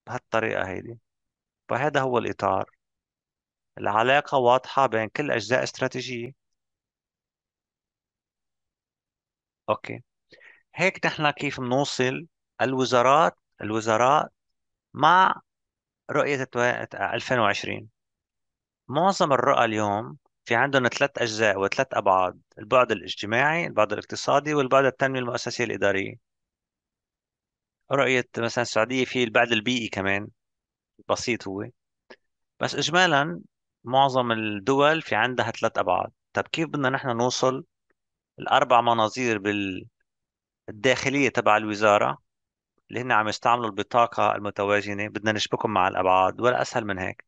بهالطريقة هيدي فهذا هو الإطار العلاقة واضحة بين كل أجزاء استراتيجية أوكي هيك نحن كيف بنوصل الوزارات الوزراء مع رؤية 2020 معظم الرؤى اليوم في عندهم ثلاث أجزاء وثلاث أبعاد البعد الاجتماعي البعد الاقتصادي والبعد التنمية المؤسسية الإدارية رؤية مثلا السعودية في البعد البيئي كمان بسيط هو بس إجمالا معظم الدول في عندها ثلاث أبعاد طب كيف بدنا نحن نوصل الأربع مناظير بالداخلية تبع الوزارة اللي هن عم يستعملوا البطاقة المتوازنة بدنا نشبكهم مع الأبعاد ولا أسهل من هيك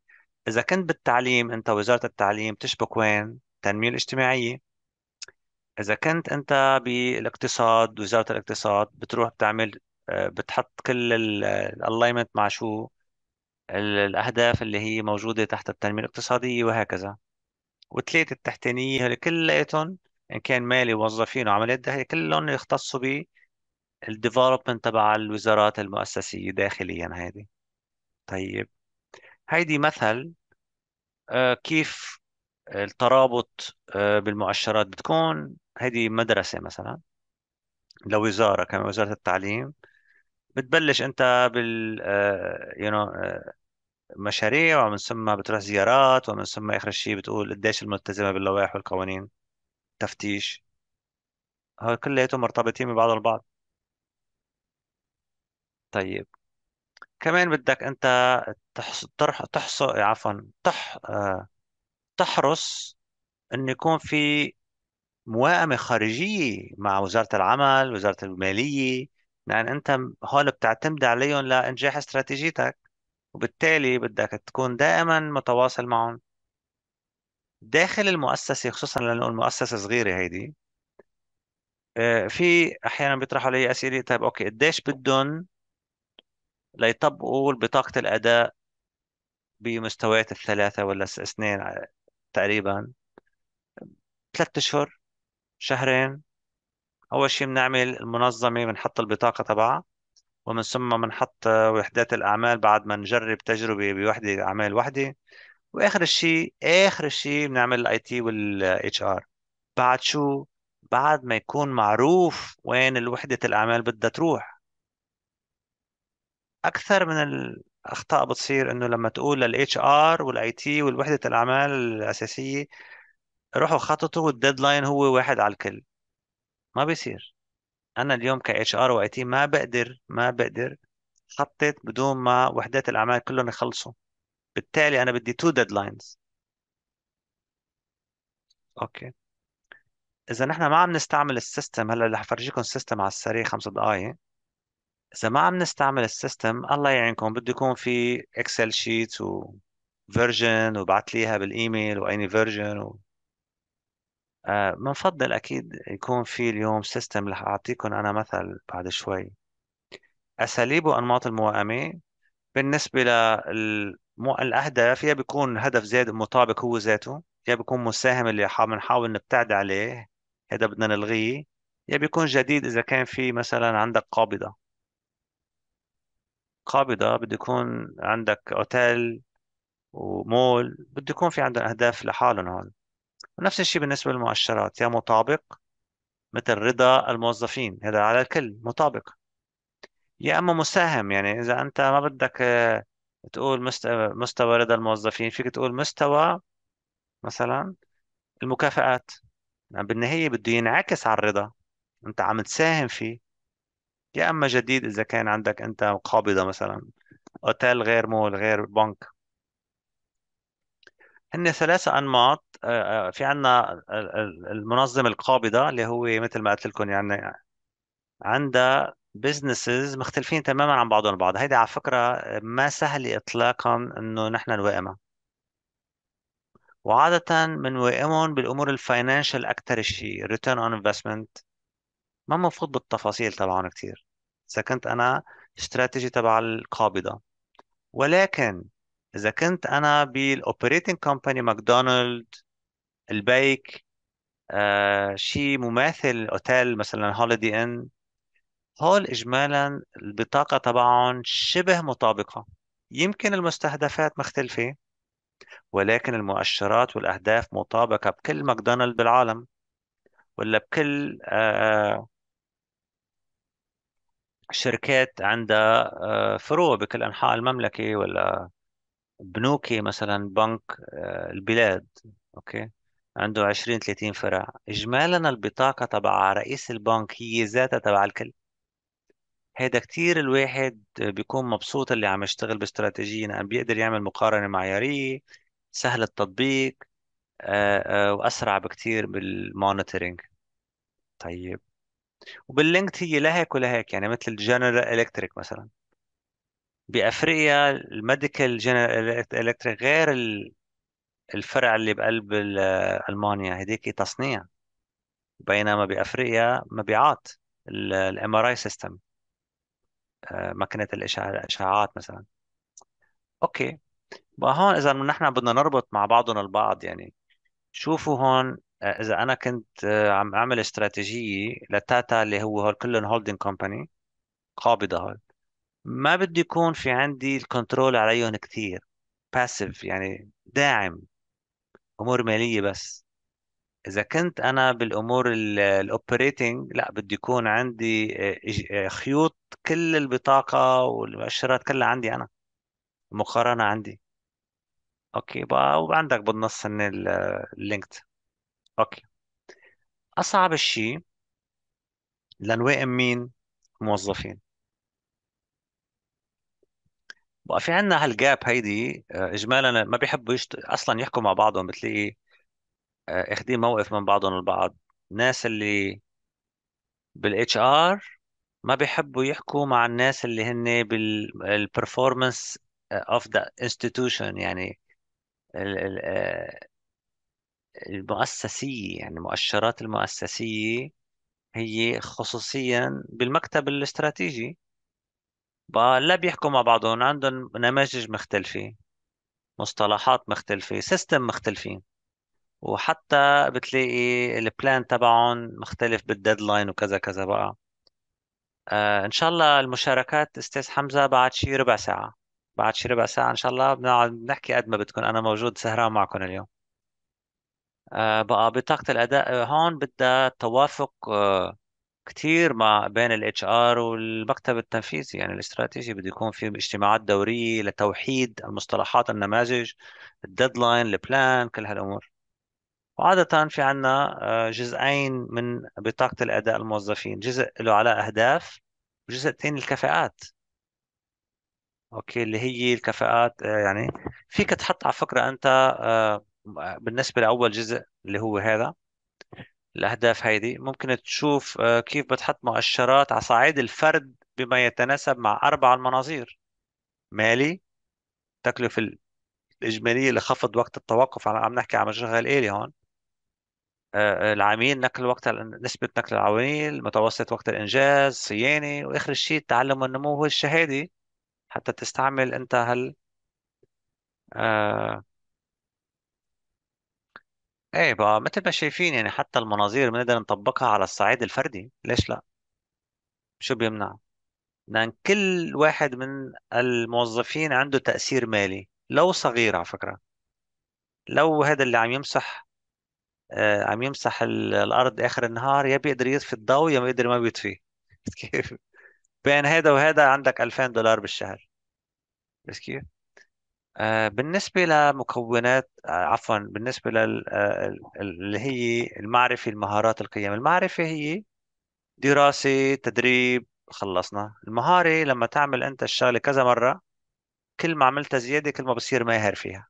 إذا كنت بالتعليم أنت وزارة التعليم تشبك وين؟ التنمية الاجتماعية إذا كنت أنت بالاقتصاد وزارة الاقتصاد بتروح بتعمل آه، بتحط كل الالايمنت مع شو الأهداف اللي هي موجودة تحت التنمية الاقتصادية وهكذا وثلاثة التحتانية هل كلياتهم إن كان مالي وموظفين وعمليات داخلية كلهم يختصوا ب الديفلوبمنت تبع الوزارات المؤسسية داخليا هذه طيب هيدي مثل آه، كيف الترابط آه، بالمؤشرات بتكون هيدي مدرسة مثلا لوزارة كمان وزارة التعليم بتبلش انت بال يو آه، know, مشاريع ومن ثم بتروح زيارات ومن ثم اخر شيء بتقول قديش الملتزمه باللوائح والقوانين تفتيش هو كلياتهم مرتبطين ببعض البعض طيب كمان بدك انت تحص ترح- تحص عفوا تح تحرص ان يكون في موائمة خارجية مع وزارة العمل وزارة المالية لأن أنت هول بتعتمد عليهم لإنجاح استراتيجيتك وبالتالي بدك تكون دائما متواصل معهم داخل المؤسسة خصوصا لأنه المؤسسة صغيرة هيدي آه، في أحيانا بيطرحوا لي أسئلة طيب أوكي قديش بدهم ليطبقوا بطاقة الأداء بمستويات الثلاثة ولا اثنين آه، تقريبا ثلاثة أشهر شهرين أول شيء بنعمل المنظمة بنحط البطاقة تبعها ومن ثم بنحط وحدات الأعمال بعد ما نجرب تجربة بوحدة أعمال وحدة وآخر شيء آخر شيء بنعمل الاي تي والاتش ار بعد شو بعد ما يكون معروف وين وحدة الأعمال بدها تروح أكثر من الأخطاء بتصير إنه لما تقول للاتش ار والاي تي والوحدة الأعمال الأساسية روحوا خططوا والديدلاين هو واحد على الكل ما بيصير انا اليوم اتش ار واي تي ما بقدر ما بقدر خطط بدون ما وحدات الاعمال كلهم يخلصوا بالتالي انا بدي تو ديدلاينز اوكي اذا نحن ما عم نستعمل السيستم هلا رح افرجيكم السيستم على السريع خمس دقائق اذا ما عم نستعمل السيستم الله يعينكم بده يكون في اكسل شيت و فيرجن وبعت اياها بالايميل واني فيرجن و... بنفضل آه، اكيد يكون في اليوم سيستم رح اعطيكم انا مثل بعد شوي اساليب وانماط الموائمه بالنسبه للاهداف يا بيكون هدف زاد مطابق هو ذاته يا بيكون مساهم اللي بنحاول نبتعد عليه هذا بدنا نلغيه يا بيكون جديد اذا كان في مثلا عندك قابضه قابضه بده يكون عندك اوتيل ومول بده يكون في عندهم اهداف لحالهم هون ونفس الشيء بالنسبة للمؤشرات يا مطابق مثل رضا الموظفين هذا على الكل مطابق يا اما مساهم يعني اذا انت ما بدك آه، تقول آه، مستوى رضا الموظفين فيك تقول مستوى مثلا المكافآت يعني بالنهاية بده ينعكس على الرضا انت عم تساهم فيه يا اما جديد اذا كان عندك انت قابضة مثلا اوتيل غير مول غير بنك هن ثلاثة انماط آه، آه، في عندنا المنظم القابضة ده اللي هو مثل ما قلت لكم يعني عنده بزنسز مختلفين تماما عن بعضهم البعض هيدي على فكرة ما سهل إطلاقا إنه نحن نوائمها وعادة بنوائمهم بالأمور الفاينانشال أكثر شيء ريتيرن أون انفستمنت ما مفروض بالتفاصيل تبعهم كثير إذا كنت أنا استراتيجي تبع القابضة ولكن إذا كنت أنا بالأوبريتنج كومباني ماكدونالد البيك آه شيء مماثل اوتيل مثلا هوليدي ان هول اجمالا البطاقه تبعهم شبه مطابقه يمكن المستهدفات مختلفه ولكن المؤشرات والاهداف مطابقه بكل ماكدونالد بالعالم ولا بكل آه، آه، شركات عندها آه، فروع بكل انحاء المملكه ولا بنوكي مثلا بنك البلاد اوكي عنده 20 30 فرع اجمالا البطاقه تبع رئيس البنك هي ذاتها تبع الكل هيدا كتير الواحد بيكون مبسوط اللي عم يشتغل باستراتيجية عم يعني بيقدر يعمل مقارنة معيارية سهل التطبيق آآ آه، آآ آه، وأسرع بكتير بالمونيتورينج طيب وباللينكد هي لا هيك ولا هيك يعني مثل الجنرال الكتريك مثلا بأفريقيا الميديكال جنرال الكتريك غير الفرع اللي بقلب المانيا هديك تصنيع بينما بافريقيا مبيعات الام ار اي سيستم ماكينه الاشعاعات مثلا اوكي بقى هون اذا نحن بدنا نربط مع بعضنا البعض يعني شوفوا هون آه، اذا انا كنت آه، عم اعمل استراتيجيه لتاتا اللي هو هول كلهم هولدنج كومباني قابضه هول ما بدي يكون في عندي الكنترول عليهم كثير باسيف يعني داعم امور ماليه بس اذا كنت انا بالامور الاوبريتنج لا بده يكون عندي آه، آه، خيوط كل البطاقه والمؤشرات كلها عندي انا مقارنه عندي اوكي بقى وعندك بالنص ان اللينكد اوكي اصعب الشيء لنوائم مين موظفين بقى في عندنا هالجاب هيدي آه، اجمالا ما بيحبوا يشت... اصلا يحكوا مع بعضهم بتلاقي آه، اخدين موقف من بعضهم البعض الناس اللي بالاتش ار ما بيحبوا يحكوا مع الناس اللي هن بالبرفورمانس اوف ذا انستتيوشن يعني آه، المؤسسية يعني المؤشرات المؤسسية هي خصوصيا بالمكتب الاستراتيجي لا بيحكوا مع بعضهم عندهم نماذج مختلفة مصطلحات مختلفة سيستم مختلفين وحتى بتلاقي البلان تبعهم مختلف بالديدلاين وكذا كذا بقى آه ان شاء الله المشاركات استاذ حمزة بعد شي ربع ساعة بعد شي ربع ساعة ان شاء الله بنقعد نحكي قد ما بدكم انا موجود سهران معكم اليوم آه بقى بطاقة الاداء هون بدها توافق آه كتير مع بين الاتش ار والمكتب التنفيذي يعني الاستراتيجي بده يكون في اجتماعات دوريه لتوحيد المصطلحات النماذج الديدلاين البلان كل هالامور وعادة في عنا آه، جزئين من بطاقة الأداء الموظفين جزء له على أهداف وجزء تاني الكفاءات أوكي اللي هي الكفاءات آه، يعني فيك تحط على فكرة أنت آه، بالنسبة لأول جزء اللي هو هذا الأهداف هيدي ممكن تشوف آه، كيف بتحط مؤشرات على صعيد الفرد بما يتناسب مع أربع المناظير مالي تكلفة الإجمالية لخفض وقت التوقف عم نحكي عن مشغل آلي هون آه، آه، العميل نقل وقت نسبة نقل العوامل متوسط وقت الإنجاز صيانة وآخر شيء التعلم والنمو الشهادة حتى تستعمل أنت هل آه ايه بقى مثل ما شايفين يعني حتى المناظير بنقدر نطبقها على الصعيد الفردي ليش لا شو بيمنع لأن كل واحد من الموظفين عنده تأثير مالي لو صغير على فكرة لو هذا اللي عم يمسح آه، عم يمسح الأرض آخر النهار يا بيقدر يطفي الضوء يا ما بيقدر ما بيطفيه كيف بين هذا وهذا عندك 2000 دولار بالشهر بس كيف آه، بالنسبة لمكونات آه، عفوا بالنسبة لل آه، اللي هي المعرفة المهارات القيم المعرفة هي دراسة تدريب خلصنا المهارة لما تعمل أنت الشغلة كذا مرة كل ما عملتها زيادة كل ما بصير ماهر فيها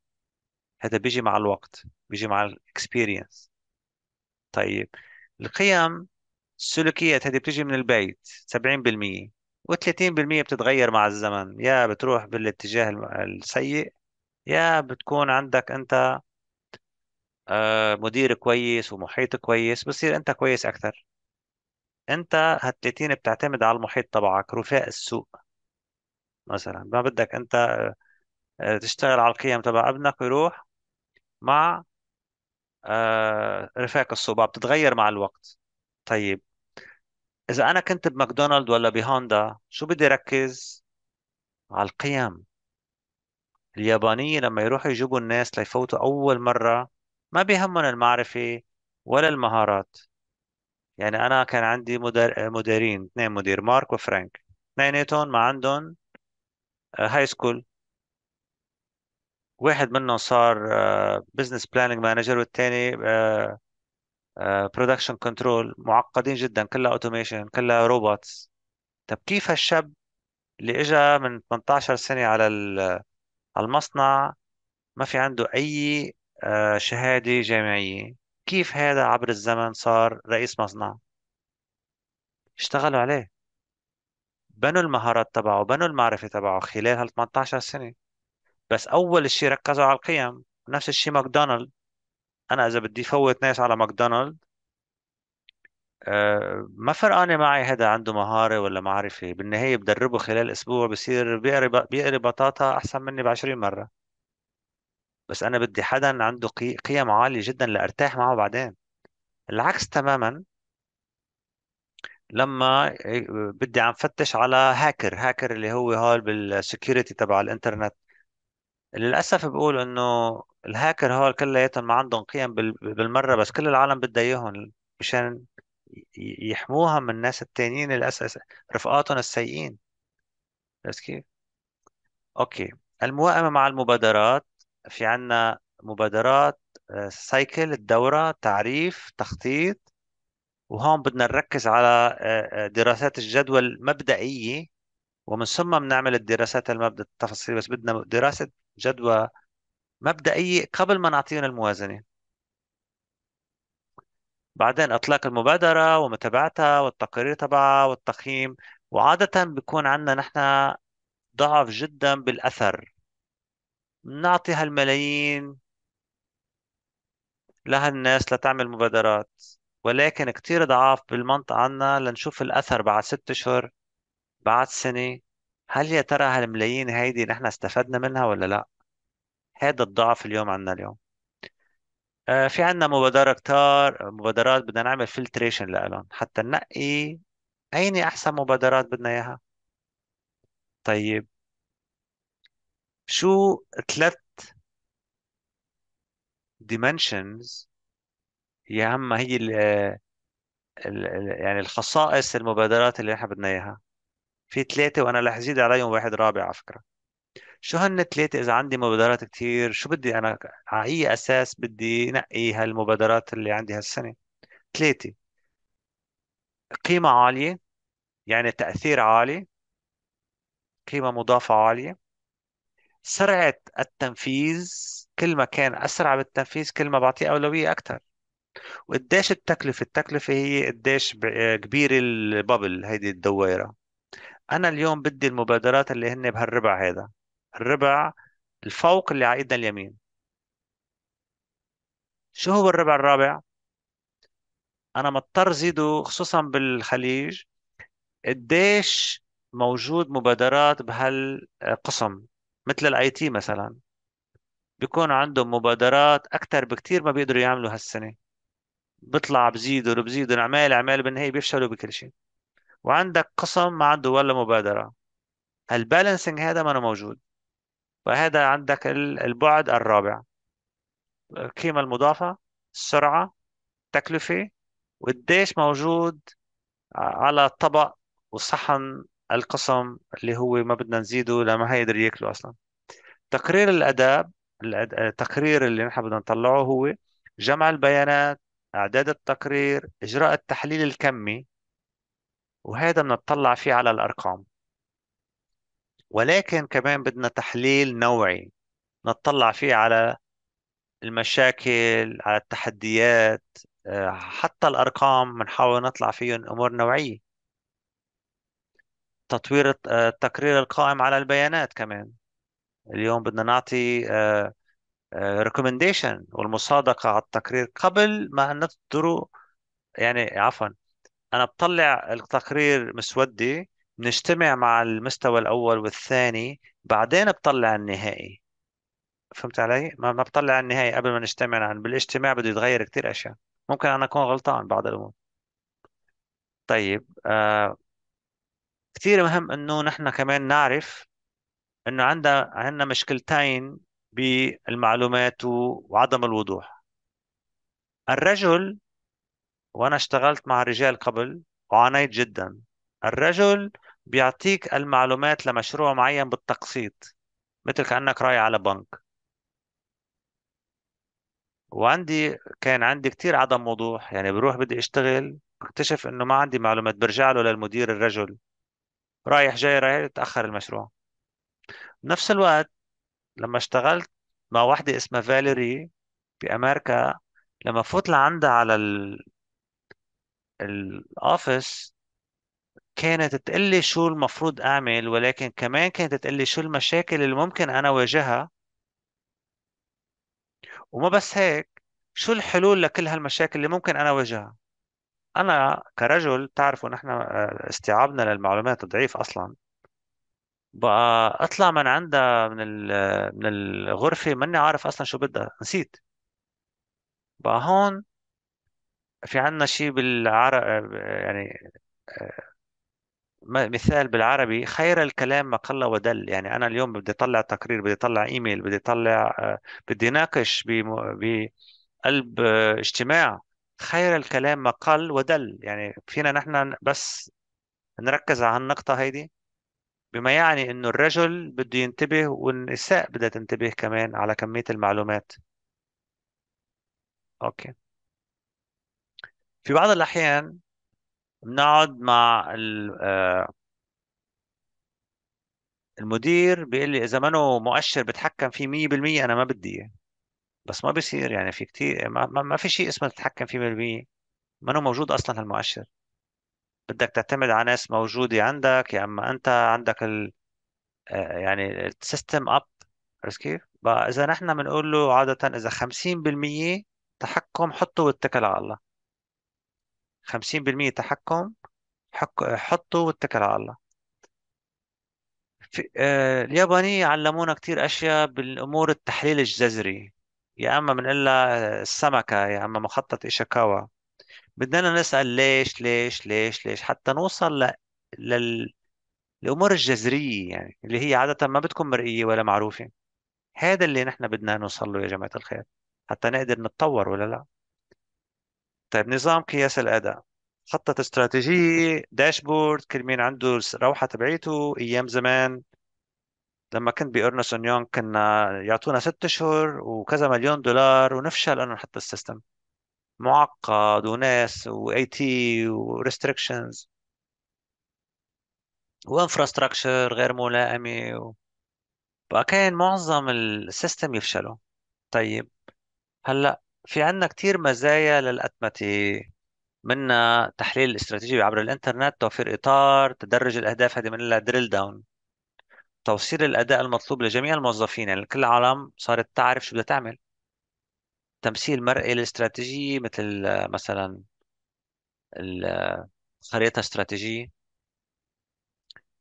هذا بيجي مع الوقت بيجي مع الاكسبيرينس طيب القيم السلوكيات هذه بتيجي من البيت 70% و30% بتتغير مع الزمن يا بتروح بالاتجاه السيء يا بتكون عندك انت آه، مدير كويس ومحيط كويس بصير انت كويس اكثر انت هال30 بتعتمد على المحيط تبعك رفاق السوق مثلا ما بدك انت آه، تشتغل على القيم تبع ابنك ويروح مع آه، رفاق السوق بتتغير مع الوقت طيب اذا انا كنت بماكدونالد ولا بهوندا شو بدي ركز على القيم اليابانية لما يروحوا يجيبوا الناس ليفوتوا أول مرة ما بيهمهم المعرفة ولا المهارات يعني أنا كان عندي مدر... مديرين اثنين مدير مارك وفرانك اثنيناتهم ما عندهم هاي آه، سكول واحد منهم صار بزنس بلاننج مانجر والتاني برودكشن آه، كنترول معقدين جدا كلها اوتوميشن كلها روبوتس طب كيف هالشاب اللي اجى من 18 سنه على على المصنع ما في عنده اي آه، شهاده جامعيه كيف هذا عبر الزمن صار رئيس مصنع اشتغلوا عليه بنوا المهارات تبعه بنوا المعرفه تبعه خلال هال 18 سنه بس اول شيء ركزوا على القيم نفس الشيء ماكدونالد انا اذا بدي فوت ناس على ماكدونالد آه، ما فرقانة معي هذا عنده مهارة ولا معرفة بالنهاية بدربه خلال أسبوع بصير بيقري بيقري بطاطا أحسن مني بعشرين مرة بس أنا بدي حدا عنده قيم عالية جدا لأرتاح معه بعدين العكس تماما لما إيه، بدي عم فتش على هاكر هاكر اللي هو هول بالسكيورتي تبع الانترنت للأسف بقول إنه الهاكر هو كلياتا ما عندهم قيم بالمرة بس كل العالم اياهم مشان يحموها من الناس التانيين الأساس رفقاتهم السيئين بس كيف؟ أوكي الموائمة مع المبادرات في عنا مبادرات آه، سايكل الدورة تعريف تخطيط وهون بدنا نركز على آه، آه، دراسات الجدوى المبدئية ومن ثم بنعمل الدراسات المبدأ التفاصيل بس بدنا دراسة جدوى مبدئيه قبل ما نعطيهم الموازنة بعدين إطلاق المبادرة ومتابعتها والتقرير تبعها والتقييم وعادة بيكون عندنا نحن ضعف جدا بالأثر نعطي هالملايين لهالناس لتعمل مبادرات ولكن كتير ضعاف بالمنطقة عنا لنشوف الأثر بعد ست أشهر بعد سنة هل يا ترى هالملايين هيدي نحن استفدنا منها ولا لا هذا الضعف اليوم عندنا اليوم آه، في عندنا مبادرة كتار مبادرات بدنا نعمل فلتريشن لهم حتى ننقي أين أحسن مبادرات بدنا إياها طيب شو ثلاث dimensions يا أما هي الـ الـ يعني الخصائص المبادرات اللي احنا بدنا اياها في ثلاثة وانا رح ازيد عليهم واحد رابع على فكرة شو هن التلاتة إذا عندي مبادرات كثير شو بدي أنا على أي أساس بدي نقي هالمبادرات اللي عندي هالسنة تلاتة قيمة عالية يعني تأثير عالي قيمة مضافة عالية سرعة التنفيذ كل ما كان أسرع بالتنفيذ كل ما بعطيه أولوية أكثر وقديش التكلفة التكلفة هي قديش كبيرة الببل هيدي الدويرة أنا اليوم بدي المبادرات اللي هن بهالربع هذا الربع الفوق اللي على ايدنا اليمين شو هو الربع الرابع انا مضطر زيده خصوصا بالخليج قديش موجود مبادرات بهالقسم مثل الاي تي مثلا بيكون عندهم مبادرات اكثر بكثير ما بيقدروا يعملوا هالسنه بطلع بزيدوا بزيدوا عمال عمال بالنهايه بيفشلوا بكل شيء وعندك قسم ما عنده ولا مبادره البالانسنج هذا ما أنا موجود فهذا عندك البعد الرابع القيمة المضافة السرعة التكلفة وقديش موجود على الطبق وصحن القسم اللي هو ما بدنا نزيده لما هيقدر ياكله اصلا تقرير الاداء التقرير اللي نحن بدنا نطلعه هو جمع البيانات اعداد التقرير اجراء التحليل الكمي وهذا بنطلع فيه على الارقام ولكن كمان بدنا تحليل نوعي نطلع فيه على المشاكل على التحديات آه، حتى الأرقام بنحاول نطلع فيهم أمور نوعية تطوير آه، التقرير القائم على البيانات كمان اليوم بدنا نعطي ريكومنديشن آه، والمصادقة على التقرير قبل ما نصدره يعني عفوا أنا بطلع التقرير مسودي بنجتمع مع المستوى الأول والثاني بعدين بطلع النهائي فهمت علي؟ ما ما بطلع النهائي قبل ما نجتمع لأن بالاجتماع بده يتغير كثير أشياء ممكن أنا أكون غلطان بعض الأمور طيب آه كثير مهم إنه نحن كمان نعرف إنه عندنا عندنا مشكلتين بالمعلومات وعدم الوضوح الرجل وأنا اشتغلت مع الرجال قبل وعانيت جدا الرجل بيعطيك المعلومات لمشروع معين بالتقسيط مثل كأنك رايح على بنك وعندي كان عندي كتير عدم وضوح يعني بروح بدي اشتغل بكتشف انه ما عندي معلومات برجع له للمدير الرجل رايح جاي رايح تأخر المشروع نفس الوقت لما اشتغلت مع واحدة اسمها فاليري بأمريكا لما فوت لعندها على الأوفيس كانت تقلي شو المفروض أعمل ولكن كمان كانت تقلي شو المشاكل اللي ممكن أنا واجهها وما بس هيك شو الحلول لكل هالمشاكل اللي ممكن أنا واجهها أنا كرجل تعرفوا نحن آه، استيعابنا للمعلومات ضعيف أصلا بقى أطلع من عندها من من الغرفة ماني عارف أصلا شو بدها نسيت بقى هون في عنا شيء بالعرق آه، يعني آه، مثال بالعربي خير الكلام ما قل ودل يعني انا اليوم بدي اطلع تقرير بدي اطلع ايميل بدي اطلع آه، بدي ناقش بقلب آه، اجتماع خير الكلام ما قل ودل يعني فينا نحن بس نركز على هالنقطة هيدي بما يعني انه الرجل بده ينتبه والنساء بدها تنتبه كمان على كمية المعلومات اوكي في بعض الاحيان بنقعد مع آه، المدير بيقول لي اذا منه مؤشر بتحكم فيه 100% انا ما بدي اياه بس ما بيصير يعني في كتير ما, ما في شيء اسمه تتحكم فيه 100% منه موجود اصلا هالمؤشر بدك تعتمد على ناس موجوده عندك يا اما انت عندك ال آه، يعني السيستم اب عرفت كيف؟ اذا نحن بنقول له عاده اذا 50% تحكم حطه واتكل على الله 50% تحكم حك... حطه واتكل على الله في... آه اليابانية علمونا كتير أشياء بالأمور التحليل الجذري يا أما إلا السمكة يا أما مخطط إيشاكاوا بدنا نسأل ليش ليش ليش ليش حتى نوصل ل... لل... الأمور الجذرية يعني اللي هي عادة ما بتكون مرئية ولا معروفة هذا اللي نحن بدنا نوصل له يا جماعة الخير حتى نقدر نتطور ولا لا طيب نظام قياس الاداء خطط استراتيجيه داشبورد كل مين عنده روحه تبعيته ايام زمان لما كنت بارنس يونغ كنا يعطونا ست اشهر وكذا مليون دولار ونفشل انه نحط السيستم معقد وناس واي تي وريستريكشنز وانفراستراكشر غير ملائمه و... فكان معظم السيستم يفشلوا طيب هلا في عندنا كتير مزايا للأتمتة منها تحليل الاستراتيجي عبر الإنترنت توفير إطار تدرج الأهداف هذه منها دريل داون توصيل الأداء المطلوب لجميع الموظفين يعني كل العالم صارت تعرف شو بدها تعمل تمثيل مرئي للاستراتيجية مثل مثلا الخريطة استراتيجية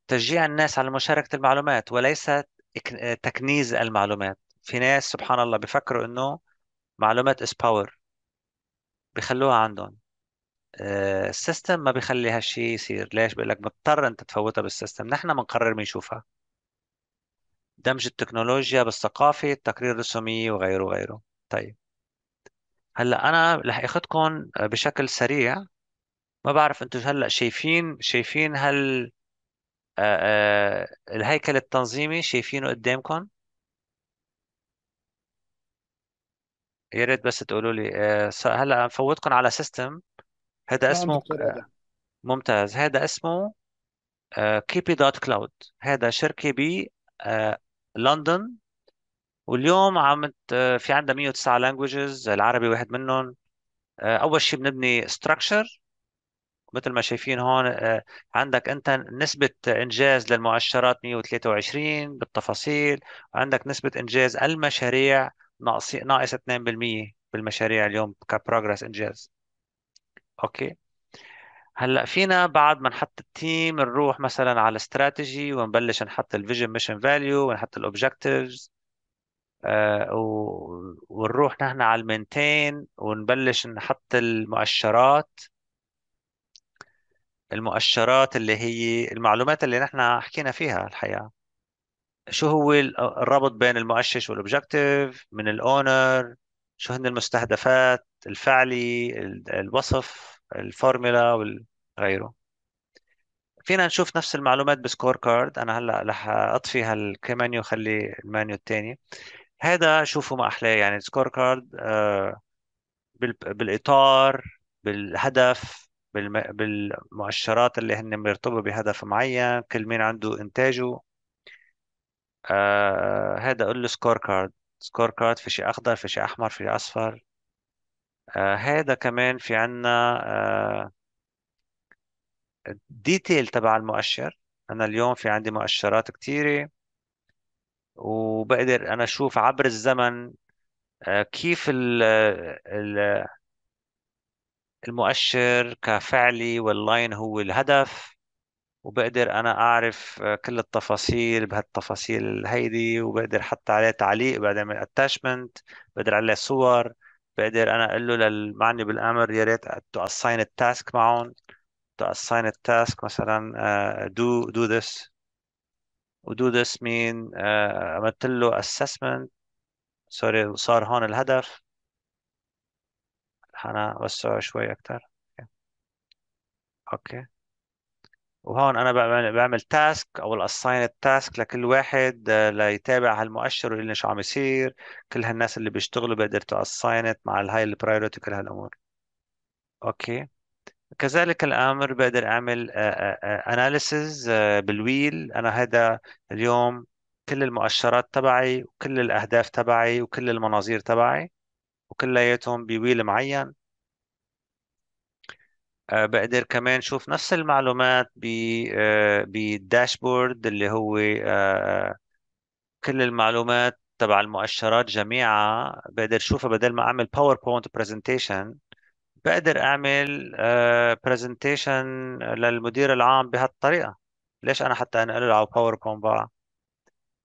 تشجيع الناس على مشاركة المعلومات وليس تكنيز المعلومات في ناس سبحان الله بفكروا انه معلومات از باور بخلوها عندهم السيستم آه، ما بيخلي هالشيء يصير ليش بقول لك مضطر انت تفوتها بالسيستم نحن بنقرر مين يشوفها دمج التكنولوجيا بالثقافه التقرير الرسومي وغيره وغيره طيب هلا انا رح اخذكم بشكل سريع ما بعرف انتم هلا شايفين شايفين هال آه، آه، الهيكل التنظيمي شايفينه قدامكم يا ريت بس تقولوا لي آه، هلا فوتكم على سيستم هذا نعم، اه اسمه دكتور ادم ممتاز هذا اسمه كيبي دوت كلاود هذا شركة ب آه، لندن واليوم عم في عندها 109 لانجوجز العربي واحد منهم آه، اول شيء بنبني ستراكشر مثل ما شايفين هون عندك انت نسبة انجاز للمؤشرات 123 بالتفاصيل عندك نسبة انجاز المشاريع ناقص ناقص 2% بالمشاريع اليوم كبروجرس انجاز اوكي هلا فينا بعد ما نحط التيم نروح مثلا على الاستراتيجي ونبلش نحط الفيجن ميشن فاليو ونحط الاوبجكتيفز آه، ونروح نحن على المينتين ونبلش نحط المؤشرات المؤشرات اللي هي المعلومات اللي نحن حكينا فيها الحقيقة شو هو الربط بين المؤشش والاوبجكتيف من الاونر شو هن المستهدفات الفعلي الوصف الفورمولا وغيره فينا نشوف نفس المعلومات بسكور كارد انا هلا رح اطفي هالكمانيو خلي المانيو الثاني هذا شوفوا ما احلاه يعني سكور كارد آه، بالاطار بالهدف بالمؤشرات اللي هن مرتبطه بهدف معين كل مين عنده انتاجه آه هذا قول له سكور كارد سكور كارد في شيء اخضر في شيء احمر في شيء اصفر آه هذا كمان في عنا آه الديتيل تبع المؤشر انا اليوم في عندي مؤشرات كتيره وبقدر انا اشوف عبر الزمن آه كيف ال ال المؤشر كفعلي واللاين هو الهدف وبقدر انا اعرف كل التفاصيل بهالتفاصيل هيدي وبقدر حط عليه تعليق بعد من اتاتشمنت بقدر عليه صور بقدر انا اقول له للمعني بالامر يا ريت تو اساين التاسك معهم تو اساين التاسك مثلا دو دو ذس ودو ذس مين عملت له اسسمنت سوري صار هون الهدف انا بس شوي اكثر اوكي okay. وهون انا بعمل بعمل تاسك او الاساين التاسك لكل واحد آه، ليتابع هالمؤشر ويقول لي شو عم يصير كل هالناس اللي بيشتغلوا بقدر تاساينت مع الهاي البرايورتي كل هالامور اوكي كذلك الامر بقدر اعمل اناليسز آه، آه، بالويل انا هذا اليوم كل المؤشرات تبعي وكل الاهداف تبعي وكل المناظير تبعي وكلياتهم بويل معين آه، بقدر كمان شوف نفس المعلومات آه، بالداشبورد اللي هو آه، كل المعلومات تبع المؤشرات جميعها بقدر شوفها بدل ما اعمل باوربوينت برزنتيشن بقدر اعمل برزنتيشن للمدير العام بهالطريقه ليش انا حتى انقله على باوربوينت بقى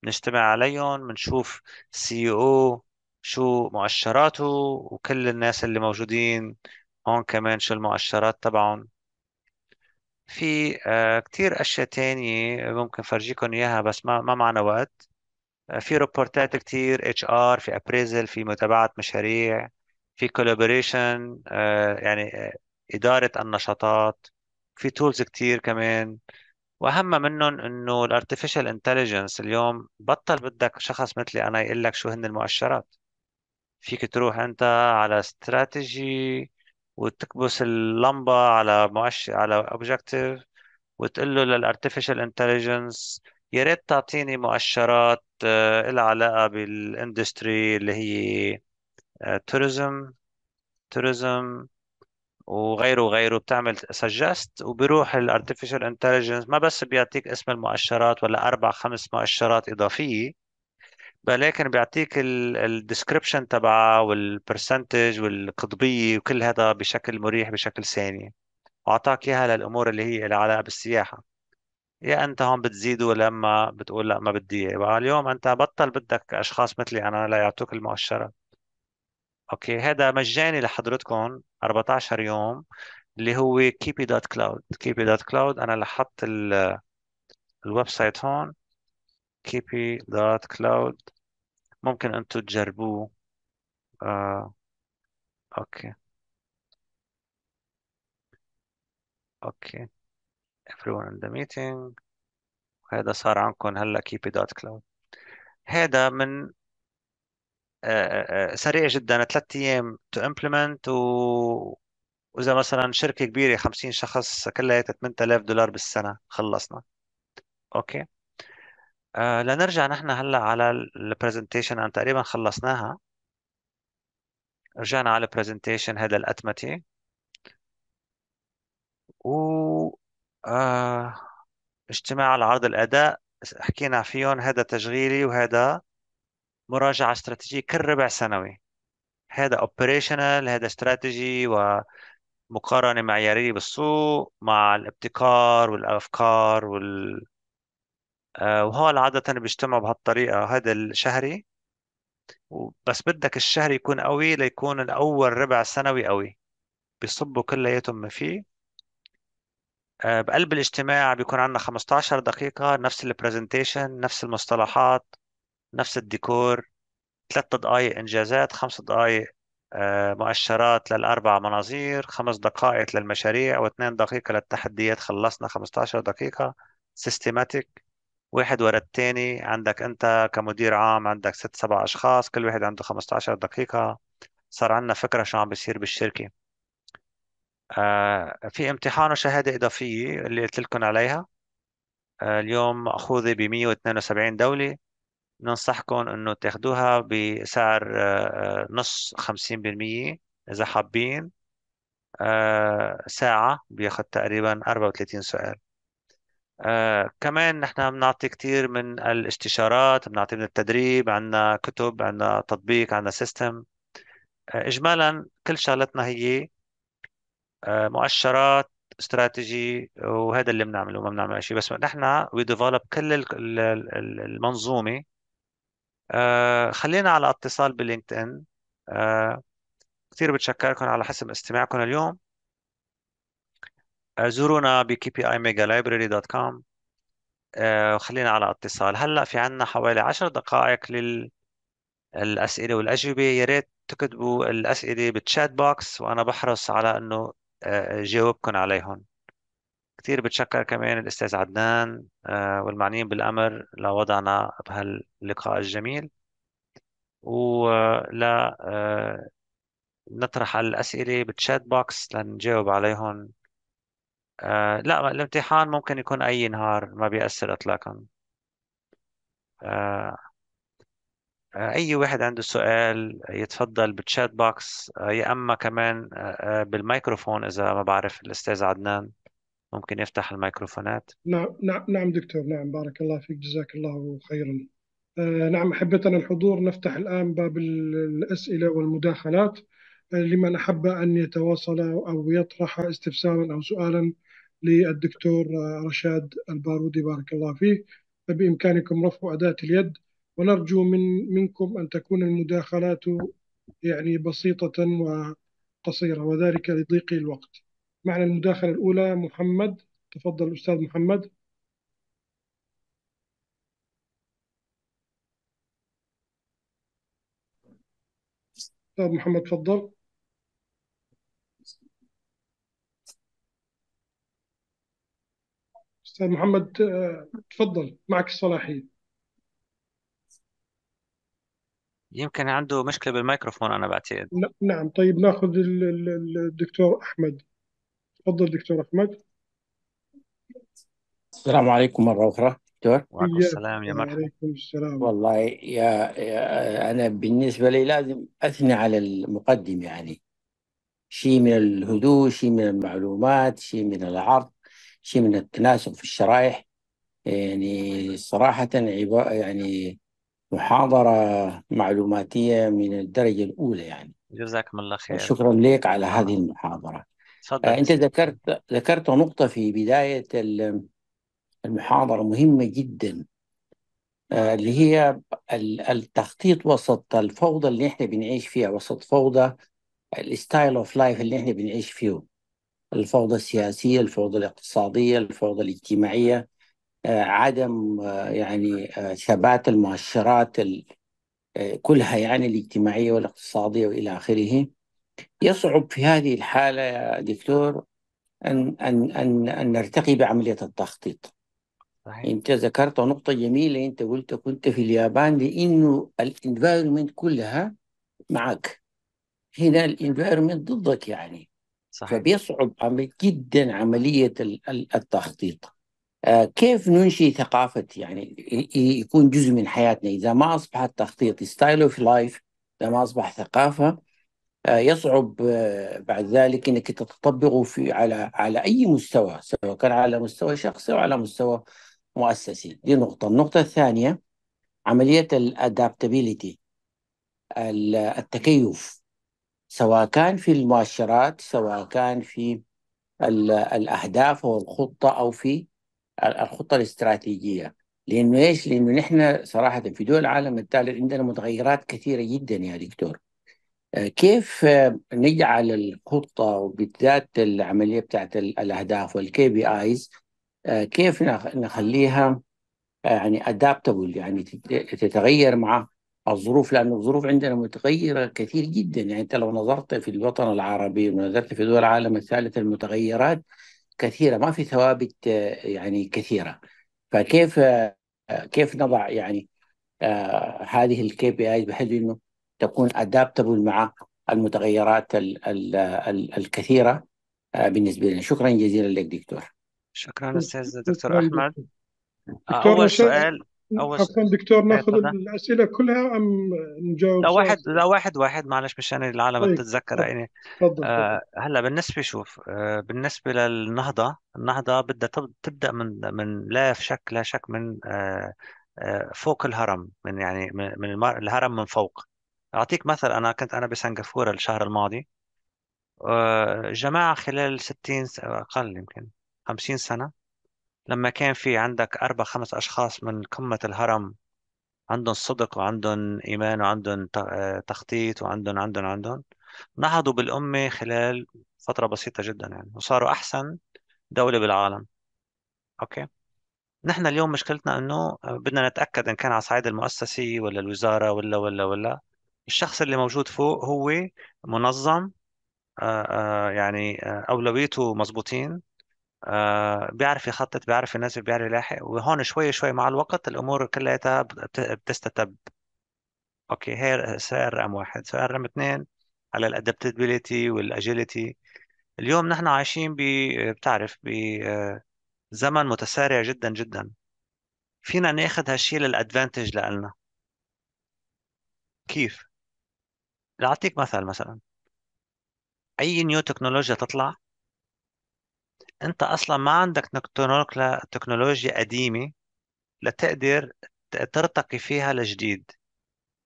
بنجتمع عليهم بنشوف سي او e شو مؤشراته وكل الناس اللي موجودين هون كمان شو المؤشرات تبعهم في آه، كتير أشياء تانية ممكن فرجيكم إياها بس ما ما معنا وقت آه، في روبورتات كتير اتش ار في ابريزل في متابعة مشاريع في كولابوريشن آه، يعني إدارة النشاطات في تولز كتير كمان وأهم منهم إنه الارتفيشال انتليجنس اليوم بطل بدك شخص مثلي أنا يقول لك شو هن المؤشرات فيك تروح أنت على استراتيجي وتكبس اللمبة على مؤشر على اوبجكتيف وتقول له للارتفيشال انتليجنس يا ريت تعطيني مؤشرات آه، لها علاقة بالاندستري اللي هي توريزم آه، توريزم وغيره وغيره بتعمل سجست وبيروح الارتفيشال انتليجنس ما بس بيعطيك اسم المؤشرات ولا اربع خمس مؤشرات اضافيه ولكن بيعطيك الديسكربشن تبعها والبرسنتج والقطبيه وكل هذا بشكل مريح بشكل ثاني واعطاك اياها للامور اللي هي لها علاقه بالسياحه يا انت هون بتزيده لما بتقول لا ما بدي اياه اليوم انت بطل بدك اشخاص مثلي انا ليعطوك المؤشرات اوكي هذا مجاني لحضرتكم 14 يوم اللي هو كيبي دوت كلاود كيبي دوت كلاود انا لحط الويب سايت هون كيبي دوت كلاود ممكن انتم تجربوه آه. اوكي اوكي everyone in the meeting هذا صار عندكم هلا كيبي دوت كلاود هذا من آه، آه، آه، سريع جدا ثلاث ايام تو امبلمنت و واذا مثلا شركه كبيره 50 شخص كلها 8000 دولار بالسنه خلصنا اوكي آه لنرجع نحن هلا على البرزنتيشن يعني أنا تقريبا خلصناها رجعنا على البرزنتيشن هذا الأتمتة و آه اجتماع على عرض الأداء حكينا فيهم هذا تشغيلي وهذا مراجعة استراتيجية كل ربع سنوي هذا اوبريشنال هذا استراتيجي ومقارنة معيارية بالسوق مع الابتكار والأفكار وال آه، وهول عادة بيجتمعوا بهالطريقة هذا الشهري بس بدك الشهر يكون قوي ليكون الأول ربع سنوي قوي بيصبوا كلياتهم ما فيه آه، بقلب الاجتماع بيكون عندنا 15 دقيقة نفس البرزنتيشن نفس المصطلحات نفس الديكور ثلاث دقائق إنجازات خمس دقائق آه، مؤشرات للأربع مناظير خمس دقائق للمشاريع واثنين دقيقة للتحديات خلصنا 15 دقيقة سيستماتيك واحد ورا الثاني عندك انت كمدير عام عندك ست سبع اشخاص كل واحد عنده 15 دقيقة صار عندنا فكرة شو عم بيصير بالشركة آه في امتحان وشهادة إضافية اللي قلت لكم عليها آه اليوم مأخوذة ب 172 دولة ننصحكم انه تاخدوها بسعر آه, آه، نص 50% اذا حابين آه ساعة بياخد تقريبا 34 سؤال آه كمان نحن بنعطي كثير من الاستشارات بنعطي من التدريب عندنا كتب عندنا تطبيق عندنا سيستم آه اجمالا كل شغلتنا هي آه مؤشرات استراتيجي وهذا اللي بنعمله ما بنعمل شيء بس نحن وي ديفلوب كل المنظومه آه خلينا على اتصال بلينكد ان آه كثير بتشكركم على حسب استماعكم اليوم زورونا بkpimegaLibrary.com وخلينا آه، على اتصال هلا في عنا حوالي عشر دقائق للأسئلة والأجوبة يا ريت تكتبوا الأسئلة بالتشات بوكس وأنا بحرص على إنه آه، جاوبكم عليهم كثير بتشكر كمان الأستاذ عدنان آه، والمعنيين بالأمر لوضعنا بهاللقاء الجميل ولا نطرح الأسئلة بالتشات بوكس لنجاوب عليهم آه لا الامتحان ممكن يكون أي نهار ما بيأثر إطلاقا آه آه، أي واحد عنده سؤال يتفضل بالشات بوكس آه، يا أما كمان آه، آه، بالميكروفون إذا ما بعرف الأستاذ عدنان ممكن يفتح الميكروفونات نعم نعم نعم دكتور نعم بارك الله فيك جزاك الله خيرا آه، نعم أحبتنا الحضور نفتح الآن باب الأسئلة والمداخلات آه، لمن أحب أن يتواصل أو يطرح استفسارا أو سؤالا للدكتور رشاد البارودي بارك الله فيه فبإمكانكم رفع أداة اليد ونرجو من منكم أن تكون المداخلات يعني بسيطة وقصيرة وذلك لضيق الوقت معنا المداخلة الأولى محمد تفضل أستاذ محمد أستاذ محمد تفضل استاذ محمد آه، تفضل معك الصلاحيه يمكن عنده مشكله بالميكروفون انا بعتقد نعم طيب ناخذ الدكتور احمد تفضل دكتور احمد السلام عليكم مره اخرى دكتور وعليكم السلام يا مرحبا وعليكم السلام والله يا, يا انا بالنسبه لي لازم اثني على المقدم يعني شيء من الهدوء شيء من المعلومات شيء من العرض شيء من التناسق في الشرائح يعني صراحة يعني محاضرة معلوماتية من الدرجة الأولى يعني جزاكم الله خير شكرا لك على هذه آه. المحاضرة تفضل آه، أنت ذكرت ذكرت نقطة في بداية المحاضرة مهمة جدا آه، اللي هي التخطيط وسط الفوضى اللي احنا بنعيش فيها وسط فوضى الستايل اوف لايف اللي احنا بنعيش فيه الفوضى السياسية الفوضى الاقتصادية الفوضى الاجتماعية آه، عدم آه، يعني آه، ثبات المؤشرات كلها يعني الاجتماعية والاقتصادية وإلى آخره يصعب في هذه الحالة يا دكتور أن أن أن أن نرتقي بعملية التخطيط صحيح. أنت ذكرت نقطة جميلة أنت قلت كنت في اليابان لأنه الانفايرمنت كلها معك هنا الانفايرمنت ضدك يعني صحيح. فبيصعب جدا عملية التخطيط آه، كيف ننشئ ثقافة يعني يكون جزء من حياتنا إذا ما أصبح التخطيط ستايل اوف لايف إذا ما أصبح ثقافة آه، يصعب آه، بعد ذلك انك تطبقه في على على اي مستوى سواء كان على مستوى شخصي او على مستوى مؤسسي دي نقطه النقطه الثانيه عمليه الادابتابيليتي التكيف سواء كان في المؤشرات سواء كان في الاهداف او الخطه او في الخطه الاستراتيجيه لانه ايش؟ لانه نحن صراحه في دول العالم الثالث عندنا متغيرات كثيره جدا يا دكتور كيف نجعل الخطه وبالذات العمليه بتاعت الاهداف والكي بي ايز كيف نخليها يعني ادابتبل يعني تتغير مع الظروف لأن الظروف عندنا متغيرة كثير جدا يعني أنت لو نظرت في الوطن العربي ونظرت في دول العالم الثالث المتغيرات كثيرة ما في ثوابت آه، يعني كثيرة فكيف آه، كيف نضع يعني آه، هذه الكي بي ايز بحيث انه تكون ادابتبل مع المتغيرات الـ الـ الـ الكثيره بالنسبه لنا شكرا جزيلا لك دكتور شكرا استاذ دكتور احمد اول سؤال اول عفوا دكتور إيه، ناخذ الاسئله كلها ام نجاوب لا واحد لا واحد واحد معلش مشان العالم أيه. تتذكر يعني آه هلا بالنسبه شوف آه بالنسبه للنهضه النهضه بدها تبدا من من لا شك لا شك من آه آه فوق الهرم من يعني من الهرم من فوق اعطيك مثل انا كنت انا بسنغافوره الشهر الماضي آه جماعه خلال 60 اقل يمكن 50 سنه لما كان في عندك أربع خمس أشخاص من قمة الهرم عندهم صدق وعندهم إيمان وعندهم آه، تخطيط وعندهم عندهم عندهم نهضوا بالأمة خلال فترة بسيطة جدا يعني وصاروا أحسن دولة بالعالم أوكي نحن اليوم مشكلتنا انه آه، بدنا نتاكد ان كان على صعيد المؤسسي ولا الوزاره ولا ولا ولا الشخص اللي موجود فوق هو منظم آآ آه، يعني آآ اولويته مزبوطين آه، بيعرف يخطط بيعرف ينزل بيعرف يلاحق وهون شوي شوي مع الوقت الامور كلياتها بتستتب اوكي هي سؤال رقم واحد سؤال رقم اثنين على الادابتابيليتي والاجيليتي اليوم نحن عايشين ب بتعرف ب زمن متسارع جدا جدا فينا ناخذ هالشيء للادفانتج لنا كيف؟ لأعطيك مثال مثلا أي نيو تكنولوجيا تطلع انت اصلا ما عندك تكنولوجيا قديمه لتقدر ترتقي فيها لجديد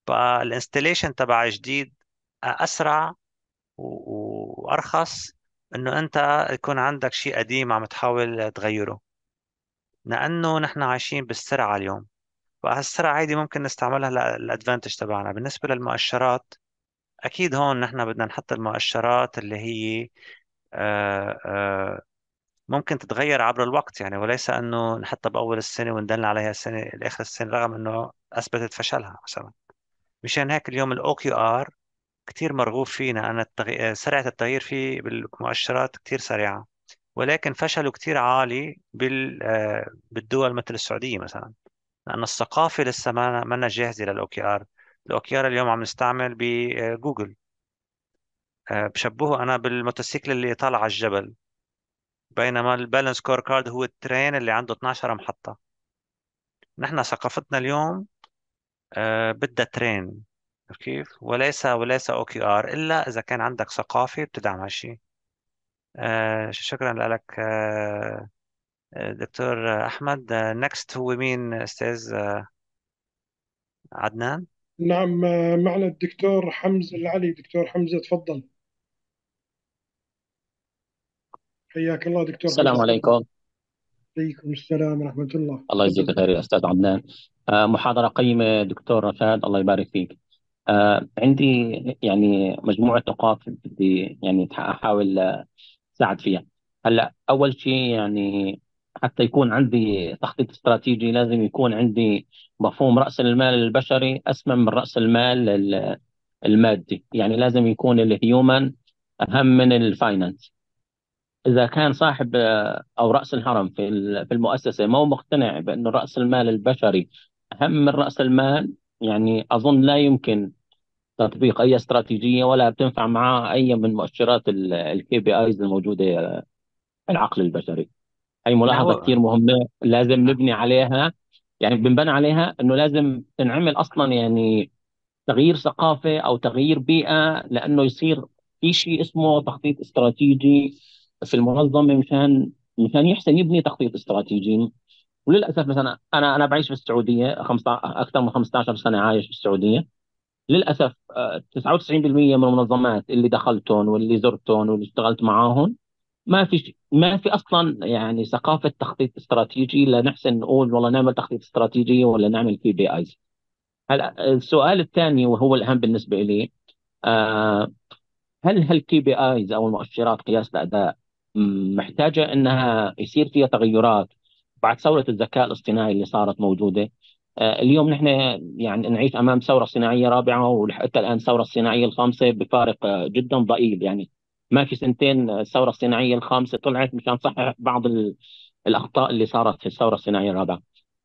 فالانستليشن تبع جديد اسرع وارخص انه انت يكون عندك شيء قديم عم تحاول تغيره لانه نحن عايشين بالسرعه اليوم فهالسرعه هيدي ممكن نستعملها للادفانتج تبعنا بالنسبه للمؤشرات اكيد هون نحن بدنا نحط المؤشرات اللي هي آآ آه، آآ آه، ممكن تتغير عبر الوقت يعني وليس انه نحطها باول السنه وندلنا عليها السنه لاخر السنه رغم انه اثبتت فشلها مثلا مشان هيك اليوم الاو كيو ار كثير مرغوب فينا انا التغي... سرعه التغيير فيه بالمؤشرات كثير سريعه ولكن فشله كثير عالي بال... بالدول مثل السعوديه مثلا لان الثقافه لسه ما ما جاهزه للاو كيو ار الاو كيو ار اليوم عم نستعمل بجوجل آه، آه، بشبهه انا بالموتوسيكل اللي طالع على الجبل بينما البالانس سكور كارد هو الترين اللي عنده 12 محطة نحن ثقافتنا اليوم آه، بدها ترين كيف وليس وليس او كيو ار الا اذا كان عندك ثقافه بتدعم هالشيء آه شكرا لك آه، آه، دكتور احمد نكست هو مين استاذ عدنان نعم معنا الدكتور حمزه العلي دكتور حمزه تفضل حياك الله دكتور السلام عليكم عليكم السلام ورحمة الله الله يجزيك خير يا أستاذ عدنان آه، محاضرة قيمة دكتور رشاد الله يبارك فيك آه، عندي يعني مجموعة نقاط بدي يعني أحاول أساعد فيها هلا أول شيء يعني حتى يكون عندي تخطيط استراتيجي لازم يكون عندي مفهوم رأس المال البشري أسمى من رأس المال المادي يعني لازم يكون الهيومن أهم من الفاينانس اذا كان صاحب آه، او راس الهرم في في المؤسسه ما هو مقتنع بانه راس المال البشري اهم من راس المال يعني اظن لا يمكن تطبيق اي استراتيجيه ولا بتنفع معاه اي من مؤشرات الكي بي ايز الموجوده آه، العقل البشري هي ملاحظه كثير مهمه لازم نعم. نبني عليها يعني بنبنى عليها انه لازم تنعمل اصلا يعني تغيير ثقافه او تغيير بيئه لانه يصير في شيء اسمه تخطيط استراتيجي في المنظمه مشان مشان يحسن يبني تخطيط استراتيجي وللاسف مثلا انا انا بعيش في السعوديه خمسة اكثر من 15 سنه عايش في السعوديه للاسف 99% آه، من المنظمات اللي دخلتهم واللي زرتهم واللي اشتغلت معاهم ما في ما في اصلا يعني ثقافه تخطيط استراتيجي لنحسن نقول والله نعمل تخطيط استراتيجي ولا نعمل كي بي ايز هلا السؤال الثاني وهو الاهم بالنسبه لي آه هل هالكي بي ايز او المؤشرات قياس الاداء محتاجه انها يصير فيها تغيرات بعد ثوره الذكاء الاصطناعي اللي صارت موجوده آه، اليوم نحن يعني نعيش امام ثوره صناعيه رابعه وحتى الان الثوره الصناعيه الخامسه بفارق آه، جدا ضئيل يعني ما في سنتين الثوره آه، الصناعيه الخامسه طلعت مشان تصحح بعض الاخطاء اللي صارت في الثوره الصناعيه الرابعه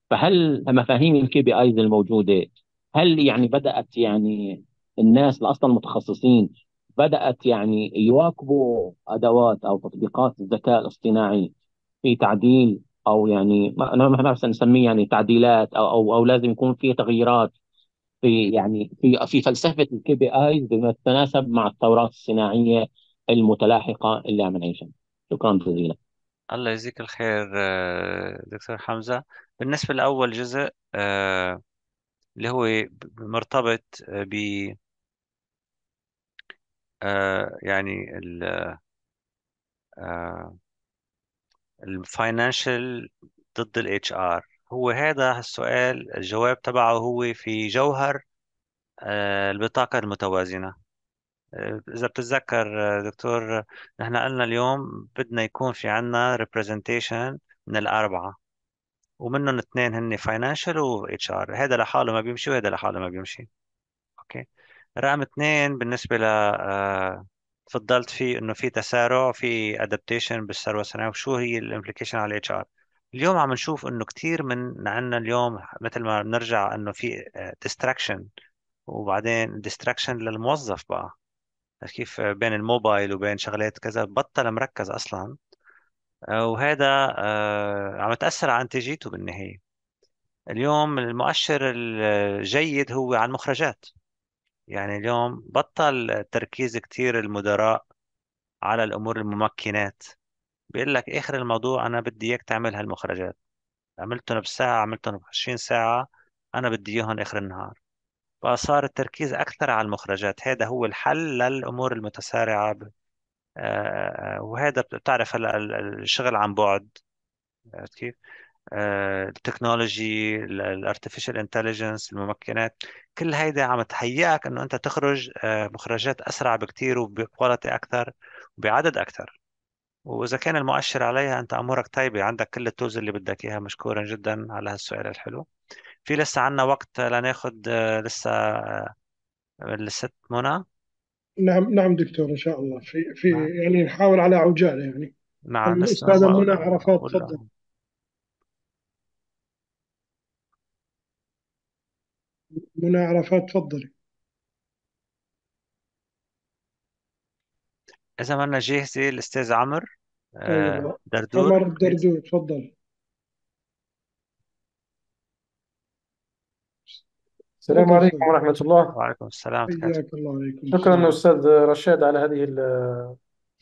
فهل مفاهيم الكي بي ايز الموجوده هل يعني بدات يعني الناس اصلا متخصصين بدأت يعني يواكبوا أدوات أو تطبيقات الذكاء الاصطناعي في تعديل أو يعني ما نعرف نسميه يعني تعديلات أو أو, أو لازم يكون في تغييرات في يعني في في فلسفة الكي بي آيز بما تتناسب مع الثورات الصناعية المتلاحقة اللي عم نعيشها شكرا جزيلا الله يجزيك الخير آه، دكتور حمزة بالنسبة لأول جزء آه، اللي هو مرتبط ب آه، يعني ال الفاينانشال آه، ضد الاتش ار هو هذا السؤال الجواب تبعه هو في جوهر آه، البطاقة المتوازنة إذا بتتذكر دكتور نحن قلنا اليوم بدنا يكون في عنا representation من الأربعة ومنهم اثنين هن financial و HR هذا لحاله ما بيمشي وهذا لحاله ما بيمشي أوكي رقم اثنين بالنسبة ل تفضلت آه، فيه انه في تسارع في ادابتيشن بالثروة الصناعية وشو هي الامبليكيشن على الاتش ار اليوم عم نشوف انه كثير من عندنا اليوم مثل ما بنرجع انه في ديستراكشن آه، وبعدين ديستراكشن للموظف بقى كيف بين الموبايل وبين شغلات كذا بطل مركز اصلا آه، وهذا عم تاثر على انتاجيته بالنهايه اليوم المؤشر الجيد هو على المخرجات يعني اليوم بطل تركيز كتير المدراء على الأمور الممكنات بيقول لك آخر الموضوع أنا بدي إياك تعمل هالمخرجات عملتهم بساعة عملتهم بعشرين ساعة أنا بدي إياهم آخر النهار بقى صار التركيز أكثر على المخرجات هذا هو الحل للأمور المتسارعة ب... آه، آه، آه، وهذا بتعرف هلا الشغل عن بعد عرفت كيف؟ التكنولوجي الارتفيشال انتليجنس الممكنات كل هيدا عم تهيئك انه انت تخرج آه، مخرجات اسرع بكثير وبكواليتي اكثر وبعدد اكثر واذا كان المؤشر عليها انت امورك طيبه عندك كل التولز اللي بدك اياها مشكورا جدا على هالسؤال الحلو في لسه عندنا وقت لناخذ آه، لسه الست آه، منى نعم نعم دكتور ان شاء الله في في نعم. يعني نحاول على عجاله يعني نعم الاستاذه منى عرفات تفضل منى عرفات تفضلي إذا أنا جاهزة الأستاذ عمر آه، ايوه دردور عمر الدردور تفضل السلام عليكم ورحمة الله وعليكم السلام ورحمة الله حياك الله شكرا السلام أستاذ رشاد على هذه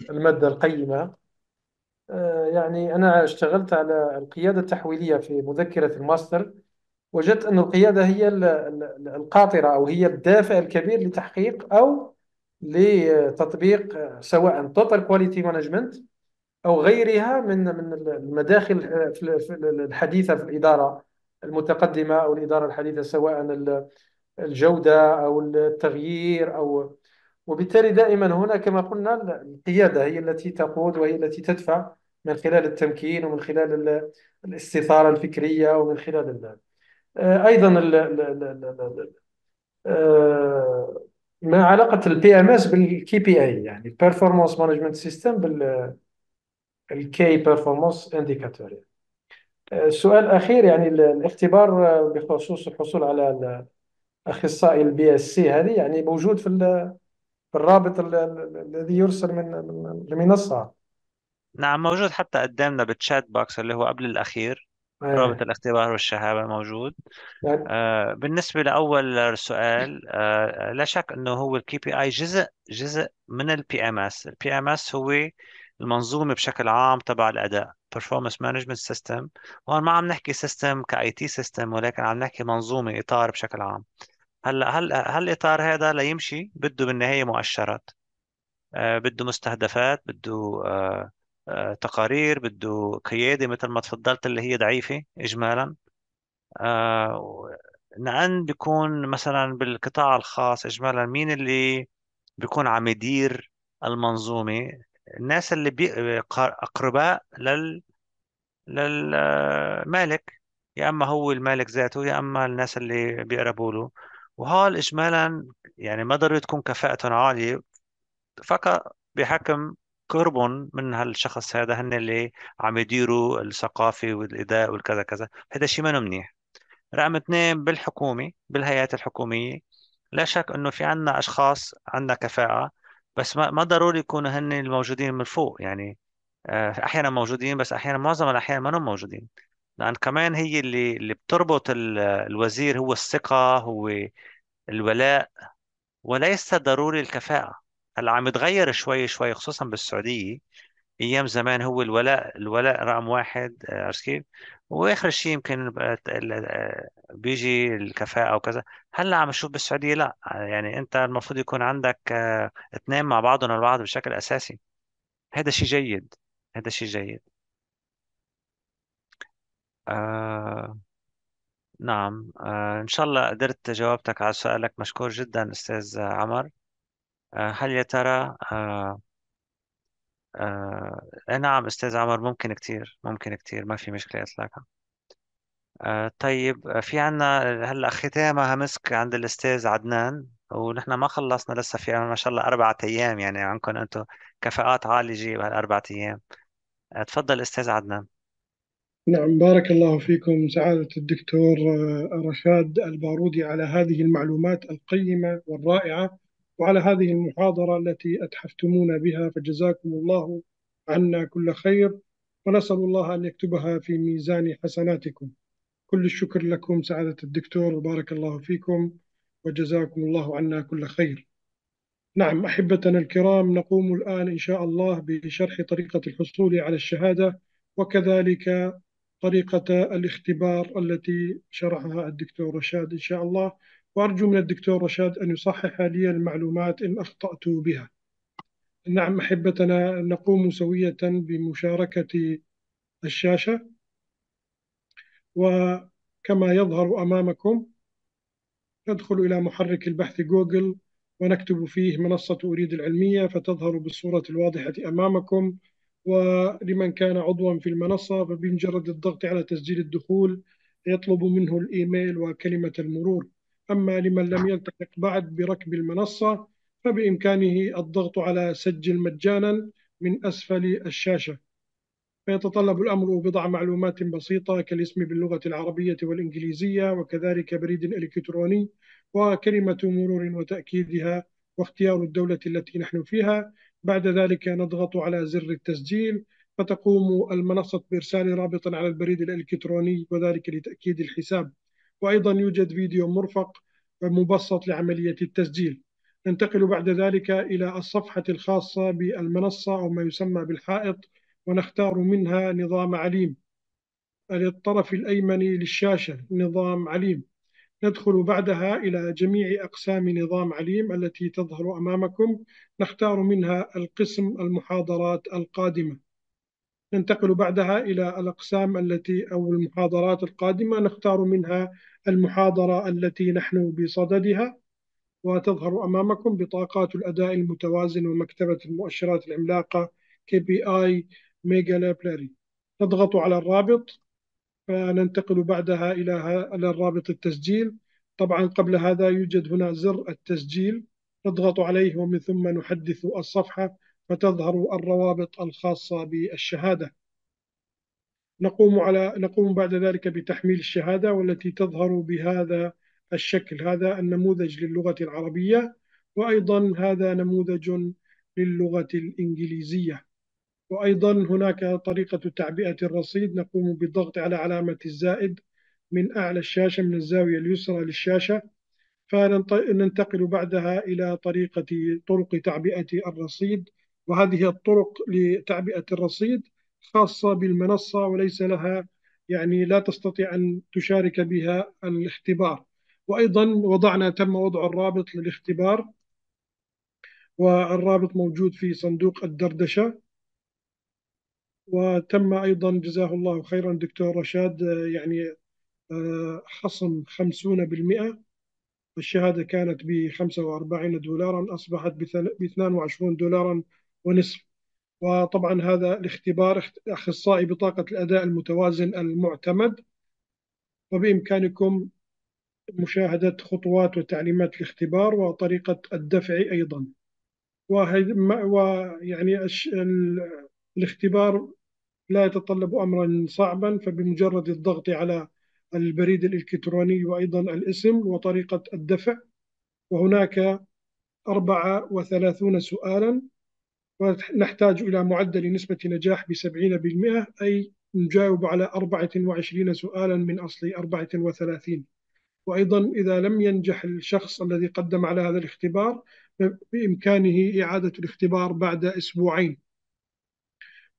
المادة القيمة آه، يعني أنا اشتغلت على القيادة التحويلية في مذكرة الماستر وجدت أن القيادة هي القاطرة أو هي الدافع الكبير لتحقيق أو لتطبيق سواء توتال كواليتي مانجمنت أو غيرها من من المداخل آه، الحديثة في الإدارة المتقدمة أو الإدارة الحديثة سواء الجودة أو التغيير أو وبالتالي دائما هنا كما قلنا القيادة هي التي تقود وهي التي تدفع من خلال التمكين ومن خلال الاستثارة الفكرية ومن خلال آه، ايضا آه، ما علاقه البي ام اس بالكي بي اي يعني البيرفورمانس مانجمنت سيستم بال الكي بيرفورمانس انديكاتور السؤال الاخير يعني الاختبار آه، بخصوص الحصول على اخصائي البي اس سي هذه يعني موجود في الرابط الذي يرسل من المنصه نعم موجود حتى قدامنا بالتشات بوكس اللي هو قبل الاخير رابط ايه. الاختبار والشهادة موجود طيب. آه بالنسبة لأول سؤال آه, آه، لا شك أنه هو الكي بي آي جزء جزء من البي ام اس البي ام اس هو المنظومة بشكل عام تبع الأداء performance management system وهون ما عم نحكي سيستم كاي تي سيستم ولكن عم نحكي منظومة إطار بشكل عام هلا هل هالإطار هذا ليمشي بده بالنهاية مؤشرات آه بده مستهدفات بده آه آه، تقارير بده قياده مثل ما تفضلت اللي هي ضعيفه اجمالا نعم بيكون مثلا بالقطاع الخاص اجمالا مين اللي بيكون عم يدير المنظومه الناس اللي بي... اقرباء لل للمالك آه، يا اما هو المالك ذاته يا اما الناس اللي بيقربوا له وهول اجمالا يعني ما ضروري تكون كفاءتهم عاليه فقط بحكم قربهم من هالشخص هذا هن اللي عم يديروا الثقافه والاداء والكذا كذا هذا شيء ما منيح رقم اثنين بالحكومه بالهيئات الحكوميه لا شك انه في عنا اشخاص عندنا كفاءه بس ما, ما ضروري يكونوا هن الموجودين من فوق يعني آه، احيانا موجودين بس احيانا معظم الاحيان ما هم موجودين لان كمان هي اللي اللي بتربط الوزير هو الثقه هو الولاء وليس ضروري الكفاءه هلا عم يتغير شوي شوي خصوصا بالسعوديه ايام زمان هو الولاء الولاء رقم واحد آه، عرفت كيف؟ واخر شيء يمكن آه، بيجي الكفاءه وكذا هلا عم نشوف بالسعوديه لا آه، يعني انت المفروض يكون عندك اثنين مع بعضهم البعض بشكل اساسي هذا شيء جيد هذا شيء جيد آه نعم آه ان شاء الله قدرت جاوبتك على سؤالك مشكور جدا استاذ عمر آه، هل يا ترى آه،, آه،, آه، نعم أستاذ عمر ممكن كتير ممكن كتير ما في مشكلة إطلاقا آه، طيب في عنا هلا ختامها مسك عند الأستاذ عدنان ونحن ما خلصنا لسه في ما شاء الله أربعة أيام يعني عندكم أنتم كفاءات عالجة بهالأربعة أيام تفضل أستاذ عدنان نعم بارك الله فيكم سعادة الدكتور رشاد البارودي على هذه المعلومات القيمة والرائعة وعلى هذه المحاضرة التي أتحفتمونا بها فجزاكم الله عنا كل خير ونسأل الله أن يكتبها في ميزان حسناتكم كل الشكر لكم سعادة الدكتور وبارك الله فيكم وجزاكم الله عنا كل خير نعم أحبتنا الكرام نقوم الآن إن شاء الله بشرح طريقة الحصول على الشهادة وكذلك طريقة الاختبار التي شرحها الدكتور رشاد إن شاء الله وأرجو من الدكتور رشاد أن يصحح لي المعلومات إن أخطأت بها نعم أحبتنا نقوم سوية بمشاركة الشاشة وكما يظهر أمامكم ندخل إلى محرك البحث جوجل ونكتب فيه منصة أريد العلمية فتظهر بالصورة الواضحة أمامكم ولمن كان عضوا في المنصة فبمجرد الضغط على تسجيل الدخول يطلب منه الإيميل وكلمة المرور أما لمن لم يلتحق بعد بركب المنصة فبإمكانه الضغط على سجل مجانا من أسفل الشاشة فيتطلب الأمر بضع معلومات بسيطة كالاسم باللغة العربية والإنجليزية وكذلك بريد إلكتروني وكلمة مرور وتأكيدها واختيار الدولة التي نحن فيها بعد ذلك نضغط على زر التسجيل فتقوم المنصة بإرسال رابط على البريد الإلكتروني وذلك لتأكيد الحساب وأيضا يوجد فيديو مرفق مبسط لعملية التسجيل ننتقل بعد ذلك إلى الصفحة الخاصة بالمنصة أو ما يسمى بالحائط ونختار منها نظام عليم الطرف الأيمن للشاشة نظام عليم ندخل بعدها إلى جميع أقسام نظام عليم التي تظهر أمامكم نختار منها القسم المحاضرات القادمة ننتقل بعدها إلى الأقسام التي أو المحاضرات القادمة نختار منها المحاضرة التي نحن بصددها وتظهر أمامكم بطاقات الأداء المتوازن ومكتبة المؤشرات العملاقة KPI Mega آي نضغط على الرابط فننتقل بعدها إلى الرابط التسجيل طبعا قبل هذا يوجد هنا زر التسجيل نضغط عليه ومن ثم نحدث الصفحة فتظهر الروابط الخاصة بالشهادة نقوم على نقوم بعد ذلك بتحميل الشهادة والتي تظهر بهذا الشكل هذا النموذج للغة العربية وأيضا هذا نموذج للغة الإنجليزية وأيضا هناك طريقة تعبئة الرصيد نقوم بالضغط على علامة الزائد من أعلى الشاشة من الزاوية اليسرى للشاشة فننتقل بعدها إلى طريقة طرق تعبئة الرصيد وهذه الطرق لتعبئة الرصيد خاصة بالمنصة وليس لها يعني لا تستطيع أن تشارك بها الاختبار وأيضا وضعنا تم وضع الرابط للاختبار والرابط موجود في صندوق الدردشة وتم أيضا جزاه الله خيرا دكتور رشاد يعني آه، خصم 50% الشهادة كانت ب 45 دولارا أصبحت ب 22 دولارا ونصف وطبعا هذا الاختبار أخصائي بطاقة الأداء المتوازن المعتمد وبإمكانكم مشاهدة خطوات وتعليمات الاختبار وطريقة الدفع أيضا ويعني الاختبار لا يتطلب أمرا صعبا فبمجرد الضغط على البريد الإلكتروني وأيضا الاسم وطريقة الدفع وهناك 34 سؤالا ونحتاج إلى معدل نسبة نجاح ب 70% أي نجاوب على 24 سؤالا من أصل 34 وأيضا إذا لم ينجح الشخص الذي قدم على هذا الاختبار بإمكانه إعادة الاختبار بعد أسبوعين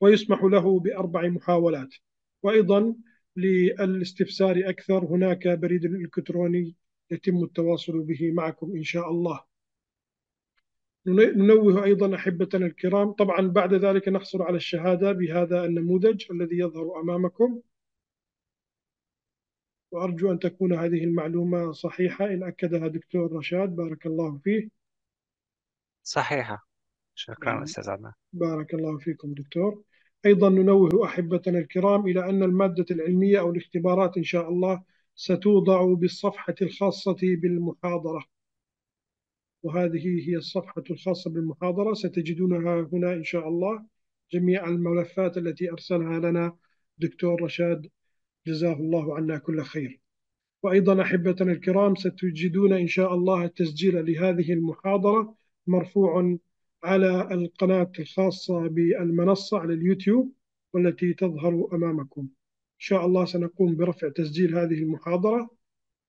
ويسمح له بأربع محاولات وأيضا للاستفسار أكثر هناك بريد إلكتروني يتم التواصل به معكم إن شاء الله ننوه أيضا أحبتنا الكرام طبعا بعد ذلك نحصل على الشهادة بهذا النموذج الذي يظهر أمامكم وأرجو أن تكون هذه المعلومة صحيحة إن أكدها دكتور رشاد بارك الله فيه صحيحة شكرا نعم. أستاذ عدنان بارك الله فيكم دكتور أيضا ننوه أحبتنا الكرام إلى أن المادة العلمية أو الاختبارات إن شاء الله ستوضع بالصفحة الخاصة بالمحاضرة وهذه هي الصفحة الخاصة بالمحاضرة ستجدونها هنا إن شاء الله جميع الملفات التي أرسلها لنا دكتور رشاد جزاه الله عنا كل خير وأيضا أحبتنا الكرام ستجدون إن شاء الله التسجيل لهذه المحاضرة مرفوع على القناة الخاصة بالمنصة على اليوتيوب والتي تظهر أمامكم إن شاء الله سنقوم برفع تسجيل هذه المحاضرة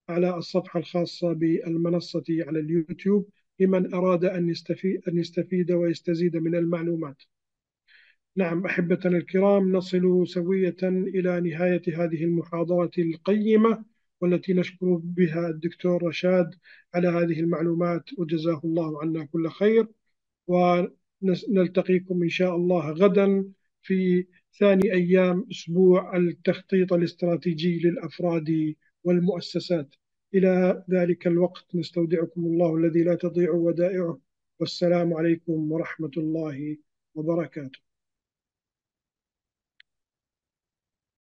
على الصفحة الخاصة بالمنصة على اليوتيوب لمن أراد أن يستفيد, أن يستفيد ويستزيد من المعلومات نعم أحبتنا الكرام نصل سوية إلى نهاية هذه المحاضرة القيمة والتي نشكر بها الدكتور رشاد على هذه المعلومات وجزاه الله عنا كل خير ونلتقيكم إن شاء الله غدا في ثاني أيام أسبوع التخطيط الاستراتيجي للأفراد والمؤسسات إلى ذلك الوقت نستودعكم الله الذي لا تضيع ودائعه والسلام عليكم ورحمة الله وبركاته